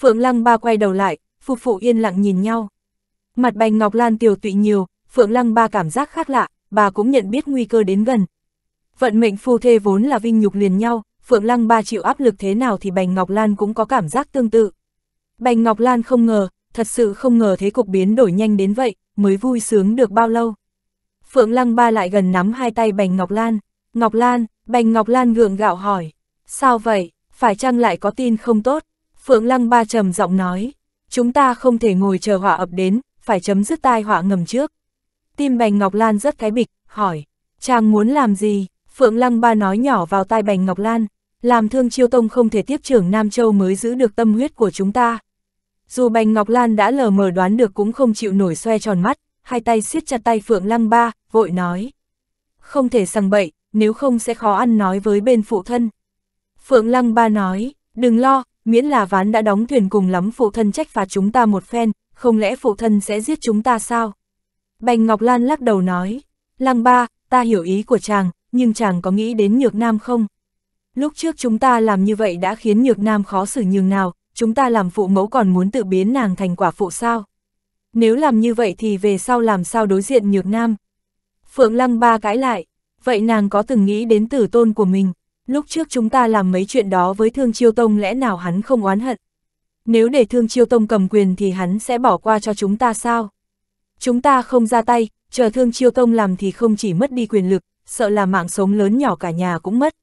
Phượng Lăng Ba quay đầu lại, phụ phụ yên lặng nhìn nhau. Mặt bành ngọc lan tiểu tụy nhiều, Phượng Lăng ba cảm giác khác lạ, bà cũng nhận biết nguy cơ đến gần. Vận mệnh phu thê vốn là vinh nhục liền nhau, Phượng Lăng ba chịu áp lực thế nào thì Bành Ngọc Lan cũng có cảm giác tương tự. Bành Ngọc Lan không ngờ, thật sự không ngờ thế cục biến đổi nhanh đến vậy, mới vui sướng được bao lâu. Phượng Lăng ba lại gần nắm hai tay Bành Ngọc Lan. Ngọc Lan, Bành Ngọc Lan gượng gạo hỏi. Sao vậy, phải chăng lại có tin không tốt? Phượng Lăng ba trầm giọng nói. Chúng ta không thể ngồi chờ hỏa ập đến, phải chấm dứt tai họa ngầm trước. Tim Bành Ngọc Lan rất cái bịch, hỏi, chàng muốn làm gì? Phượng Lăng Ba nói nhỏ vào tai Bành Ngọc Lan, làm thương chiêu tông không thể tiếp trưởng Nam Châu mới giữ được tâm huyết của chúng ta. Dù Bành Ngọc Lan đã lờ mờ đoán được cũng không chịu nổi xoe tròn mắt, hai tay siết chặt tay Phượng Lăng Ba, vội nói. Không thể sằng bậy, nếu không sẽ khó ăn nói với bên phụ thân. Phượng Lăng Ba nói, đừng lo, miễn là ván đã đóng thuyền cùng lắm phụ thân trách phạt chúng ta một phen, không lẽ phụ thân sẽ giết chúng ta sao? Bành Ngọc Lan lắc đầu nói, Lăng ba, ta hiểu ý của chàng, nhưng chàng có nghĩ đến Nhược Nam không? Lúc trước chúng ta làm như vậy đã khiến Nhược Nam khó xử nhường nào, chúng ta làm phụ mẫu còn muốn tự biến nàng thành quả phụ sao? Nếu làm như vậy thì về sau làm sao đối diện Nhược Nam? Phượng Lăng ba cãi lại, vậy nàng có từng nghĩ đến tử tôn của mình, lúc trước chúng ta làm mấy chuyện đó với Thương Chiêu Tông lẽ nào hắn không oán hận? nếu để Thương Chiêu Tông cầm quyền thì hắn sẽ bỏ qua cho chúng ta sao? Chúng ta không ra tay, chờ Thương Chiêu Tông làm thì không chỉ mất đi quyền lực, sợ là mạng sống lớn nhỏ cả nhà cũng mất.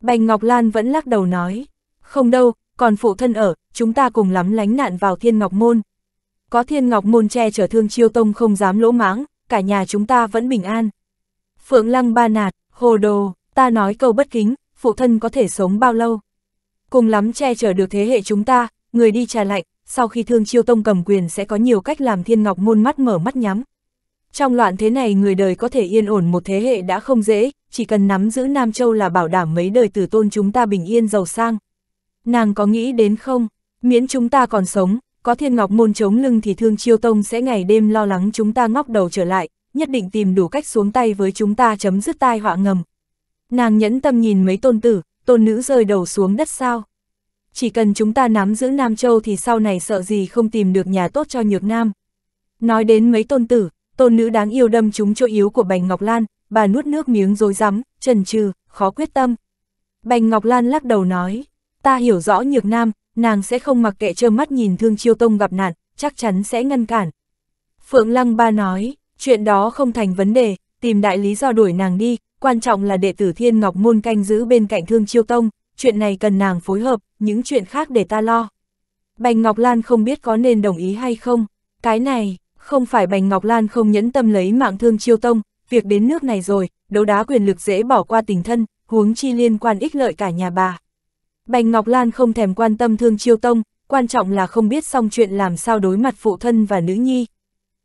Bành Ngọc Lan vẫn lắc đầu nói, không đâu, còn phụ thân ở, chúng ta cùng lắm lánh nạn vào Thiên Ngọc Môn. Có Thiên Ngọc Môn che chở Thương Chiêu Tông không dám lỗ mãng, cả nhà chúng ta vẫn bình an. Phượng Lăng ba nạt, hồ đồ, ta nói câu bất kính, phụ thân có thể sống bao lâu? Cùng lắm che chở được thế hệ chúng ta, người đi trà lạnh, sau khi Thương Chiêu Tông cầm quyền sẽ có nhiều cách làm Thiên Ngọc môn mắt mở mắt nhắm. Trong loạn thế này người đời có thể yên ổn một thế hệ đã không dễ, chỉ cần nắm giữ Nam Châu là bảo đảm mấy đời tử tôn chúng ta bình yên giàu sang. Nàng có nghĩ đến không, miễn chúng ta còn sống, có Thiên Ngọc môn chống lưng thì Thương Chiêu Tông sẽ ngày đêm lo lắng chúng ta ngóc đầu trở lại, nhất định tìm đủ cách xuống tay với chúng ta chấm dứt tai họa ngầm. Nàng nhẫn tâm nhìn mấy tôn tử, tôn nữ rơi đầu xuống đất sao chỉ cần chúng ta nắm giữ Nam Châu thì sau này sợ gì không tìm được nhà tốt cho Nhược Nam. Nói đến mấy tôn tử, tôn nữ đáng yêu đâm chúng chỗ yếu của Bành Ngọc Lan, bà nuốt nước miếng dối rắm trần trừ, khó quyết tâm. Bành Ngọc Lan lắc đầu nói, ta hiểu rõ Nhược Nam, nàng sẽ không mặc kệ trơ mắt nhìn Thương Chiêu Tông gặp nạn, chắc chắn sẽ ngăn cản. Phượng Lăng Ba nói, chuyện đó không thành vấn đề, tìm đại lý do đuổi nàng đi, quan trọng là đệ tử Thiên Ngọc Môn canh giữ bên cạnh Thương Chiêu Tông chuyện này cần nàng phối hợp, những chuyện khác để ta lo. Bành Ngọc Lan không biết có nên đồng ý hay không, cái này, không phải Bành Ngọc Lan không nhẫn tâm lấy mạng thương chiêu tông, việc đến nước này rồi, đấu đá quyền lực dễ bỏ qua tình thân, huống chi liên quan ích lợi cả nhà bà. Bành Ngọc Lan không thèm quan tâm thương chiêu tông, quan trọng là không biết xong chuyện làm sao đối mặt phụ thân và nữ nhi.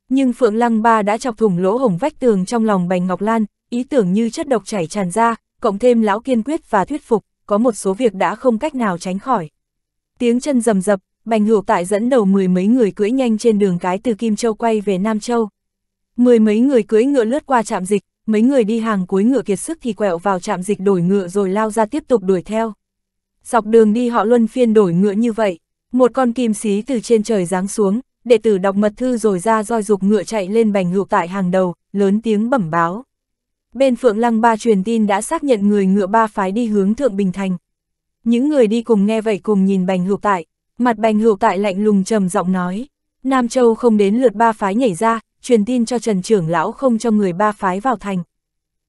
Nhưng Phượng Lăng Ba đã chọc thủng lỗ hổng vách tường trong lòng Bành Ngọc Lan, ý tưởng như chất độc chảy tràn ra, cộng thêm lão kiên quyết và thuyết phục có một số việc đã không cách nào tránh khỏi. Tiếng chân rầm rập, Bành Hữu Tại dẫn đầu mười mấy người cưỡi nhanh trên đường cái từ Kim Châu quay về Nam Châu. Mười mấy người cưỡi ngựa lướt qua trạm dịch, mấy người đi hàng cuối ngựa kiệt sức thì quẹo vào trạm dịch đổi ngựa rồi lao ra tiếp tục đuổi theo. Dọc đường đi họ luân phiên đổi ngựa như vậy, một con kim xí từ trên trời giáng xuống, đệ tử đọc mật thư rồi ra roi dục ngựa chạy lên Bành Hữu Tại hàng đầu, lớn tiếng bẩm báo. Bên Phượng Lăng Ba truyền tin đã xác nhận người ngựa ba phái đi hướng Thượng Bình Thành. Những người đi cùng nghe vậy cùng nhìn Bành Hữu Tại, mặt Bành Hữu Tại lạnh lùng trầm giọng nói, Nam Châu không đến lượt ba phái nhảy ra, truyền tin cho Trần Trưởng Lão không cho người ba phái vào thành.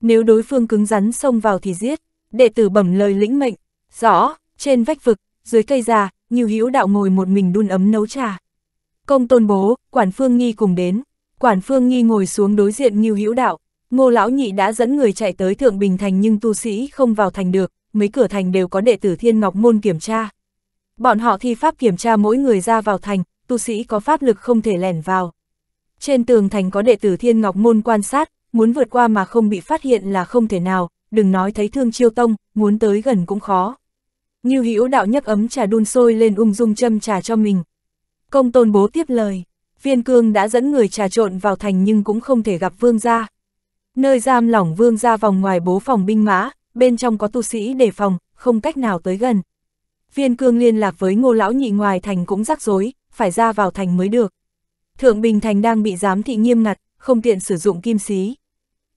Nếu đối phương cứng rắn xông vào thì giết, đệ tử bẩm lời lĩnh mệnh, rõ, trên vách vực, dưới cây già, nhiều hữu đạo ngồi một mình đun ấm nấu trà. Công tôn bố, quản phương nghi cùng đến, quản phương nghi ngồi xuống đối diện Nghiêu Hữu Đạo, Ngô Lão Nhị đã dẫn người chạy tới Thượng Bình Thành nhưng tu sĩ không vào thành được, mấy cửa thành đều có đệ tử Thiên Ngọc Môn kiểm tra. Bọn họ thi pháp kiểm tra mỗi người ra vào thành, tu sĩ có pháp lực không thể lẻn vào. Trên tường thành có đệ tử Thiên Ngọc Môn quan sát, muốn vượt qua mà không bị phát hiện là không thể nào, đừng nói thấy thương chiêu tông, muốn tới gần cũng khó. Như hữu đạo nhấc ấm trà đun sôi lên ung dung châm trà cho mình. Công tôn bố tiếp lời, viên cương đã dẫn người trà trộn vào thành nhưng cũng không thể gặp vương gia. Nơi giam lỏng vương ra vòng ngoài bố phòng binh mã, bên trong có tu sĩ để phòng, không cách nào tới gần. Viên cương liên lạc với ngô lão nhị ngoài thành cũng rắc rối, phải ra vào thành mới được. Thượng Bình Thành đang bị giám thị nghiêm ngặt, không tiện sử dụng kim xí.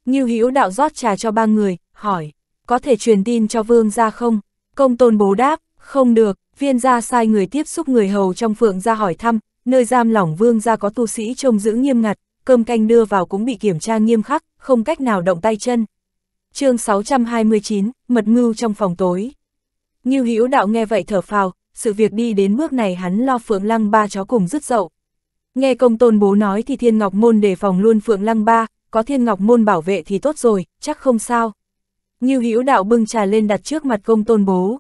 Ngưu Hữu đạo rót trà cho ba người, hỏi, có thể truyền tin cho vương ra không? Công tôn bố đáp, không được, viên ra sai người tiếp xúc người hầu trong phượng ra hỏi thăm, nơi giam lỏng vương ra có tu sĩ trông giữ nghiêm ngặt, cơm canh đưa vào cũng bị kiểm tra nghiêm khắc, không cách nào động tay chân. chương 629, mật mưu trong phòng tối. Như Hữu đạo nghe vậy thở phào, sự việc đi đến bước này hắn lo Phượng Lăng ba chó cùng rứt dậu. Nghe công tôn bố nói thì Thiên Ngọc Môn đề phòng luôn Phượng Lăng ba, có Thiên Ngọc Môn bảo vệ thì tốt rồi, chắc không sao. Như Hữu đạo bưng trà lên đặt trước mặt công tôn bố.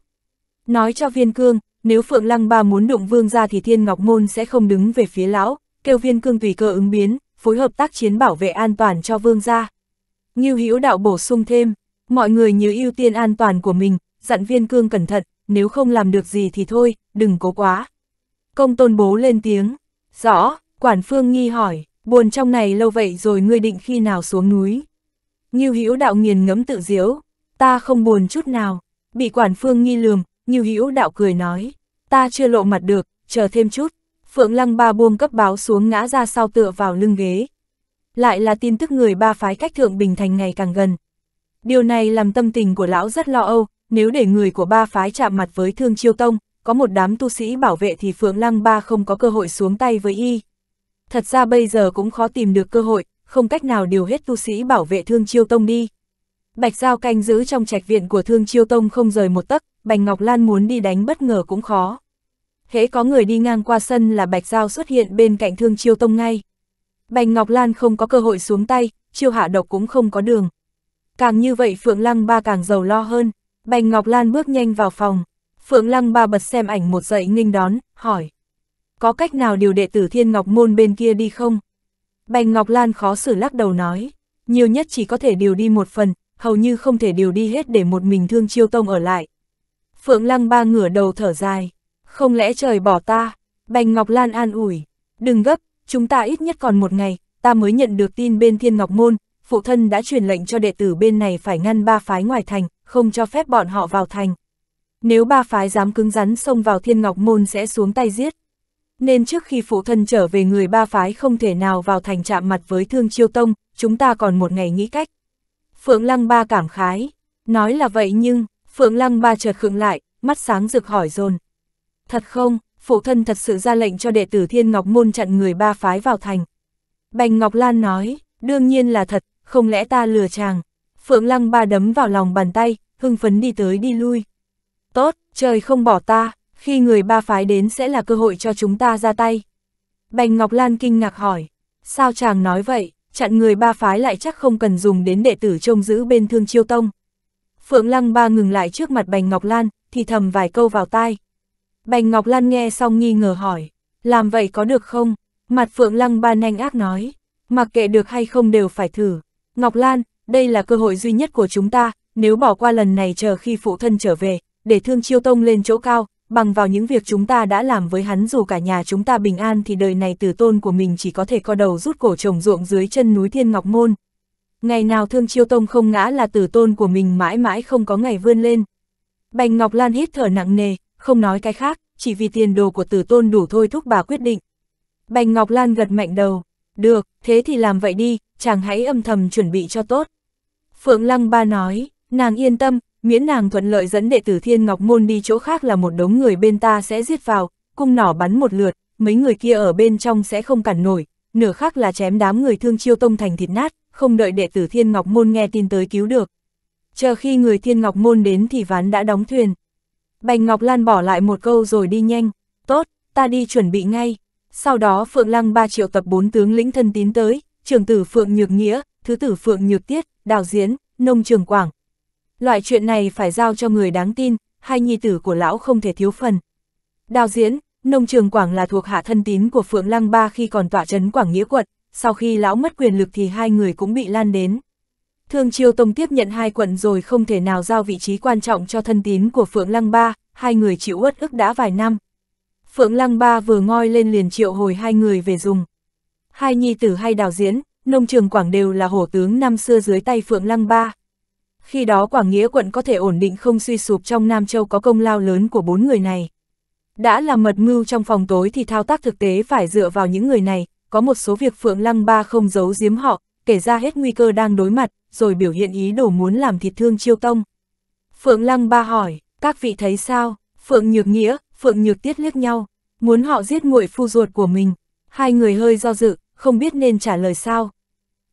Nói cho viên cương, nếu Phượng Lăng ba muốn đụng vương ra thì Thiên Ngọc Môn sẽ không đứng về phía lão, kêu viên cương tùy cơ ứng biến, phối hợp tác chiến bảo vệ an toàn cho vương gia. Ngưu Hữu đạo bổ sung thêm, mọi người nhớ ưu tiên an toàn của mình, dặn viên cương cẩn thận, nếu không làm được gì thì thôi, đừng cố quá. Công tôn bố lên tiếng, rõ, quản phương nghi hỏi, buồn trong này lâu vậy rồi ngươi định khi nào xuống núi. Ngưu Hữu đạo nghiền ngẫm tự diễu, ta không buồn chút nào, bị quản phương nghi lường, Ngưu Hữu đạo cười nói, ta chưa lộ mặt được, chờ thêm chút. Phượng Lăng Ba buông cấp báo xuống ngã ra sau tựa vào lưng ghế. Lại là tin tức người ba phái cách Thượng Bình Thành ngày càng gần. Điều này làm tâm tình của lão rất lo âu, nếu để người của ba phái chạm mặt với Thương Chiêu Tông, có một đám tu sĩ bảo vệ thì Phượng Lăng Ba không có cơ hội xuống tay với y. Thật ra bây giờ cũng khó tìm được cơ hội, không cách nào điều hết tu sĩ bảo vệ Thương Chiêu Tông đi. Bạch Giao canh giữ trong trạch viện của Thương Chiêu Tông không rời một tấc, Bành Ngọc Lan muốn đi đánh bất ngờ cũng khó hễ có người đi ngang qua sân là Bạch Giao xuất hiện bên cạnh Thương Chiêu Tông ngay. Bành Ngọc Lan không có cơ hội xuống tay, chiêu hạ độc cũng không có đường. Càng như vậy Phượng Lăng Ba càng giàu lo hơn, Bành Ngọc Lan bước nhanh vào phòng, Phượng Lăng Ba bật xem ảnh một dậy nghênh đón, hỏi. Có cách nào điều đệ tử Thiên Ngọc Môn bên kia đi không? Bành Ngọc Lan khó xử lắc đầu nói, nhiều nhất chỉ có thể điều đi một phần, hầu như không thể điều đi hết để một mình Thương Chiêu Tông ở lại. Phượng Lăng Ba ngửa đầu thở dài, không lẽ trời bỏ ta? Bành Ngọc Lan an ủi. Đừng gấp, chúng ta ít nhất còn một ngày, ta mới nhận được tin bên Thiên Ngọc Môn, phụ thân đã truyền lệnh cho đệ tử bên này phải ngăn ba phái ngoài thành, không cho phép bọn họ vào thành. Nếu ba phái dám cứng rắn xông vào Thiên Ngọc Môn sẽ xuống tay giết. Nên trước khi phụ thân trở về người ba phái không thể nào vào thành chạm mặt với Thương Chiêu Tông, chúng ta còn một ngày nghĩ cách. Phượng Lăng Ba cảm khái, nói là vậy nhưng, Phượng Lăng Ba chợt khựng lại, mắt sáng rực hỏi dồn Thật không, phụ thân thật sự ra lệnh cho đệ tử Thiên Ngọc Môn chặn người ba phái vào thành. Bành Ngọc Lan nói, đương nhiên là thật, không lẽ ta lừa chàng. Phượng Lăng ba đấm vào lòng bàn tay, hưng phấn đi tới đi lui. Tốt, trời không bỏ ta, khi người ba phái đến sẽ là cơ hội cho chúng ta ra tay. Bành Ngọc Lan kinh ngạc hỏi, sao chàng nói vậy, chặn người ba phái lại chắc không cần dùng đến đệ tử trông giữ bên thương chiêu tông. Phượng Lăng ba ngừng lại trước mặt Bành Ngọc Lan, thì thầm vài câu vào tai. Bành Ngọc Lan nghe xong nghi ngờ hỏi, làm vậy có được không? Mặt Phượng Lăng ba nanh ác nói, mặc kệ được hay không đều phải thử. Ngọc Lan, đây là cơ hội duy nhất của chúng ta, nếu bỏ qua lần này chờ khi phụ thân trở về, để thương chiêu tông lên chỗ cao, bằng vào những việc chúng ta đã làm với hắn dù cả nhà chúng ta bình an thì đời này tử tôn của mình chỉ có thể co đầu rút cổ trồng ruộng dưới chân núi Thiên Ngọc Môn. Ngày nào thương chiêu tông không ngã là tử tôn của mình mãi mãi không có ngày vươn lên. Bành Ngọc Lan hít thở nặng nề, không nói cái khác, chỉ vì tiền đồ của tử tôn đủ thôi thúc bà quyết định. Bành Ngọc Lan gật mạnh đầu, được, thế thì làm vậy đi, chàng hãy âm thầm chuẩn bị cho tốt. Phượng Lăng Ba nói, nàng yên tâm, miễn nàng thuận lợi dẫn đệ tử Thiên Ngọc Môn đi chỗ khác là một đống người bên ta sẽ giết vào, cung nỏ bắn một lượt, mấy người kia ở bên trong sẽ không cản nổi, nửa khác là chém đám người thương chiêu tông thành thịt nát, không đợi đệ tử Thiên Ngọc Môn nghe tin tới cứu được. Chờ khi người Thiên Ngọc Môn đến thì ván đã đóng thuyền. Bành Ngọc Lan bỏ lại một câu rồi đi nhanh, tốt, ta đi chuẩn bị ngay. Sau đó Phượng Lăng ba triệu tập bốn tướng lĩnh thân tín tới, trưởng tử Phượng Nhược Nghĩa, thứ tử Phượng Nhược Tiết, Đào Diễn, Nông Trường Quảng. Loại chuyện này phải giao cho người đáng tin, hai nhi tử của lão không thể thiếu phần. Đào Diễn, Nông Trường Quảng là thuộc hạ thân tín của Phượng Lăng Ba khi còn tọa trấn Quảng Nghĩa Quận, sau khi lão mất quyền lực thì hai người cũng bị lan đến. Thương Chiêu Tông tiếp nhận hai quận rồi không thể nào giao vị trí quan trọng cho thân tín của Phượng Lăng Ba, hai người chịu uất ức đã vài năm. Phượng Lăng Ba vừa ngoi lên liền triệu hồi hai người về dùng. Hai nhi tử hay đào diễn, nông trường Quảng đều là hổ tướng năm xưa dưới tay Phượng Lăng Ba. Khi đó Quảng Nghĩa quận có thể ổn định không suy sụp trong Nam Châu có công lao lớn của bốn người này. Đã là mật mưu trong phòng tối thì thao tác thực tế phải dựa vào những người này, có một số việc Phượng Lăng Ba không giấu giếm họ, kể ra hết nguy cơ đang đối mặt, rồi biểu hiện ý đồ muốn làm thịt thương chiêu tông. Phượng Lăng Ba hỏi, các vị thấy sao, Phượng Nhược Nghĩa, Phượng Nhược Tiết liếc nhau, muốn họ giết nguội phu ruột của mình, hai người hơi do dự, không biết nên trả lời sao.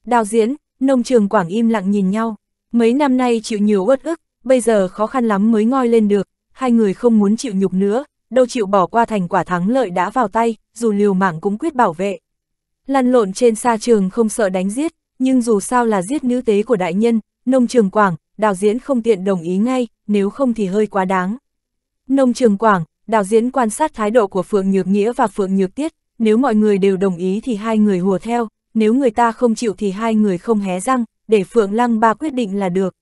Đào diễn, nông trường Quảng im lặng nhìn nhau, mấy năm nay chịu nhiều uất ức, bây giờ khó khăn lắm mới ngoi lên được, hai người không muốn chịu nhục nữa, đâu chịu bỏ qua thành quả thắng lợi đã vào tay, dù liều mạng cũng quyết bảo vệ. Lăn lộn trên xa trường không sợ đánh giết, nhưng dù sao là giết nữ tế của đại nhân, nông trường quảng, đào diễn không tiện đồng ý ngay, nếu không thì hơi quá đáng. Nông trường quảng, đào diễn quan sát thái độ của Phượng Nhược Nghĩa và Phượng Nhược Tiết, nếu mọi người đều đồng ý thì hai người hùa theo, nếu người ta không chịu thì hai người không hé răng, để Phượng Lăng Ba quyết định là được.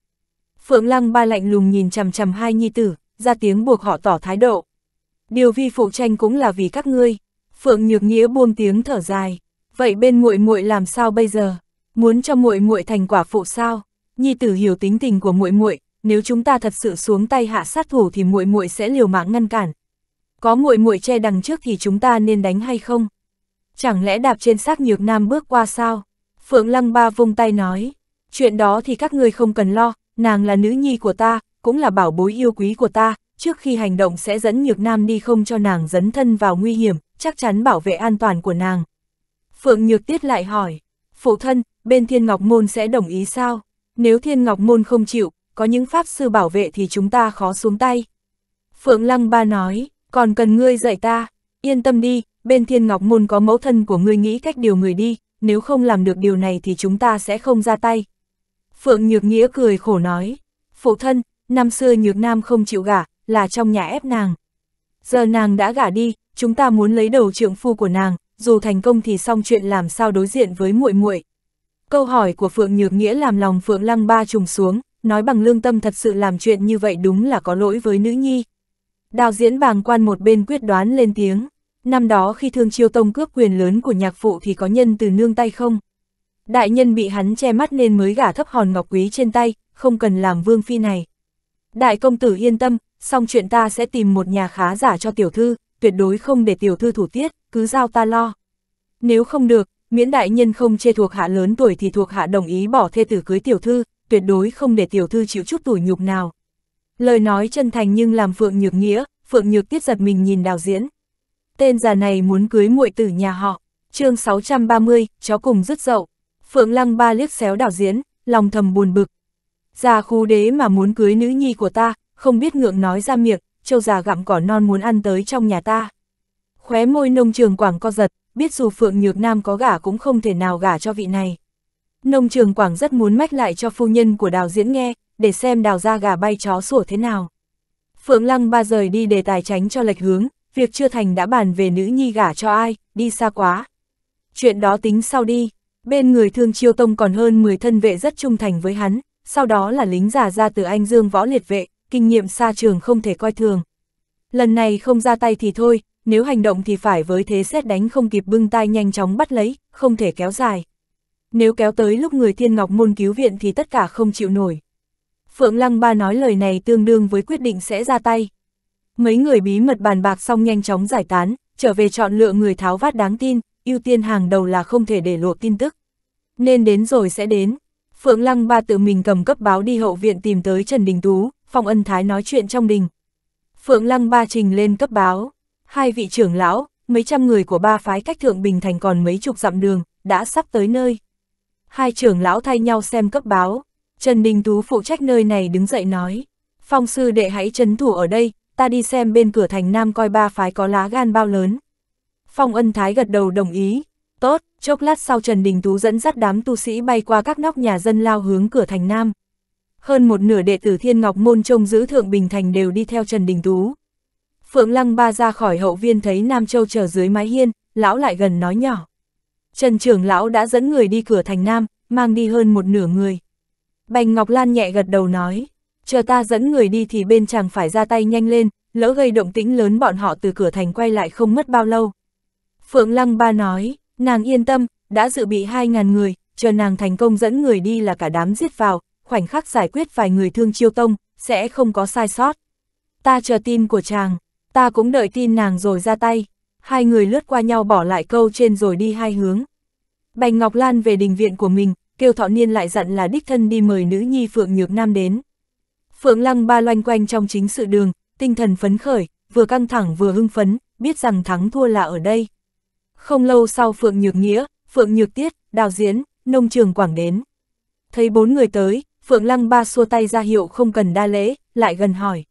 Phượng Lăng Ba lạnh lùng nhìn chằm chằm hai nhi tử, ra tiếng buộc họ tỏ thái độ. Điều vi phụ tranh cũng là vì các ngươi. Phượng Nhược Nghĩa buông tiếng thở dài. Vậy bên muội muội làm sao bây giờ? Muốn cho muội muội thành quả phụ sao? Nhi tử hiểu tính tình của muội muội, nếu chúng ta thật sự xuống tay hạ sát thủ thì muội muội sẽ liều mạng ngăn cản. Có muội muội che đằng trước thì chúng ta nên đánh hay không? Chẳng lẽ đạp trên xác nhược nam bước qua sao? Phượng Lăng Ba vung tay nói, chuyện đó thì các ngươi không cần lo, nàng là nữ nhi của ta, cũng là bảo bối yêu quý của ta, trước khi hành động sẽ dẫn nhược nam đi không cho nàng dấn thân vào nguy hiểm, chắc chắn bảo vệ an toàn của nàng. Phượng Nhược Tiết lại hỏi, phụ thân, bên Thiên Ngọc Môn sẽ đồng ý sao? Nếu Thiên Ngọc Môn không chịu, có những pháp sư bảo vệ thì chúng ta khó xuống tay. Phượng Lăng Ba nói, còn cần ngươi dạy ta, yên tâm đi, bên Thiên Ngọc Môn có mẫu thân của ngươi nghĩ cách điều người đi, nếu không làm được điều này thì chúng ta sẽ không ra tay. Phượng Nhược Nghĩa cười khổ nói, phụ thân, năm xưa Nhược Nam không chịu gả, là trong nhà ép nàng. Giờ nàng đã gả đi, chúng ta muốn lấy đầu trượng phu của nàng, dù thành công thì xong chuyện làm sao đối diện với muội muội. Câu hỏi của Phượng Nhược Nghĩa làm lòng Phượng Lăng ba trùng xuống, nói bằng lương tâm thật sự làm chuyện như vậy đúng là có lỗi với nữ nhi. Đạo diễn bàng quan một bên quyết đoán lên tiếng, năm đó khi thương chiêu tông cướp quyền lớn của nhạc phụ thì có nhân từ nương tay không? Đại nhân bị hắn che mắt nên mới gả thấp hòn ngọc quý trên tay, không cần làm vương phi này. Đại công tử yên tâm, xong chuyện ta sẽ tìm một nhà khá giả cho tiểu thư, tuyệt đối không để tiểu thư thủ tiết, cứ giao ta lo. Nếu không được, Miễn đại nhân không chê thuộc hạ lớn tuổi thì thuộc hạ đồng ý bỏ thê tử cưới tiểu thư, tuyệt đối không để tiểu thư chịu chút tủi nhục nào. Lời nói chân thành nhưng làm Phượng Nhược nghĩa, Phượng Nhược tiết giật mình nhìn đào diễn. Tên già này muốn cưới muội tử nhà họ, chương 630, chó cùng rứt dậu. Phượng Lăng ba liếc xéo đào diễn, lòng thầm buồn bực. Già khu đế mà muốn cưới nữ nhi của ta, không biết ngượng nói ra miệng, châu già gặm cỏ non muốn ăn tới trong nhà ta. Khóe môi nông trường quảng co giật, biết dù Phượng Nhược Nam có gả cũng không thể nào gả cho vị này. Nông trường Quảng rất muốn mách lại cho phu nhân của đào diễn nghe, để xem đào ra gà bay chó sủa thế nào. Phượng Lăng ba rời đi đề tài tránh cho lệch hướng, việc chưa thành đã bàn về nữ nhi gả cho ai, đi xa quá. Chuyện đó tính sau đi, bên người thương chiêu tông còn hơn 10 thân vệ rất trung thành với hắn, sau đó là lính già ra từ anh Dương võ liệt vệ, kinh nghiệm xa trường không thể coi thường. Lần này không ra tay thì thôi, nếu hành động thì phải với thế xét đánh không kịp bưng tay nhanh chóng bắt lấy, không thể kéo dài. Nếu kéo tới lúc người thiên ngọc môn cứu viện thì tất cả không chịu nổi. Phượng Lăng Ba nói lời này tương đương với quyết định sẽ ra tay. Mấy người bí mật bàn bạc xong nhanh chóng giải tán, trở về chọn lựa người tháo vát đáng tin, ưu tiên hàng đầu là không thể để lộ tin tức. Nên đến rồi sẽ đến. Phượng Lăng Ba tự mình cầm cấp báo đi hậu viện tìm tới Trần Đình Tú, Phong Ân Thái nói chuyện trong đình. Phượng Lăng Ba trình lên cấp báo, Hai vị trưởng lão, mấy trăm người của ba phái cách thượng bình thành còn mấy chục dặm đường, đã sắp tới nơi. Hai trưởng lão thay nhau xem cấp báo, Trần Đình Tú phụ trách nơi này đứng dậy nói, phong sư đệ hãy chấn thủ ở đây, ta đi xem bên cửa thành nam coi ba phái có lá gan bao lớn. Phong ân thái gật đầu đồng ý, tốt, chốc lát sau Trần Đình Tú dẫn dắt đám tu sĩ bay qua các nóc nhà dân lao hướng cửa thành nam. Hơn một nửa đệ tử Thiên Ngọc Môn trông giữ Thượng Bình Thành đều đi theo Trần Đình Tú. Phượng Lăng ba ra khỏi hậu viên thấy Nam Châu chờ dưới mái hiên, lão lại gần nói nhỏ. Trần trưởng lão đã dẫn người đi cửa thành Nam, mang đi hơn một nửa người. Bành Ngọc Lan nhẹ gật đầu nói, chờ ta dẫn người đi thì bên chàng phải ra tay nhanh lên, lỡ gây động tĩnh lớn bọn họ từ cửa thành quay lại không mất bao lâu. Phượng Lăng ba nói, nàng yên tâm, đã dự bị hai ngàn người, chờ nàng thành công dẫn người đi là cả đám giết vào, khoảnh khắc giải quyết vài người thương chiêu tông, sẽ không có sai sót. Ta chờ tin của chàng, Ta cũng đợi tin nàng rồi ra tay. Hai người lướt qua nhau bỏ lại câu trên rồi đi hai hướng. Bành Ngọc Lan về đình viện của mình, kêu thọ niên lại dặn là đích thân đi mời nữ nhi Phượng Nhược Nam đến. Phượng Lăng ba loanh quanh trong chính sự đường, tinh thần phấn khởi, vừa căng thẳng vừa hưng phấn, biết rằng thắng thua là ở đây. Không lâu sau Phượng Nhược Nghĩa, Phượng Nhược Tiết, Đào Diễn, Nông Trường Quảng đến. Thấy bốn người tới, Phượng Lăng ba xua tay ra hiệu không cần đa lễ, lại gần hỏi.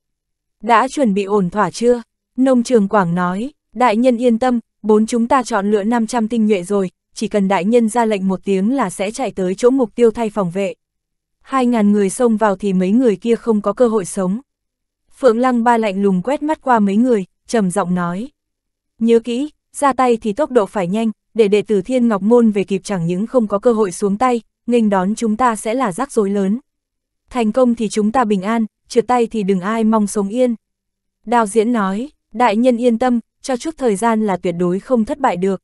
Đã chuẩn bị ổn thỏa chưa? Nông trường Quảng nói, đại nhân yên tâm, bốn chúng ta chọn lựa 500 tinh nhuệ rồi, chỉ cần đại nhân ra lệnh một tiếng là sẽ chạy tới chỗ mục tiêu thay phòng vệ. hai ngàn người xông vào thì mấy người kia không có cơ hội sống. Phượng Lăng ba lạnh lùng quét mắt qua mấy người, trầm giọng nói. Nhớ kỹ, ra tay thì tốc độ phải nhanh, để đệ tử Thiên Ngọc Môn về kịp chẳng những không có cơ hội xuống tay, nghênh đón chúng ta sẽ là rắc rối lớn. Thành công thì chúng ta bình an, trượt tay thì đừng ai mong sống yên. Đào diễn nói, Đại nhân yên tâm, cho chút thời gian là tuyệt đối không thất bại được.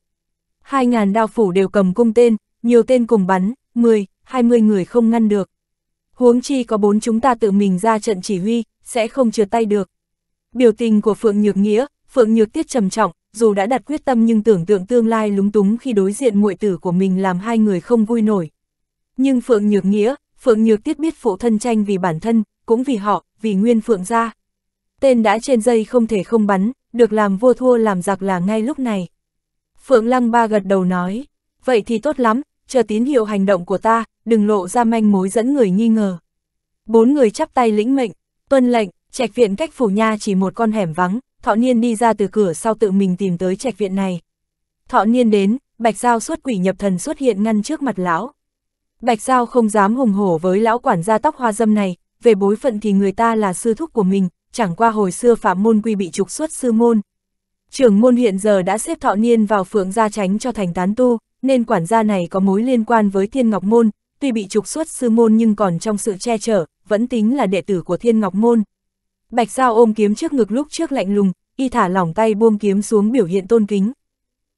Hai ngàn đao phủ đều cầm cung tên, nhiều tên cùng bắn, 10, 20 người không ngăn được. Huống chi có bốn chúng ta tự mình ra trận chỉ huy, sẽ không trượt tay được. Biểu tình của Phượng Nhược Nghĩa, Phượng Nhược Tiết trầm trọng, dù đã đặt quyết tâm nhưng tưởng tượng tương lai lúng túng khi đối diện muội tử của mình làm hai người không vui nổi. Nhưng Phượng Nhược Nghĩa, Phượng Nhược Tiết biết phụ thân tranh vì bản thân, cũng vì họ, vì nguyên Phượng gia tên đã trên dây không thể không bắn, được làm vua thua làm giặc là ngay lúc này. Phượng Lăng Ba gật đầu nói, vậy thì tốt lắm, chờ tín hiệu hành động của ta, đừng lộ ra manh mối dẫn người nghi ngờ. Bốn người chắp tay lĩnh mệnh, tuân lệnh, trạch viện cách phủ nha chỉ một con hẻm vắng, thọ niên đi ra từ cửa sau tự mình tìm tới trạch viện này. Thọ niên đến, bạch giao xuất quỷ nhập thần xuất hiện ngăn trước mặt lão. Bạch giao không dám hùng hổ với lão quản gia tóc hoa dâm này, về bối phận thì người ta là sư thúc của mình, chẳng qua hồi xưa Phạm Môn Quy bị trục xuất sư môn. Trưởng môn hiện giờ đã xếp thọ niên vào phượng gia tránh cho thành tán tu, nên quản gia này có mối liên quan với Thiên Ngọc Môn, tuy bị trục xuất sư môn nhưng còn trong sự che chở, vẫn tính là đệ tử của Thiên Ngọc Môn. Bạch Giao ôm kiếm trước ngực lúc trước lạnh lùng, y thả lỏng tay buông kiếm xuống biểu hiện tôn kính.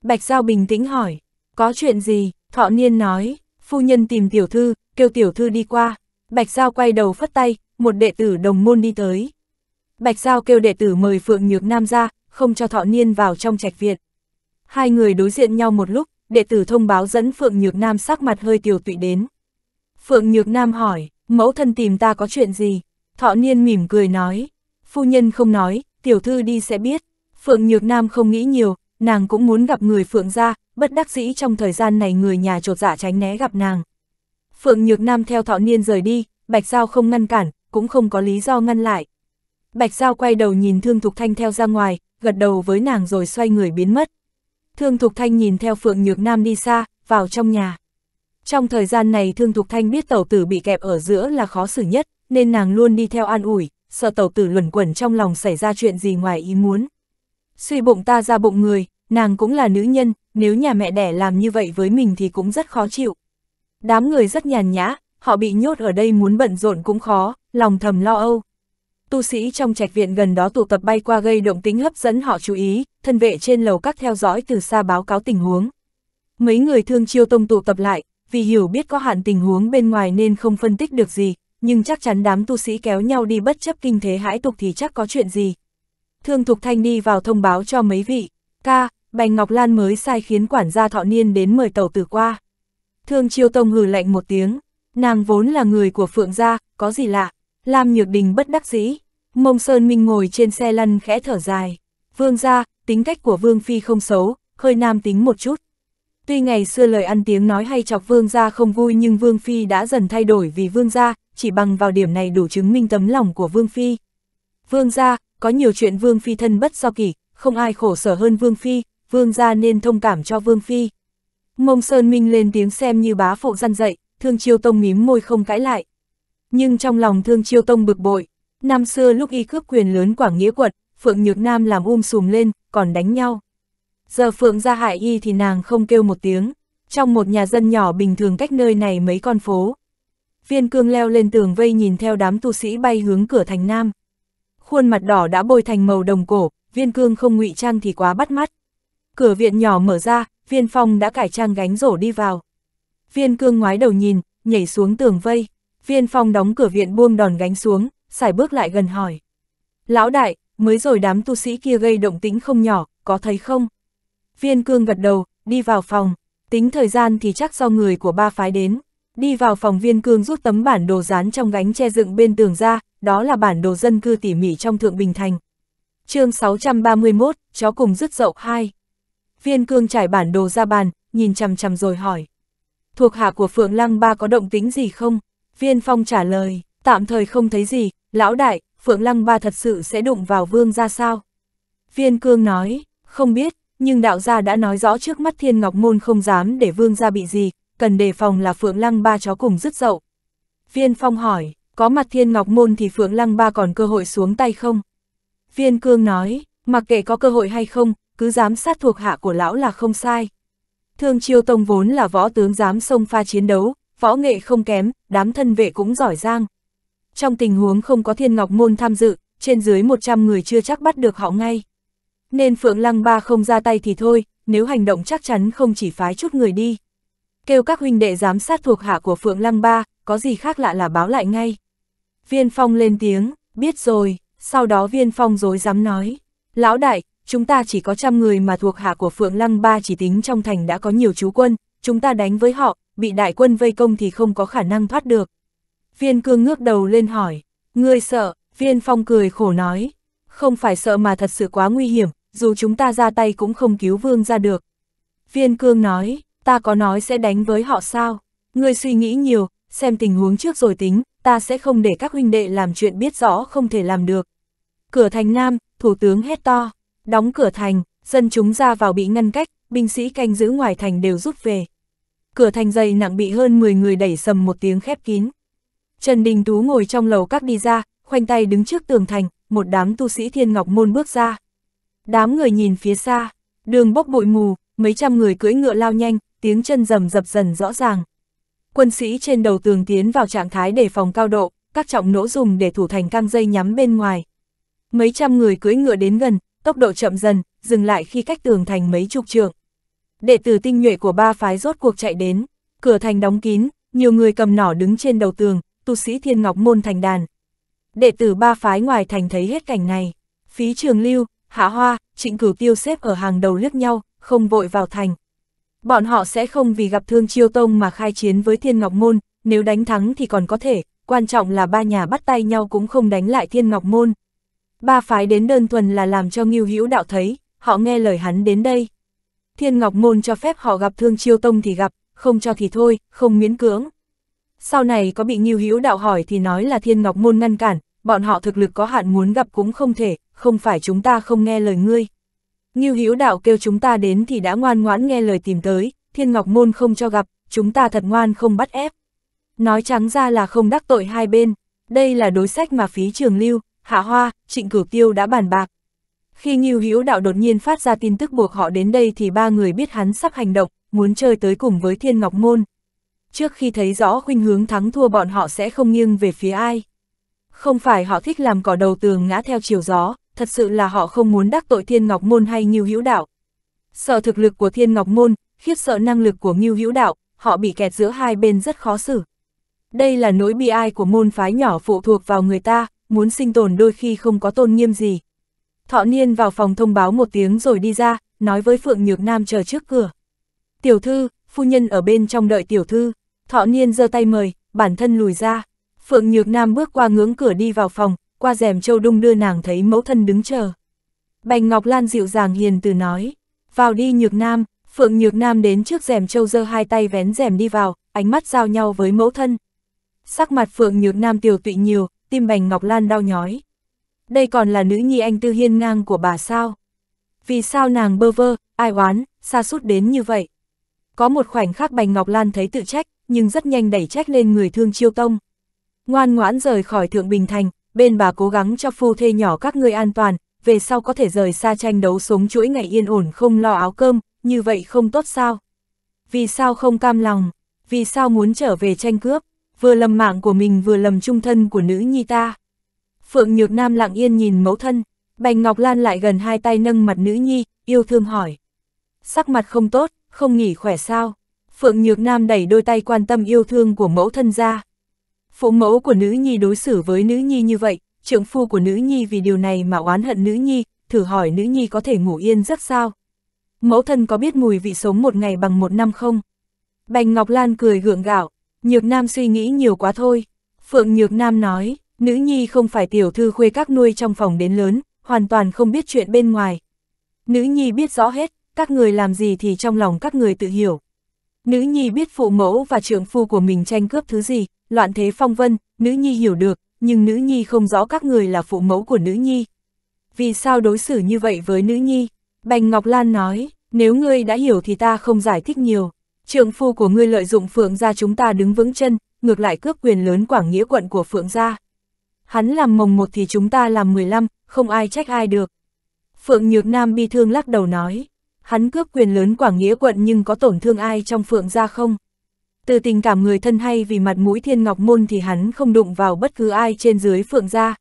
Bạch Giao bình tĩnh hỏi, có chuyện gì, thọ niên nói, phu nhân tìm tiểu thư, kêu tiểu thư đi qua. Bạch Giao quay đầu phất tay, một đệ tử đồng môn đi tới. Bạch Giao kêu đệ tử mời Phượng Nhược Nam ra, không cho thọ niên vào trong trạch viện. Hai người đối diện nhau một lúc, đệ tử thông báo dẫn Phượng Nhược Nam sắc mặt hơi tiểu tụy đến. Phượng Nhược Nam hỏi, mẫu thân tìm ta có chuyện gì? Thọ niên mỉm cười nói, phu nhân không nói, tiểu thư đi sẽ biết. Phượng Nhược Nam không nghĩ nhiều, nàng cũng muốn gặp người Phượng gia, bất đắc dĩ trong thời gian này người nhà trột dạ tránh né gặp nàng. Phượng Nhược Nam theo thọ niên rời đi, Bạch Giao không ngăn cản, cũng không có lý do ngăn lại, Bạch Giao quay đầu nhìn Thương Thục Thanh theo ra ngoài, gật đầu với nàng rồi xoay người biến mất. Thương Thục Thanh nhìn theo Phượng Nhược Nam đi xa, vào trong nhà. Trong thời gian này Thương Thục Thanh biết tàu tử bị kẹp ở giữa là khó xử nhất, nên nàng luôn đi theo an ủi, sợ tàu tử luẩn quẩn trong lòng xảy ra chuyện gì ngoài ý muốn. Suy bụng ta ra bụng người, nàng cũng là nữ nhân, nếu nhà mẹ đẻ làm như vậy với mình thì cũng rất khó chịu. Đám người rất nhàn nhã, họ bị nhốt ở đây muốn bận rộn cũng khó, lòng thầm lo âu tu sĩ trong trạch viện gần đó tụ tập bay qua gây động tính hấp dẫn họ chú ý, thân vệ trên lầu các theo dõi từ xa báo cáo tình huống. Mấy người thương chiêu tông tụ tập lại, vì hiểu biết có hạn tình huống bên ngoài nên không phân tích được gì, nhưng chắc chắn đám tu sĩ kéo nhau đi bất chấp kinh thế hãi tục thì chắc có chuyện gì. Thương Thục Thanh đi vào thông báo cho mấy vị, ca, Bành Ngọc Lan mới sai khiến quản gia thọ niên đến mời tàu tử qua. Thương Chiêu Tông hừ lạnh một tiếng, nàng vốn là người của Phượng gia, có gì lạ, Lam Nhược Đình bất đắc dĩ, Mông Sơn Minh ngồi trên xe lăn khẽ thở dài. Vương ra, tính cách của Vương Phi không xấu, hơi nam tính một chút. Tuy ngày xưa lời ăn tiếng nói hay chọc Vương ra không vui nhưng Vương Phi đã dần thay đổi vì Vương ra, chỉ bằng vào điểm này đủ chứng minh tấm lòng của Vương Phi. Vương ra, có nhiều chuyện Vương Phi thân bất do kỷ, không ai khổ sở hơn Vương Phi, Vương ra nên thông cảm cho Vương Phi. Mông Sơn Minh lên tiếng xem như bá phụ răn dậy, Thương Chiêu Tông mím môi không cãi lại. Nhưng trong lòng Thương Chiêu Tông bực bội, Năm xưa lúc y cướp quyền lớn Quảng Nghĩa quật, Phượng Nhược Nam làm um sùm lên, còn đánh nhau. Giờ Phượng ra hại y thì nàng không kêu một tiếng. Trong một nhà dân nhỏ bình thường cách nơi này mấy con phố. Viên cương leo lên tường vây nhìn theo đám tu sĩ bay hướng cửa thành Nam. Khuôn mặt đỏ đã bôi thành màu đồng cổ, viên cương không ngụy trang thì quá bắt mắt. Cửa viện nhỏ mở ra, viên phong đã cải trang gánh rổ đi vào. Viên cương ngoái đầu nhìn, nhảy xuống tường vây. Viên phong đóng cửa viện buông đòn gánh xuống, xài bước lại gần hỏi. Lão đại, mới rồi đám tu sĩ kia gây động tĩnh không nhỏ, có thấy không? Viên cương gật đầu, đi vào phòng, tính thời gian thì chắc do người của ba phái đến. Đi vào phòng viên cương rút tấm bản đồ dán trong gánh che dựng bên tường ra, đó là bản đồ dân cư tỉ mỉ trong Thượng Bình Thành. chương 631, chó cùng rứt dậu 2. Viên cương trải bản đồ ra bàn, nhìn chằm chằm rồi hỏi. Thuộc hạ của Phượng Lăng Ba có động tính gì không? Viên Phong trả lời, tạm thời không thấy gì, Lão đại, Phượng Lăng Ba thật sự sẽ đụng vào vương ra sao? Viên cương nói, không biết, nhưng đạo gia đã nói rõ trước mắt thiên ngọc môn không dám để vương ra bị gì, cần đề phòng là Phượng Lăng Ba chó cùng rất dậu. Viên phong hỏi, có mặt thiên ngọc môn thì Phượng Lăng Ba còn cơ hội xuống tay không? Viên cương nói, mặc kệ có cơ hội hay không, cứ dám sát thuộc hạ của lão là không sai. Thương Chiêu Tông vốn là võ tướng dám sông pha chiến đấu, võ nghệ không kém, đám thân vệ cũng giỏi giang trong tình huống không có thiên ngọc môn tham dự, trên dưới 100 người chưa chắc bắt được họ ngay. Nên Phượng Lăng Ba không ra tay thì thôi, nếu hành động chắc chắn không chỉ phái chút người đi. Kêu các huynh đệ giám sát thuộc hạ của Phượng Lăng Ba, có gì khác lạ là báo lại ngay. Viên Phong lên tiếng, biết rồi, sau đó Viên Phong dối dám nói. Lão đại, chúng ta chỉ có trăm người mà thuộc hạ của Phượng Lăng Ba chỉ tính trong thành đã có nhiều chú quân, chúng ta đánh với họ, bị đại quân vây công thì không có khả năng thoát được. Viên cương ngước đầu lên hỏi, ngươi sợ, viên phong cười khổ nói, không phải sợ mà thật sự quá nguy hiểm, dù chúng ta ra tay cũng không cứu vương ra được. Viên cương nói, ta có nói sẽ đánh với họ sao, ngươi suy nghĩ nhiều, xem tình huống trước rồi tính, ta sẽ không để các huynh đệ làm chuyện biết rõ không thể làm được. Cửa thành Nam, thủ tướng hét to, đóng cửa thành, dân chúng ra vào bị ngăn cách, binh sĩ canh giữ ngoài thành đều rút về. Cửa thành dày nặng bị hơn 10 người đẩy sầm một tiếng khép kín. Trần Đình Tú ngồi trong lầu các đi ra, khoanh tay đứng trước tường thành, một đám tu sĩ thiên ngọc môn bước ra. Đám người nhìn phía xa, đường bốc bụi mù, mấy trăm người cưỡi ngựa lao nhanh, tiếng chân rầm dập dần rõ ràng. Quân sĩ trên đầu tường tiến vào trạng thái đề phòng cao độ, các trọng nỗ dùng để thủ thành căng dây nhắm bên ngoài. Mấy trăm người cưỡi ngựa đến gần, tốc độ chậm dần, dừng lại khi cách tường thành mấy chục trượng. Đệ tử tinh nhuệ của ba phái rốt cuộc chạy đến, cửa thành đóng kín, nhiều người cầm nỏ đứng trên đầu tường, tu sĩ thiên ngọc môn thành đàn. Đệ tử ba phái ngoài thành thấy hết cảnh này, phí trường lưu, hạ hoa, trịnh cửu tiêu xếp ở hàng đầu liếc nhau, không vội vào thành. Bọn họ sẽ không vì gặp thương chiêu tông mà khai chiến với thiên ngọc môn, nếu đánh thắng thì còn có thể, quan trọng là ba nhà bắt tay nhau cũng không đánh lại thiên ngọc môn. Ba phái đến đơn thuần là làm cho nghiêu hữu đạo thấy, họ nghe lời hắn đến đây. Thiên Ngọc Môn cho phép họ gặp Thương Chiêu Tông thì gặp, không cho thì thôi, không miễn cưỡng. Sau này có bị Ngưu Hữu đạo hỏi thì nói là Thiên Ngọc Môn ngăn cản, bọn họ thực lực có hạn muốn gặp cũng không thể, không phải chúng ta không nghe lời ngươi. Ngưu Hữu đạo kêu chúng ta đến thì đã ngoan ngoãn nghe lời tìm tới, Thiên Ngọc Môn không cho gặp, chúng ta thật ngoan không bắt ép. Nói trắng ra là không đắc tội hai bên, đây là đối sách mà phí trường lưu, hạ hoa, trịnh cửu tiêu đã bàn bạc. Khi Ngưu Hữu đạo đột nhiên phát ra tin tức buộc họ đến đây thì ba người biết hắn sắp hành động, muốn chơi tới cùng với Thiên Ngọc Môn trước khi thấy rõ khuynh hướng thắng thua bọn họ sẽ không nghiêng về phía ai. Không phải họ thích làm cỏ đầu tường ngã theo chiều gió, thật sự là họ không muốn đắc tội Thiên Ngọc Môn hay Ngưu Hữu Đạo. Sợ thực lực của Thiên Ngọc Môn, khiếp sợ năng lực của Ngưu Hữu Đạo, họ bị kẹt giữa hai bên rất khó xử. Đây là nỗi bi ai của môn phái nhỏ phụ thuộc vào người ta, muốn sinh tồn đôi khi không có tôn nghiêm gì. Thọ Niên vào phòng thông báo một tiếng rồi đi ra, nói với Phượng Nhược Nam chờ trước cửa. Tiểu thư, phu nhân ở bên trong đợi tiểu thư. Thọ niên giơ tay mời, bản thân lùi ra. Phượng Nhược Nam bước qua ngưỡng cửa đi vào phòng, qua rèm châu đung đưa nàng thấy mẫu thân đứng chờ. Bành Ngọc Lan dịu dàng hiền từ nói, vào đi Nhược Nam, Phượng Nhược Nam đến trước rèm châu giơ hai tay vén rèm đi vào, ánh mắt giao nhau với mẫu thân. Sắc mặt Phượng Nhược Nam tiều tụy nhiều, tim Bành Ngọc Lan đau nhói. Đây còn là nữ nhi anh tư hiên ngang của bà sao? Vì sao nàng bơ vơ, ai oán, xa sút đến như vậy? Có một khoảnh khắc Bành Ngọc Lan thấy tự trách, nhưng rất nhanh đẩy trách lên người thương chiêu tông. Ngoan ngoãn rời khỏi Thượng Bình Thành, bên bà cố gắng cho phu thê nhỏ các ngươi an toàn, về sau có thể rời xa tranh đấu sống chuỗi ngày yên ổn không lo áo cơm, như vậy không tốt sao? Vì sao không cam lòng? Vì sao muốn trở về tranh cướp? Vừa lầm mạng của mình vừa lầm trung thân của nữ nhi ta. Phượng Nhược Nam lặng yên nhìn mẫu thân, Bành Ngọc Lan lại gần hai tay nâng mặt nữ nhi, yêu thương hỏi. Sắc mặt không tốt, không nghỉ khỏe sao? Phượng Nhược Nam đẩy đôi tay quan tâm yêu thương của mẫu thân ra. Phụ mẫu của nữ nhi đối xử với nữ nhi như vậy, trưởng phu của nữ nhi vì điều này mà oán hận nữ nhi, thử hỏi nữ nhi có thể ngủ yên giấc sao? Mẫu thân có biết mùi vị sống một ngày bằng một năm không? Bành Ngọc Lan cười gượng gạo, Nhược Nam suy nghĩ nhiều quá thôi. Phượng Nhược Nam nói, nữ nhi không phải tiểu thư khuê các nuôi trong phòng đến lớn, hoàn toàn không biết chuyện bên ngoài. Nữ nhi biết rõ hết, các người làm gì thì trong lòng các người tự hiểu. Nữ nhi biết phụ mẫu và trưởng phu của mình tranh cướp thứ gì, loạn thế phong vân, nữ nhi hiểu được, nhưng nữ nhi không rõ các người là phụ mẫu của nữ nhi. Vì sao đối xử như vậy với nữ nhi? Bành Ngọc Lan nói, nếu ngươi đã hiểu thì ta không giải thích nhiều. trưởng phu của ngươi lợi dụng phượng gia chúng ta đứng vững chân, ngược lại cướp quyền lớn quảng nghĩa quận của phượng gia. Hắn làm mồng một thì chúng ta làm mười lăm, không ai trách ai được. Phượng Nhược Nam bi thương lắc đầu nói, hắn cướp quyền lớn quảng nghĩa quận nhưng có tổn thương ai trong phượng gia không? Từ tình cảm người thân hay vì mặt mũi thiên ngọc môn thì hắn không đụng vào bất cứ ai trên dưới phượng gia.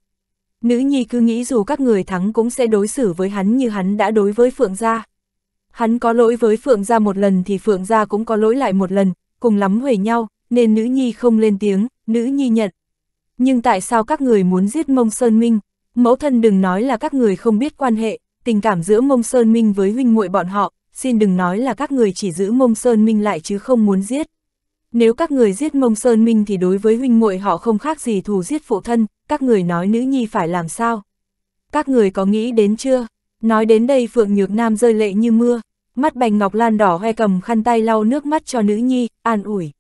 Nữ nhi cứ nghĩ dù các người thắng cũng sẽ đối xử với hắn như hắn đã đối với phượng gia. Hắn có lỗi với phượng gia một lần thì phượng gia cũng có lỗi lại một lần, cùng lắm huề nhau, nên nữ nhi không lên tiếng, nữ nhi nhận. Nhưng tại sao các người muốn giết mông sơn minh? Mẫu thân đừng nói là các người không biết quan hệ, tình cảm giữa Mông Sơn Minh với huynh muội bọn họ, xin đừng nói là các người chỉ giữ Mông Sơn Minh lại chứ không muốn giết. Nếu các người giết Mông Sơn Minh thì đối với huynh muội họ không khác gì thù giết phụ thân, các người nói nữ nhi phải làm sao? Các người có nghĩ đến chưa? Nói đến đây Phượng Nhược Nam rơi lệ như mưa, mắt Bành Ngọc Lan đỏ hoe cầm khăn tay lau nước mắt cho nữ nhi, an ủi.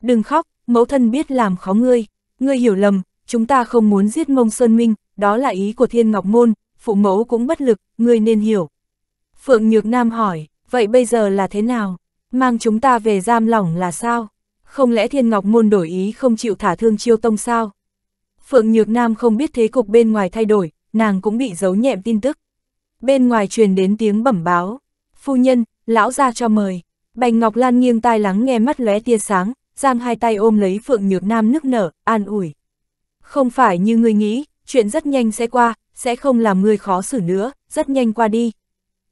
Đừng khóc, mẫu thân biết làm khó ngươi, ngươi hiểu lầm, chúng ta không muốn giết Mông Sơn Minh, đó là ý của Thiên Ngọc Môn, phụ mẫu cũng bất lực, ngươi nên hiểu. Phượng Nhược Nam hỏi, vậy bây giờ là thế nào? Mang chúng ta về giam lỏng là sao? Không lẽ Thiên Ngọc Môn đổi ý không chịu thả thương chiêu tông sao? Phượng Nhược Nam không biết thế cục bên ngoài thay đổi, nàng cũng bị giấu nhẹm tin tức. Bên ngoài truyền đến tiếng bẩm báo. Phu nhân, lão ra cho mời. Bành Ngọc Lan nghiêng tai lắng nghe mắt lóe tia sáng, giang hai tay ôm lấy Phượng Nhược Nam nức nở, an ủi. Không phải như người nghĩ, chuyện rất nhanh sẽ qua, sẽ không làm ngươi khó xử nữa, rất nhanh qua đi.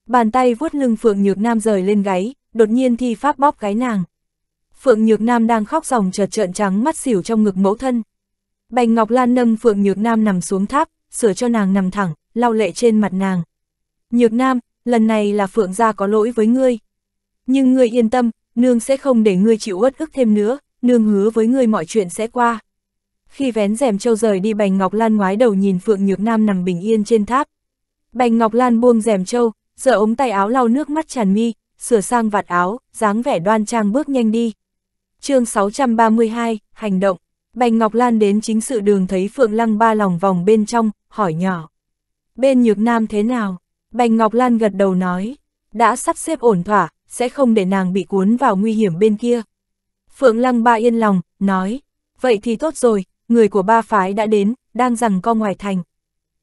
Bàn tay vuốt lưng Phượng Nhược Nam rời lên gáy, đột nhiên thi pháp bóp gáy nàng. Phượng Nhược Nam đang khóc ròng chợt trợn trắng mắt xỉu trong ngực mẫu thân. Bành Ngọc Lan nâng Phượng Nhược Nam nằm xuống tháp, sửa cho nàng nằm thẳng, lau lệ trên mặt nàng. Nhược Nam, lần này là Phượng gia có lỗi với ngươi. Nhưng ngươi yên tâm, nương sẽ không để ngươi chịu uất ức thêm nữa, nương hứa với ngươi mọi chuyện sẽ qua. Khi vén rèm châu rời đi Bành Ngọc Lan ngoái đầu nhìn Phượng Nhược Nam nằm bình yên trên tháp. Bành Ngọc Lan buông rèm châu, giở ống tay áo lau nước mắt tràn mi, sửa sang vạt áo, dáng vẻ đoan trang bước nhanh đi. chương 632, hành động. Bành Ngọc Lan đến chính sự đường thấy Phượng Lăng ba lòng vòng bên trong, hỏi nhỏ. Bên Nhược Nam thế nào? Bành Ngọc Lan gật đầu nói. Đã sắp xếp ổn thỏa, sẽ không để nàng bị cuốn vào nguy hiểm bên kia. Phượng Lăng ba yên lòng, nói. Vậy thì tốt rồi, người của ba phái đã đến, đang rằng co ngoài thành.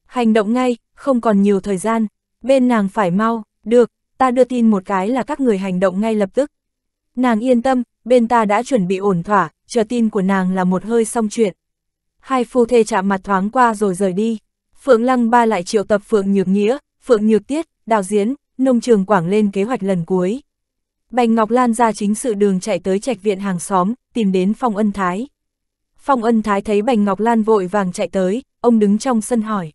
Hành động ngay, không còn nhiều thời gian, bên nàng phải mau, được, ta đưa tin một cái là các người hành động ngay lập tức. Nàng yên tâm, bên ta đã chuẩn bị ổn thỏa, chờ tin của nàng là một hơi xong chuyện. Hai phu thê chạm mặt thoáng qua rồi rời đi. Phượng Lăng Ba lại triệu tập Phượng Nhược Nghĩa, Phượng Nhược Tiết, Đào Diễn, Nông Trường Quảng lên kế hoạch lần cuối. Bành Ngọc Lan ra chính sự đường chạy tới trạch viện hàng xóm, tìm đến phòng ân thái. Phong ân thái thấy Bành Ngọc Lan vội vàng chạy tới, ông đứng trong sân hỏi.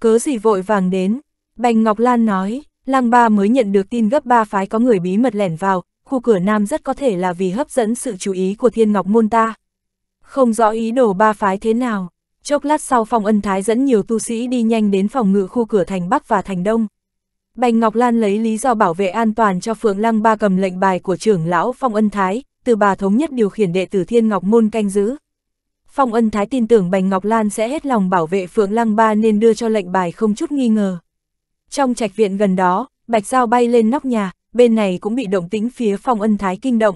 Cớ gì vội vàng đến? Bành Ngọc Lan nói, Lang Ba mới nhận được tin gấp ba phái có người bí mật lẻn vào, khu cửa nam rất có thể là vì hấp dẫn sự chú ý của Thiên Ngọc Môn ta. Không rõ ý đồ ba phái thế nào, chốc lát sau Phong Ân Thái dẫn nhiều tu sĩ đi nhanh đến phòng ngự khu cửa thành Bắc và thành Đông. Bành Ngọc Lan lấy lý do bảo vệ an toàn cho Phượng Lăng Ba cầm lệnh bài của trưởng lão Phong Ân Thái, từ bà thống nhất điều khiển đệ tử Thiên Ngọc Môn canh giữ. Phong Ân Thái tin tưởng Bành Ngọc Lan sẽ hết lòng bảo vệ Phượng Lăng Ba nên đưa cho lệnh bài không chút nghi ngờ. Trong trạch viện gần đó, Bạch Giao bay lên nóc nhà, bên này cũng bị động tĩnh phía Phong Ân Thái kinh động.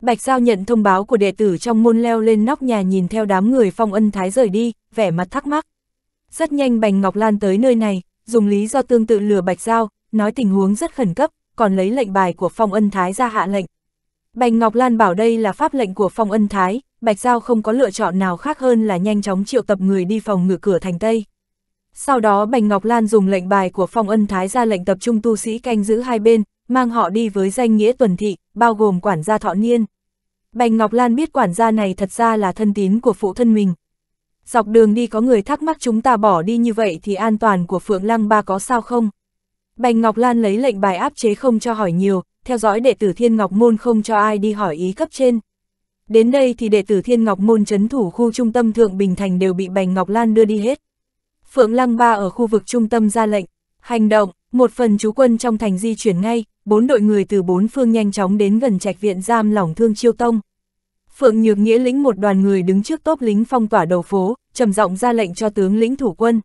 Bạch Giao nhận thông báo của đệ tử trong môn leo lên nóc nhà nhìn theo đám người Phong Ân Thái rời đi, vẻ mặt thắc mắc. Rất nhanh Bành Ngọc Lan tới nơi này, dùng lý do tương tự lừa Bạch Giao, nói tình huống rất khẩn cấp, còn lấy lệnh bài của Phong Ân Thái ra hạ lệnh. Bành Ngọc Lan bảo đây là pháp lệnh của Phong Ân Thái, Bạch Giao không có lựa chọn nào khác hơn là nhanh chóng triệu tập người đi phòng ngự cửa thành Tây. Sau đó Bành Ngọc Lan dùng lệnh bài của phong ân thái ra lệnh tập trung tu sĩ canh giữ hai bên, mang họ đi với danh nghĩa tuần thị, bao gồm quản gia thọ niên. Bành Ngọc Lan biết quản gia này thật ra là thân tín của phụ thân mình. Dọc đường đi có người thắc mắc chúng ta bỏ đi như vậy thì an toàn của Phượng Lăng Ba có sao không? Bành Ngọc Lan lấy lệnh bài áp chế không cho hỏi nhiều, theo dõi đệ tử Thiên Ngọc Môn không cho ai đi hỏi ý cấp trên. Đến đây thì đệ tử Thiên Ngọc Môn chấn thủ khu trung tâm Thượng Bình Thành đều bị Bành Ngọc Lan đưa đi hết. Phượng Lăng Ba ở khu vực trung tâm ra lệnh, hành động, một phần chú quân trong thành di chuyển ngay, bốn đội người từ bốn phương nhanh chóng đến gần trạch viện giam lỏng thương chiêu tông. Phượng Nhược Nghĩa lĩnh một đoàn người đứng trước tốp lính phong tỏa đầu phố, trầm giọng ra lệnh cho tướng lĩnh thủ quân.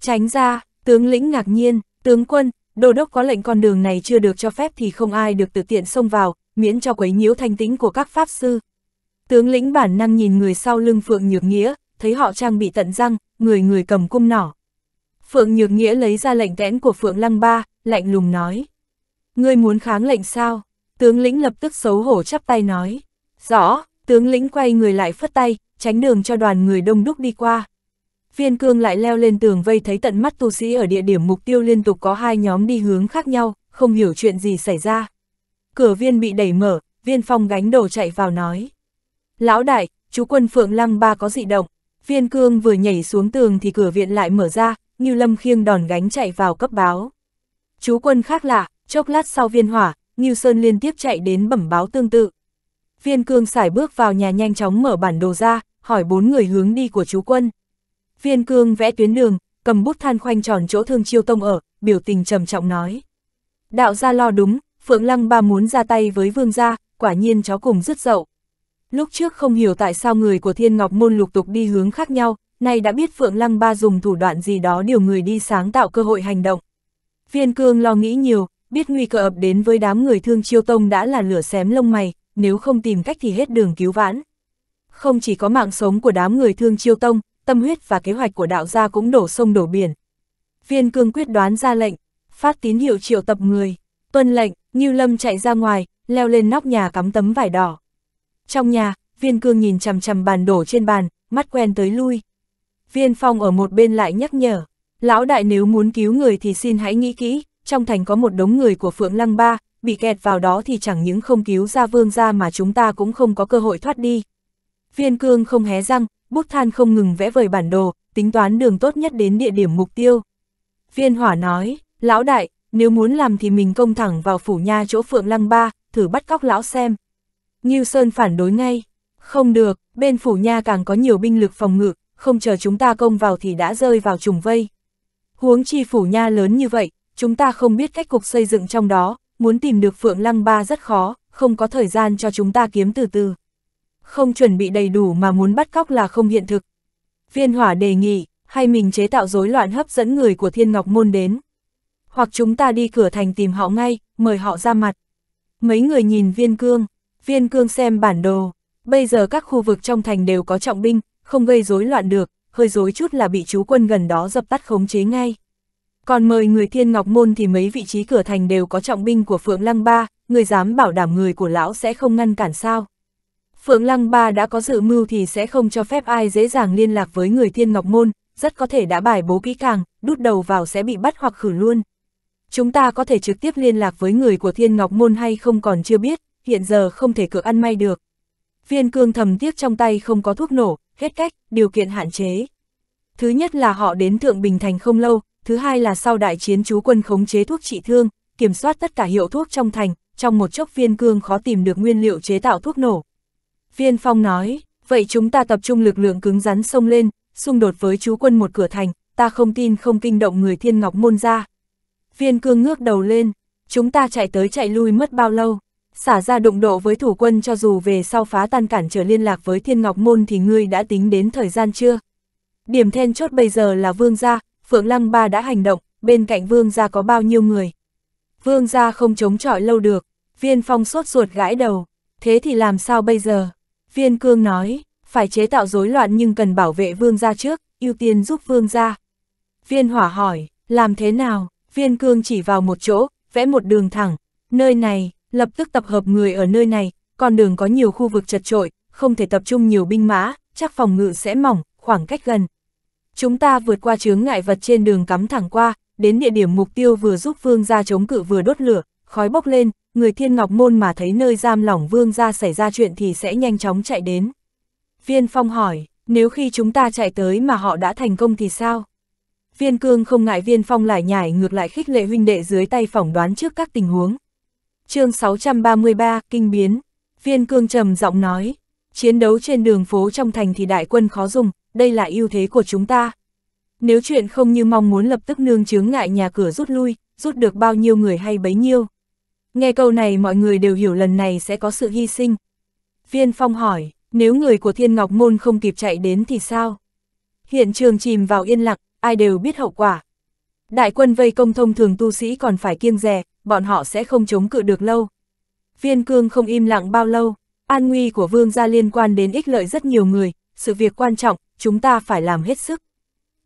Tránh ra, tướng lĩnh ngạc nhiên, tướng quân, đồ đốc có lệnh con đường này chưa được cho phép thì không ai được tự tiện xông vào, miễn cho quấy nhiễu thanh tĩnh của các pháp sư, Tướng lĩnh bản năng nhìn người sau lưng Phượng Nhược Nghĩa, thấy họ trang bị tận răng, người người cầm cung nỏ. Phượng Nhược Nghĩa lấy ra lệnh tẽn của Phượng Lăng Ba, lạnh lùng nói. Ngươi muốn kháng lệnh sao? Tướng lĩnh lập tức xấu hổ chắp tay nói. Rõ, tướng lĩnh quay người lại phất tay, tránh đường cho đoàn người đông đúc đi qua. Viên cương lại leo lên tường vây thấy tận mắt tu sĩ ở địa điểm mục tiêu liên tục có hai nhóm đi hướng khác nhau, không hiểu chuyện gì xảy ra. Cửa viên bị đẩy mở, viên phong gánh đồ chạy vào nói. Lão đại, chú quân Phượng Lăng Ba có dị động. Viên cương vừa nhảy xuống tường thì cửa viện lại mở ra, như Lâm khiêng đòn gánh chạy vào cấp báo. Chú quân khác lạ, chốc lát sau viên hỏa, như Sơn liên tiếp chạy đến bẩm báo tương tự. Viên cương xài bước vào nhà nhanh chóng mở bản đồ ra, hỏi bốn người hướng đi của chú quân. Viên cương vẽ tuyến đường, cầm bút than khoanh tròn chỗ thương chiêu tông ở, biểu tình trầm trọng nói. Đạo gia lo đúng, Phượng Lăng ba muốn ra tay với vương gia, quả nhiên chó cùng rứt dậu. Lúc trước không hiểu tại sao người của Thiên Ngọc Môn lục tục đi hướng khác nhau, nay đã biết Phượng Lăng Ba dùng thủ đoạn gì đó điều người đi sáng tạo cơ hội hành động. Viên cương lo nghĩ nhiều, biết nguy cơ ập đến với đám người thương chiêu tông đã là lửa xém lông mày, nếu không tìm cách thì hết đường cứu vãn. Không chỉ có mạng sống của đám người thương chiêu tông, tâm huyết và kế hoạch của đạo gia cũng đổ sông đổ biển. Viên cương quyết đoán ra lệnh, phát tín hiệu triệu tập người, tuân lệnh, như Lâm chạy ra ngoài, leo lên nóc nhà cắm tấm vải đỏ. Trong nhà, viên cương nhìn chằm chằm bàn đổ trên bàn, mắt quen tới lui. Viên phong ở một bên lại nhắc nhở, lão đại nếu muốn cứu người thì xin hãy nghĩ kỹ, trong thành có một đống người của Phượng Lăng Ba, bị kẹt vào đó thì chẳng những không cứu ra vương ra mà chúng ta cũng không có cơ hội thoát đi. Viên cương không hé răng, bút than không ngừng vẽ vời bản đồ, tính toán đường tốt nhất đến địa điểm mục tiêu. Viên hỏa nói, lão đại, nếu muốn làm thì mình công thẳng vào phủ nha chỗ Phượng Lăng Ba, thử bắt cóc lão xem. Ngưu Sơn phản đối ngay. Không được, bên phủ nha càng có nhiều binh lực phòng ngự, không chờ chúng ta công vào thì đã rơi vào trùng vây. Huống chi phủ nha lớn như vậy, chúng ta không biết cách cục xây dựng trong đó, muốn tìm được Phượng Lăng Ba rất khó, không có thời gian cho chúng ta kiếm từ từ. Không chuẩn bị đầy đủ mà muốn bắt cóc là không hiện thực. Viên hỏa đề nghị, hay mình chế tạo rối loạn hấp dẫn người của Thiên Ngọc Môn đến. Hoặc chúng ta đi cửa thành tìm họ ngay, mời họ ra mặt. Mấy người nhìn viên cương, Viên cương xem bản đồ, bây giờ các khu vực trong thành đều có trọng binh, không gây rối loạn được, hơi rối chút là bị chú quân gần đó dập tắt khống chế ngay. Còn mời người thiên ngọc môn thì mấy vị trí cửa thành đều có trọng binh của Phượng Lăng Ba, người dám bảo đảm người của lão sẽ không ngăn cản sao. Phượng Lăng Ba đã có dự mưu thì sẽ không cho phép ai dễ dàng liên lạc với người thiên ngọc môn, rất có thể đã bài bố kỹ càng, đút đầu vào sẽ bị bắt hoặc khử luôn. Chúng ta có thể trực tiếp liên lạc với người của thiên ngọc môn hay không còn chưa biết, hiện giờ không thể cược ăn may được. Viên cương thầm tiếc trong tay không có thuốc nổ, hết cách, điều kiện hạn chế. Thứ nhất là họ đến Thượng Bình Thành không lâu, thứ hai là sau đại chiến chú quân khống chế thuốc trị thương, kiểm soát tất cả hiệu thuốc trong thành, trong một chốc viên cương khó tìm được nguyên liệu chế tạo thuốc nổ. Viên Phong nói, vậy chúng ta tập trung lực lượng cứng rắn xông lên, xung đột với chú quân một cửa thành, ta không tin không kinh động người thiên ngọc môn ra. Viên cương ngước đầu lên, chúng ta chạy tới chạy lui mất bao lâu? xả ra đụng độ với thủ quân cho dù về sau phá tan cản trở liên lạc với thiên ngọc môn thì ngươi đã tính đến thời gian chưa? Điểm then chốt bây giờ là vương gia, Phượng Lăng Ba đã hành động, bên cạnh vương gia có bao nhiêu người? Vương gia không chống chọi lâu được, viên phong sốt ruột gãi đầu, thế thì làm sao bây giờ? Viên cương nói, phải chế tạo rối loạn nhưng cần bảo vệ vương gia trước, ưu tiên giúp vương gia. Viên hỏa hỏi, làm thế nào? Viên cương chỉ vào một chỗ, vẽ một đường thẳng, nơi này, lập tức tập hợp người ở nơi này, con đường có nhiều khu vực chật trội, không thể tập trung nhiều binh mã, chắc phòng ngự sẽ mỏng, khoảng cách gần. Chúng ta vượt qua chướng ngại vật trên đường cắm thẳng qua, đến địa điểm mục tiêu vừa giúp vương gia chống cự vừa đốt lửa, khói bốc lên, người thiên ngọc môn mà thấy nơi giam lỏng vương gia xảy ra chuyện thì sẽ nhanh chóng chạy đến. Viên Phong hỏi, nếu khi chúng ta chạy tới mà họ đã thành công thì sao? Viên Cương không ngại Viên Phong lại nhảy ngược lại khích lệ huynh đệ dưới tay phỏng đoán trước các tình huống, chương 633, Kinh Biến, viên cương trầm giọng nói, chiến đấu trên đường phố trong thành thì đại quân khó dùng, đây là ưu thế của chúng ta. Nếu chuyện không như mong muốn lập tức nương chướng ngại nhà cửa rút lui, rút được bao nhiêu người hay bấy nhiêu. Nghe câu này mọi người đều hiểu lần này sẽ có sự hy sinh. Viên Phong hỏi, nếu người của Thiên Ngọc Môn không kịp chạy đến thì sao? Hiện trường chìm vào yên lặng, ai đều biết hậu quả, Đại quân vây công thông thường tu sĩ còn phải kiêng rè, bọn họ sẽ không chống cự được lâu. Viên cương không im lặng bao lâu, an nguy của vương gia liên quan đến ích lợi rất nhiều người, sự việc quan trọng, chúng ta phải làm hết sức.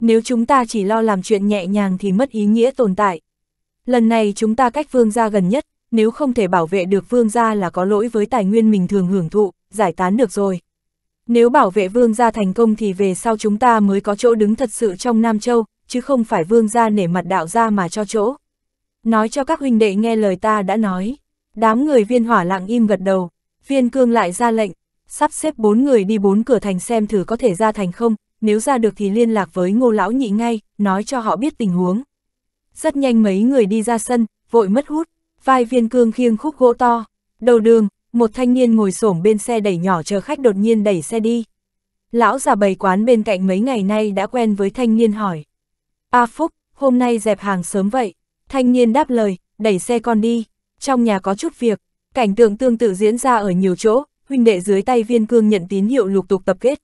Nếu chúng ta chỉ lo làm chuyện nhẹ nhàng thì mất ý nghĩa tồn tại. Lần này chúng ta cách vương gia gần nhất, nếu không thể bảo vệ được vương gia là có lỗi với tài nguyên mình thường hưởng thụ, giải tán được rồi. Nếu bảo vệ vương gia thành công thì về sau chúng ta mới có chỗ đứng thật sự trong Nam Châu, chứ không phải vương gia nể mặt đạo gia mà cho chỗ. Nói cho các huynh đệ nghe lời ta đã nói. Đám người viên hỏa lặng im gật đầu, viên cương lại ra lệnh, sắp xếp bốn người đi bốn cửa thành xem thử có thể ra thành không, nếu ra được thì liên lạc với ngô lão nhị ngay, nói cho họ biết tình huống. Rất nhanh mấy người đi ra sân, vội mất hút, vai viên cương khiêng khúc gỗ to, đầu đường, một thanh niên ngồi xổm bên xe đẩy nhỏ chờ khách đột nhiên đẩy xe đi. Lão già bầy quán bên cạnh mấy ngày nay đã quen với thanh niên hỏi. A Phúc, hôm nay dẹp hàng sớm vậy. Thanh niên đáp lời, đẩy xe con đi. Trong nhà có chút việc, cảnh tượng tương tự diễn ra ở nhiều chỗ, huynh đệ dưới tay viên cương nhận tín hiệu lục tục tập kết.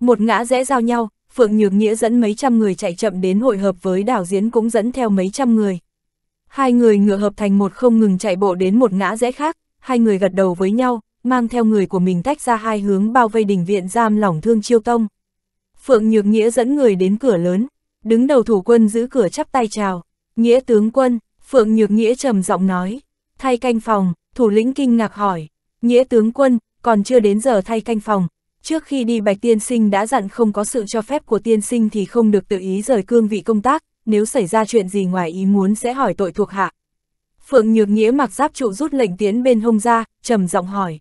Một ngã rẽ giao nhau, Phượng Nhược Nghĩa dẫn mấy trăm người chạy chậm đến hội hợp với đảo diễn cũng dẫn theo mấy trăm người. Hai người ngựa hợp thành một không ngừng chạy bộ đến một ngã rẽ khác, hai người gật đầu với nhau, mang theo người của mình tách ra hai hướng bao vây đình viện giam lỏng thương chiêu tông. Phượng Nhược Nghĩa dẫn người đến cửa lớn, đứng đầu thủ quân giữ cửa chắp tay chào, nghĩa tướng quân, Phượng Nhược Nghĩa trầm giọng nói, thay canh phòng, thủ lĩnh kinh ngạc hỏi, nghĩa tướng quân, còn chưa đến giờ thay canh phòng, trước khi đi bạch tiên sinh đã dặn không có sự cho phép của tiên sinh thì không được tự ý rời cương vị công tác, nếu xảy ra chuyện gì ngoài ý muốn sẽ hỏi tội thuộc hạ. Phượng Nhược Nghĩa mặc giáp trụ rút lệnh tiến bên hông ra, trầm giọng hỏi.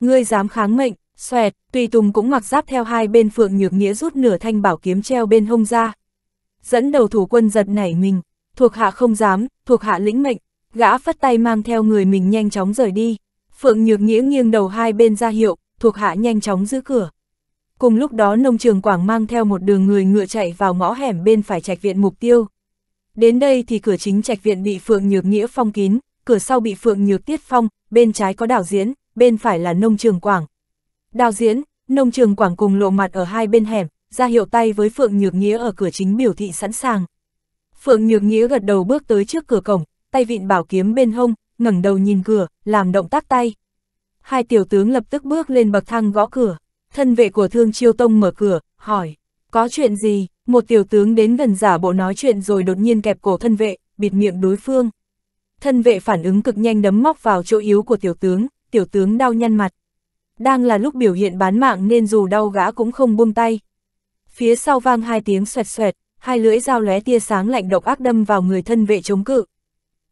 Ngươi dám kháng mệnh, xoẹt, tùy tùng cũng mặc giáp theo hai bên Phượng Nhược Nghĩa rút nửa thanh bảo kiếm treo bên hông ra, dẫn đầu thủ quân giật nảy mình, thuộc hạ không dám, thuộc hạ lĩnh mệnh, gã phất tay mang theo người mình nhanh chóng rời đi. Phượng Nhược Nghĩa nghiêng đầu hai bên ra hiệu, thuộc hạ nhanh chóng giữ cửa. Cùng lúc đó nông trường Quảng mang theo một đường người ngựa chạy vào ngõ hẻm bên phải trạch viện mục tiêu. Đến đây thì cửa chính trạch viện bị Phượng Nhược Nghĩa phong kín, cửa sau bị Phượng Nhược Tiết phong, bên trái có đảo diễn, bên phải là nông trường Quảng. Đào diễn, nông trường Quảng cùng lộ mặt ở hai bên hẻm, ra hiệu tay với Phượng Nhược Nghĩa ở cửa chính biểu thị sẵn sàng. Phượng Nhược Nghĩa gật đầu bước tới trước cửa cổng, tay vịn bảo kiếm bên hông, ngẩng đầu nhìn cửa, làm động tác tay. Hai tiểu tướng lập tức bước lên bậc thang gõ cửa, thân vệ của Thương Chiêu Tông mở cửa, hỏi, có chuyện gì? Một tiểu tướng đến gần giả bộ nói chuyện rồi đột nhiên kẹp cổ thân vệ, bịt miệng đối phương. Thân vệ phản ứng cực nhanh đấm móc vào chỗ yếu của tiểu tướng, tiểu tướng đau nhăn mặt. Đang là lúc biểu hiện bán mạng nên dù đau gã cũng không buông tay phía sau vang hai tiếng xoẹt xoẹt, hai lưỡi dao lóe tia sáng lạnh độc ác đâm vào người thân vệ chống cự.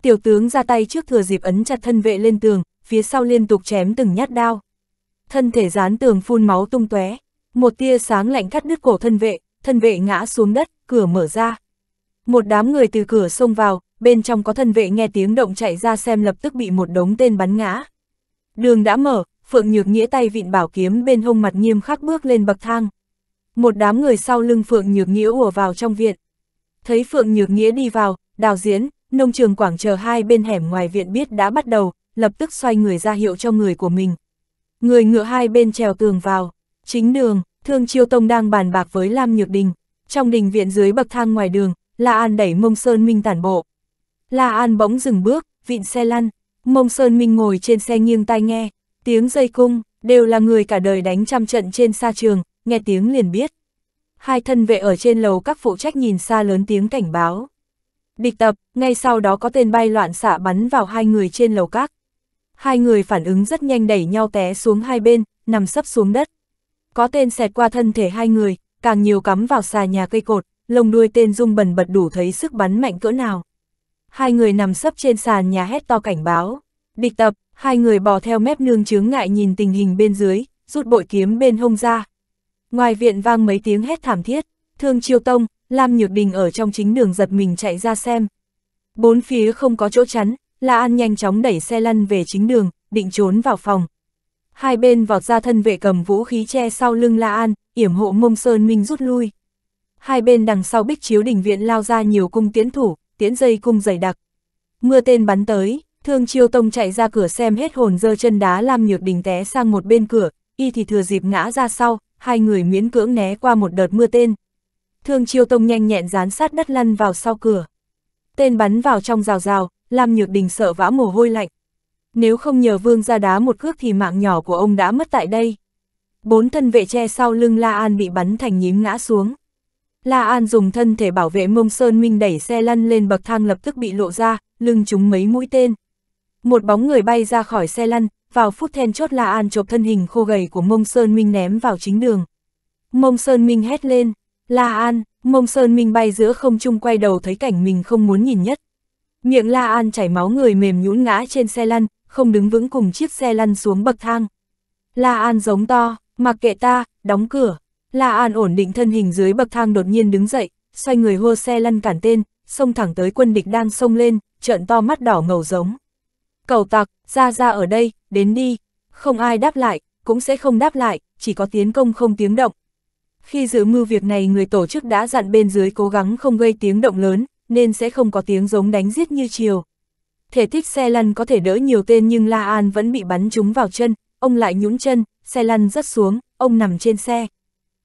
Tiểu tướng ra tay trước thừa dịp ấn chặt thân vệ lên tường, phía sau liên tục chém từng nhát đao. Thân thể dán tường phun máu tung tóe, một tia sáng lạnh cắt đứt cổ thân vệ, thân vệ ngã xuống đất, cửa mở ra. Một đám người từ cửa xông vào, bên trong có thân vệ nghe tiếng động chạy ra xem lập tức bị một đống tên bắn ngã. Đường đã mở, Phượng Nhược nghĩa tay vịn bảo kiếm bên hông mặt nghiêm khắc bước lên bậc thang. Một đám người sau lưng Phượng Nhược Nghĩa ùa vào trong viện. Thấy Phượng Nhược Nghĩa đi vào, đào diễn, nông trường quảng chờ hai bên hẻm ngoài viện biết đã bắt đầu, lập tức xoay người ra hiệu cho người của mình. Người ngựa hai bên trèo tường vào. Chính đường, Thương Chiêu Tông đang bàn bạc với Lam Nhược Đình. Trong đình viện dưới bậc thang ngoài đường, La An đẩy mông Sơn Minh tản bộ. La An bỗng dừng bước, vịn xe lăn. Mông Sơn Minh ngồi trên xe nghiêng tai nghe. Tiếng dây cung, đều là người cả đời đánh trăm trận trên sa trường, nghe tiếng liền biết. Hai thân vệ ở trên lầu các phụ trách nhìn xa lớn tiếng cảnh báo. Địch tập, ngay sau đó có tên bay loạn xạ bắn vào hai người trên lầu các. Hai người phản ứng rất nhanh đẩy nhau té xuống hai bên, nằm sấp xuống đất. Có tên xẹt qua thân thể hai người, càng nhiều cắm vào xà nhà cây cột, lông đuôi tên rung bần bật đủ thấy sức bắn mạnh cỡ nào. Hai người nằm sấp trên sàn nhà hét to cảnh báo. Địch tập, hai người bò theo mép nương chướng ngại nhìn tình hình bên dưới, rút bội kiếm bên hông ra, Ngoài viện vang mấy tiếng hét thảm thiết, thương chiêu tông, Lam Nhược Đình ở trong chính đường giật mình chạy ra xem. Bốn phía không có chỗ chắn, La An nhanh chóng đẩy xe lăn về chính đường, định trốn vào phòng. Hai bên vọt ra thân vệ cầm vũ khí che sau lưng La An, yểm hộ mông sơn minh rút lui. Hai bên đằng sau bích chiếu đình viện lao ra nhiều cung tiễn thủ, tiễn dây cung dày đặc. Mưa tên bắn tới, thương chiêu tông chạy ra cửa xem hết hồn dơ chân đá Lam Nhược Đình té sang một bên cửa, y thì thừa dịp ngã ra sau, hai người miễn cưỡng né qua một đợt mưa tên. Thương chiêu tông nhanh nhẹn dán sát đất lăn vào sau cửa. Tên bắn vào trong rào rào, làm nhược đình sợ vã mồ hôi lạnh. Nếu không nhờ vương ra đá một cước thì mạng nhỏ của ông đã mất tại đây. Bốn thân vệ che sau lưng La An bị bắn thành nhím ngã xuống. La An dùng thân thể bảo vệ mông Sơn Minh đẩy xe lăn lên bậc thang lập tức bị lộ ra, lưng chúng mấy mũi tên. Một bóng người bay ra khỏi xe lăn, vào phút then chốt La An chộp thân hình khô gầy của Mông Sơn Minh ném vào chính đường. Mông Sơn Minh hét lên, La An, Mông Sơn Minh bay giữa không trung quay đầu thấy cảnh mình không muốn nhìn nhất. Miệng La An chảy máu người mềm nhũn ngã trên xe lăn, không đứng vững cùng chiếc xe lăn xuống bậc thang. La An giống to, mặc kệ ta, đóng cửa. La An ổn định thân hình dưới bậc thang đột nhiên đứng dậy, xoay người hô xe lăn cản tên, xông thẳng tới quân địch đang xông lên, trợn to mắt đỏ ngầu giống. Cầu tặc, ra ra ở đây, đến đi. Không ai đáp lại, cũng sẽ không đáp lại, chỉ có tiến công không tiếng động. Khi dự mưu việc này người tổ chức đã dặn bên dưới cố gắng không gây tiếng động lớn, nên sẽ không có tiếng giống đánh giết như chiều. Thể thích xe lăn có thể đỡ nhiều tên nhưng La An vẫn bị bắn trúng vào chân, ông lại nhũn chân, xe lăn rớt xuống, ông nằm trên xe.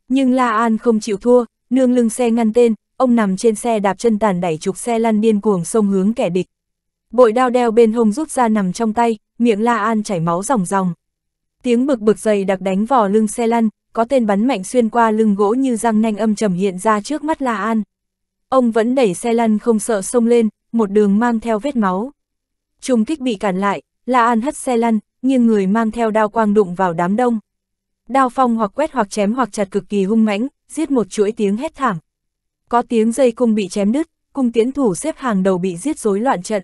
Nhưng La An không chịu thua, nương lưng xe ngăn tên, ông nằm trên xe đạp chân tàn đẩy trục xe lăn điên cuồng xông hướng kẻ địch. Bội đao đeo bên hông rút ra nằm trong tay, miệng La An chảy máu ròng ròng. Tiếng bực bực dày đặc đánh vò lưng xe lăn, có tên bắn mạnh xuyên qua lưng gỗ như răng nanh âm trầm hiện ra trước mắt La An. Ông vẫn đẩy xe lăn không sợ xông lên, một đường mang theo vết máu. Trùng kích bị cản lại, La An hất xe lăn, nhưng người mang theo đao quang đụng vào đám đông. Đao phong hoặc quét hoặc chém hoặc chặt cực kỳ hung mãnh, giết một chuỗi tiếng hét thảm. Có tiếng dây cung bị chém đứt, cung tiến thủ xếp hàng đầu bị giết rối loạn trận.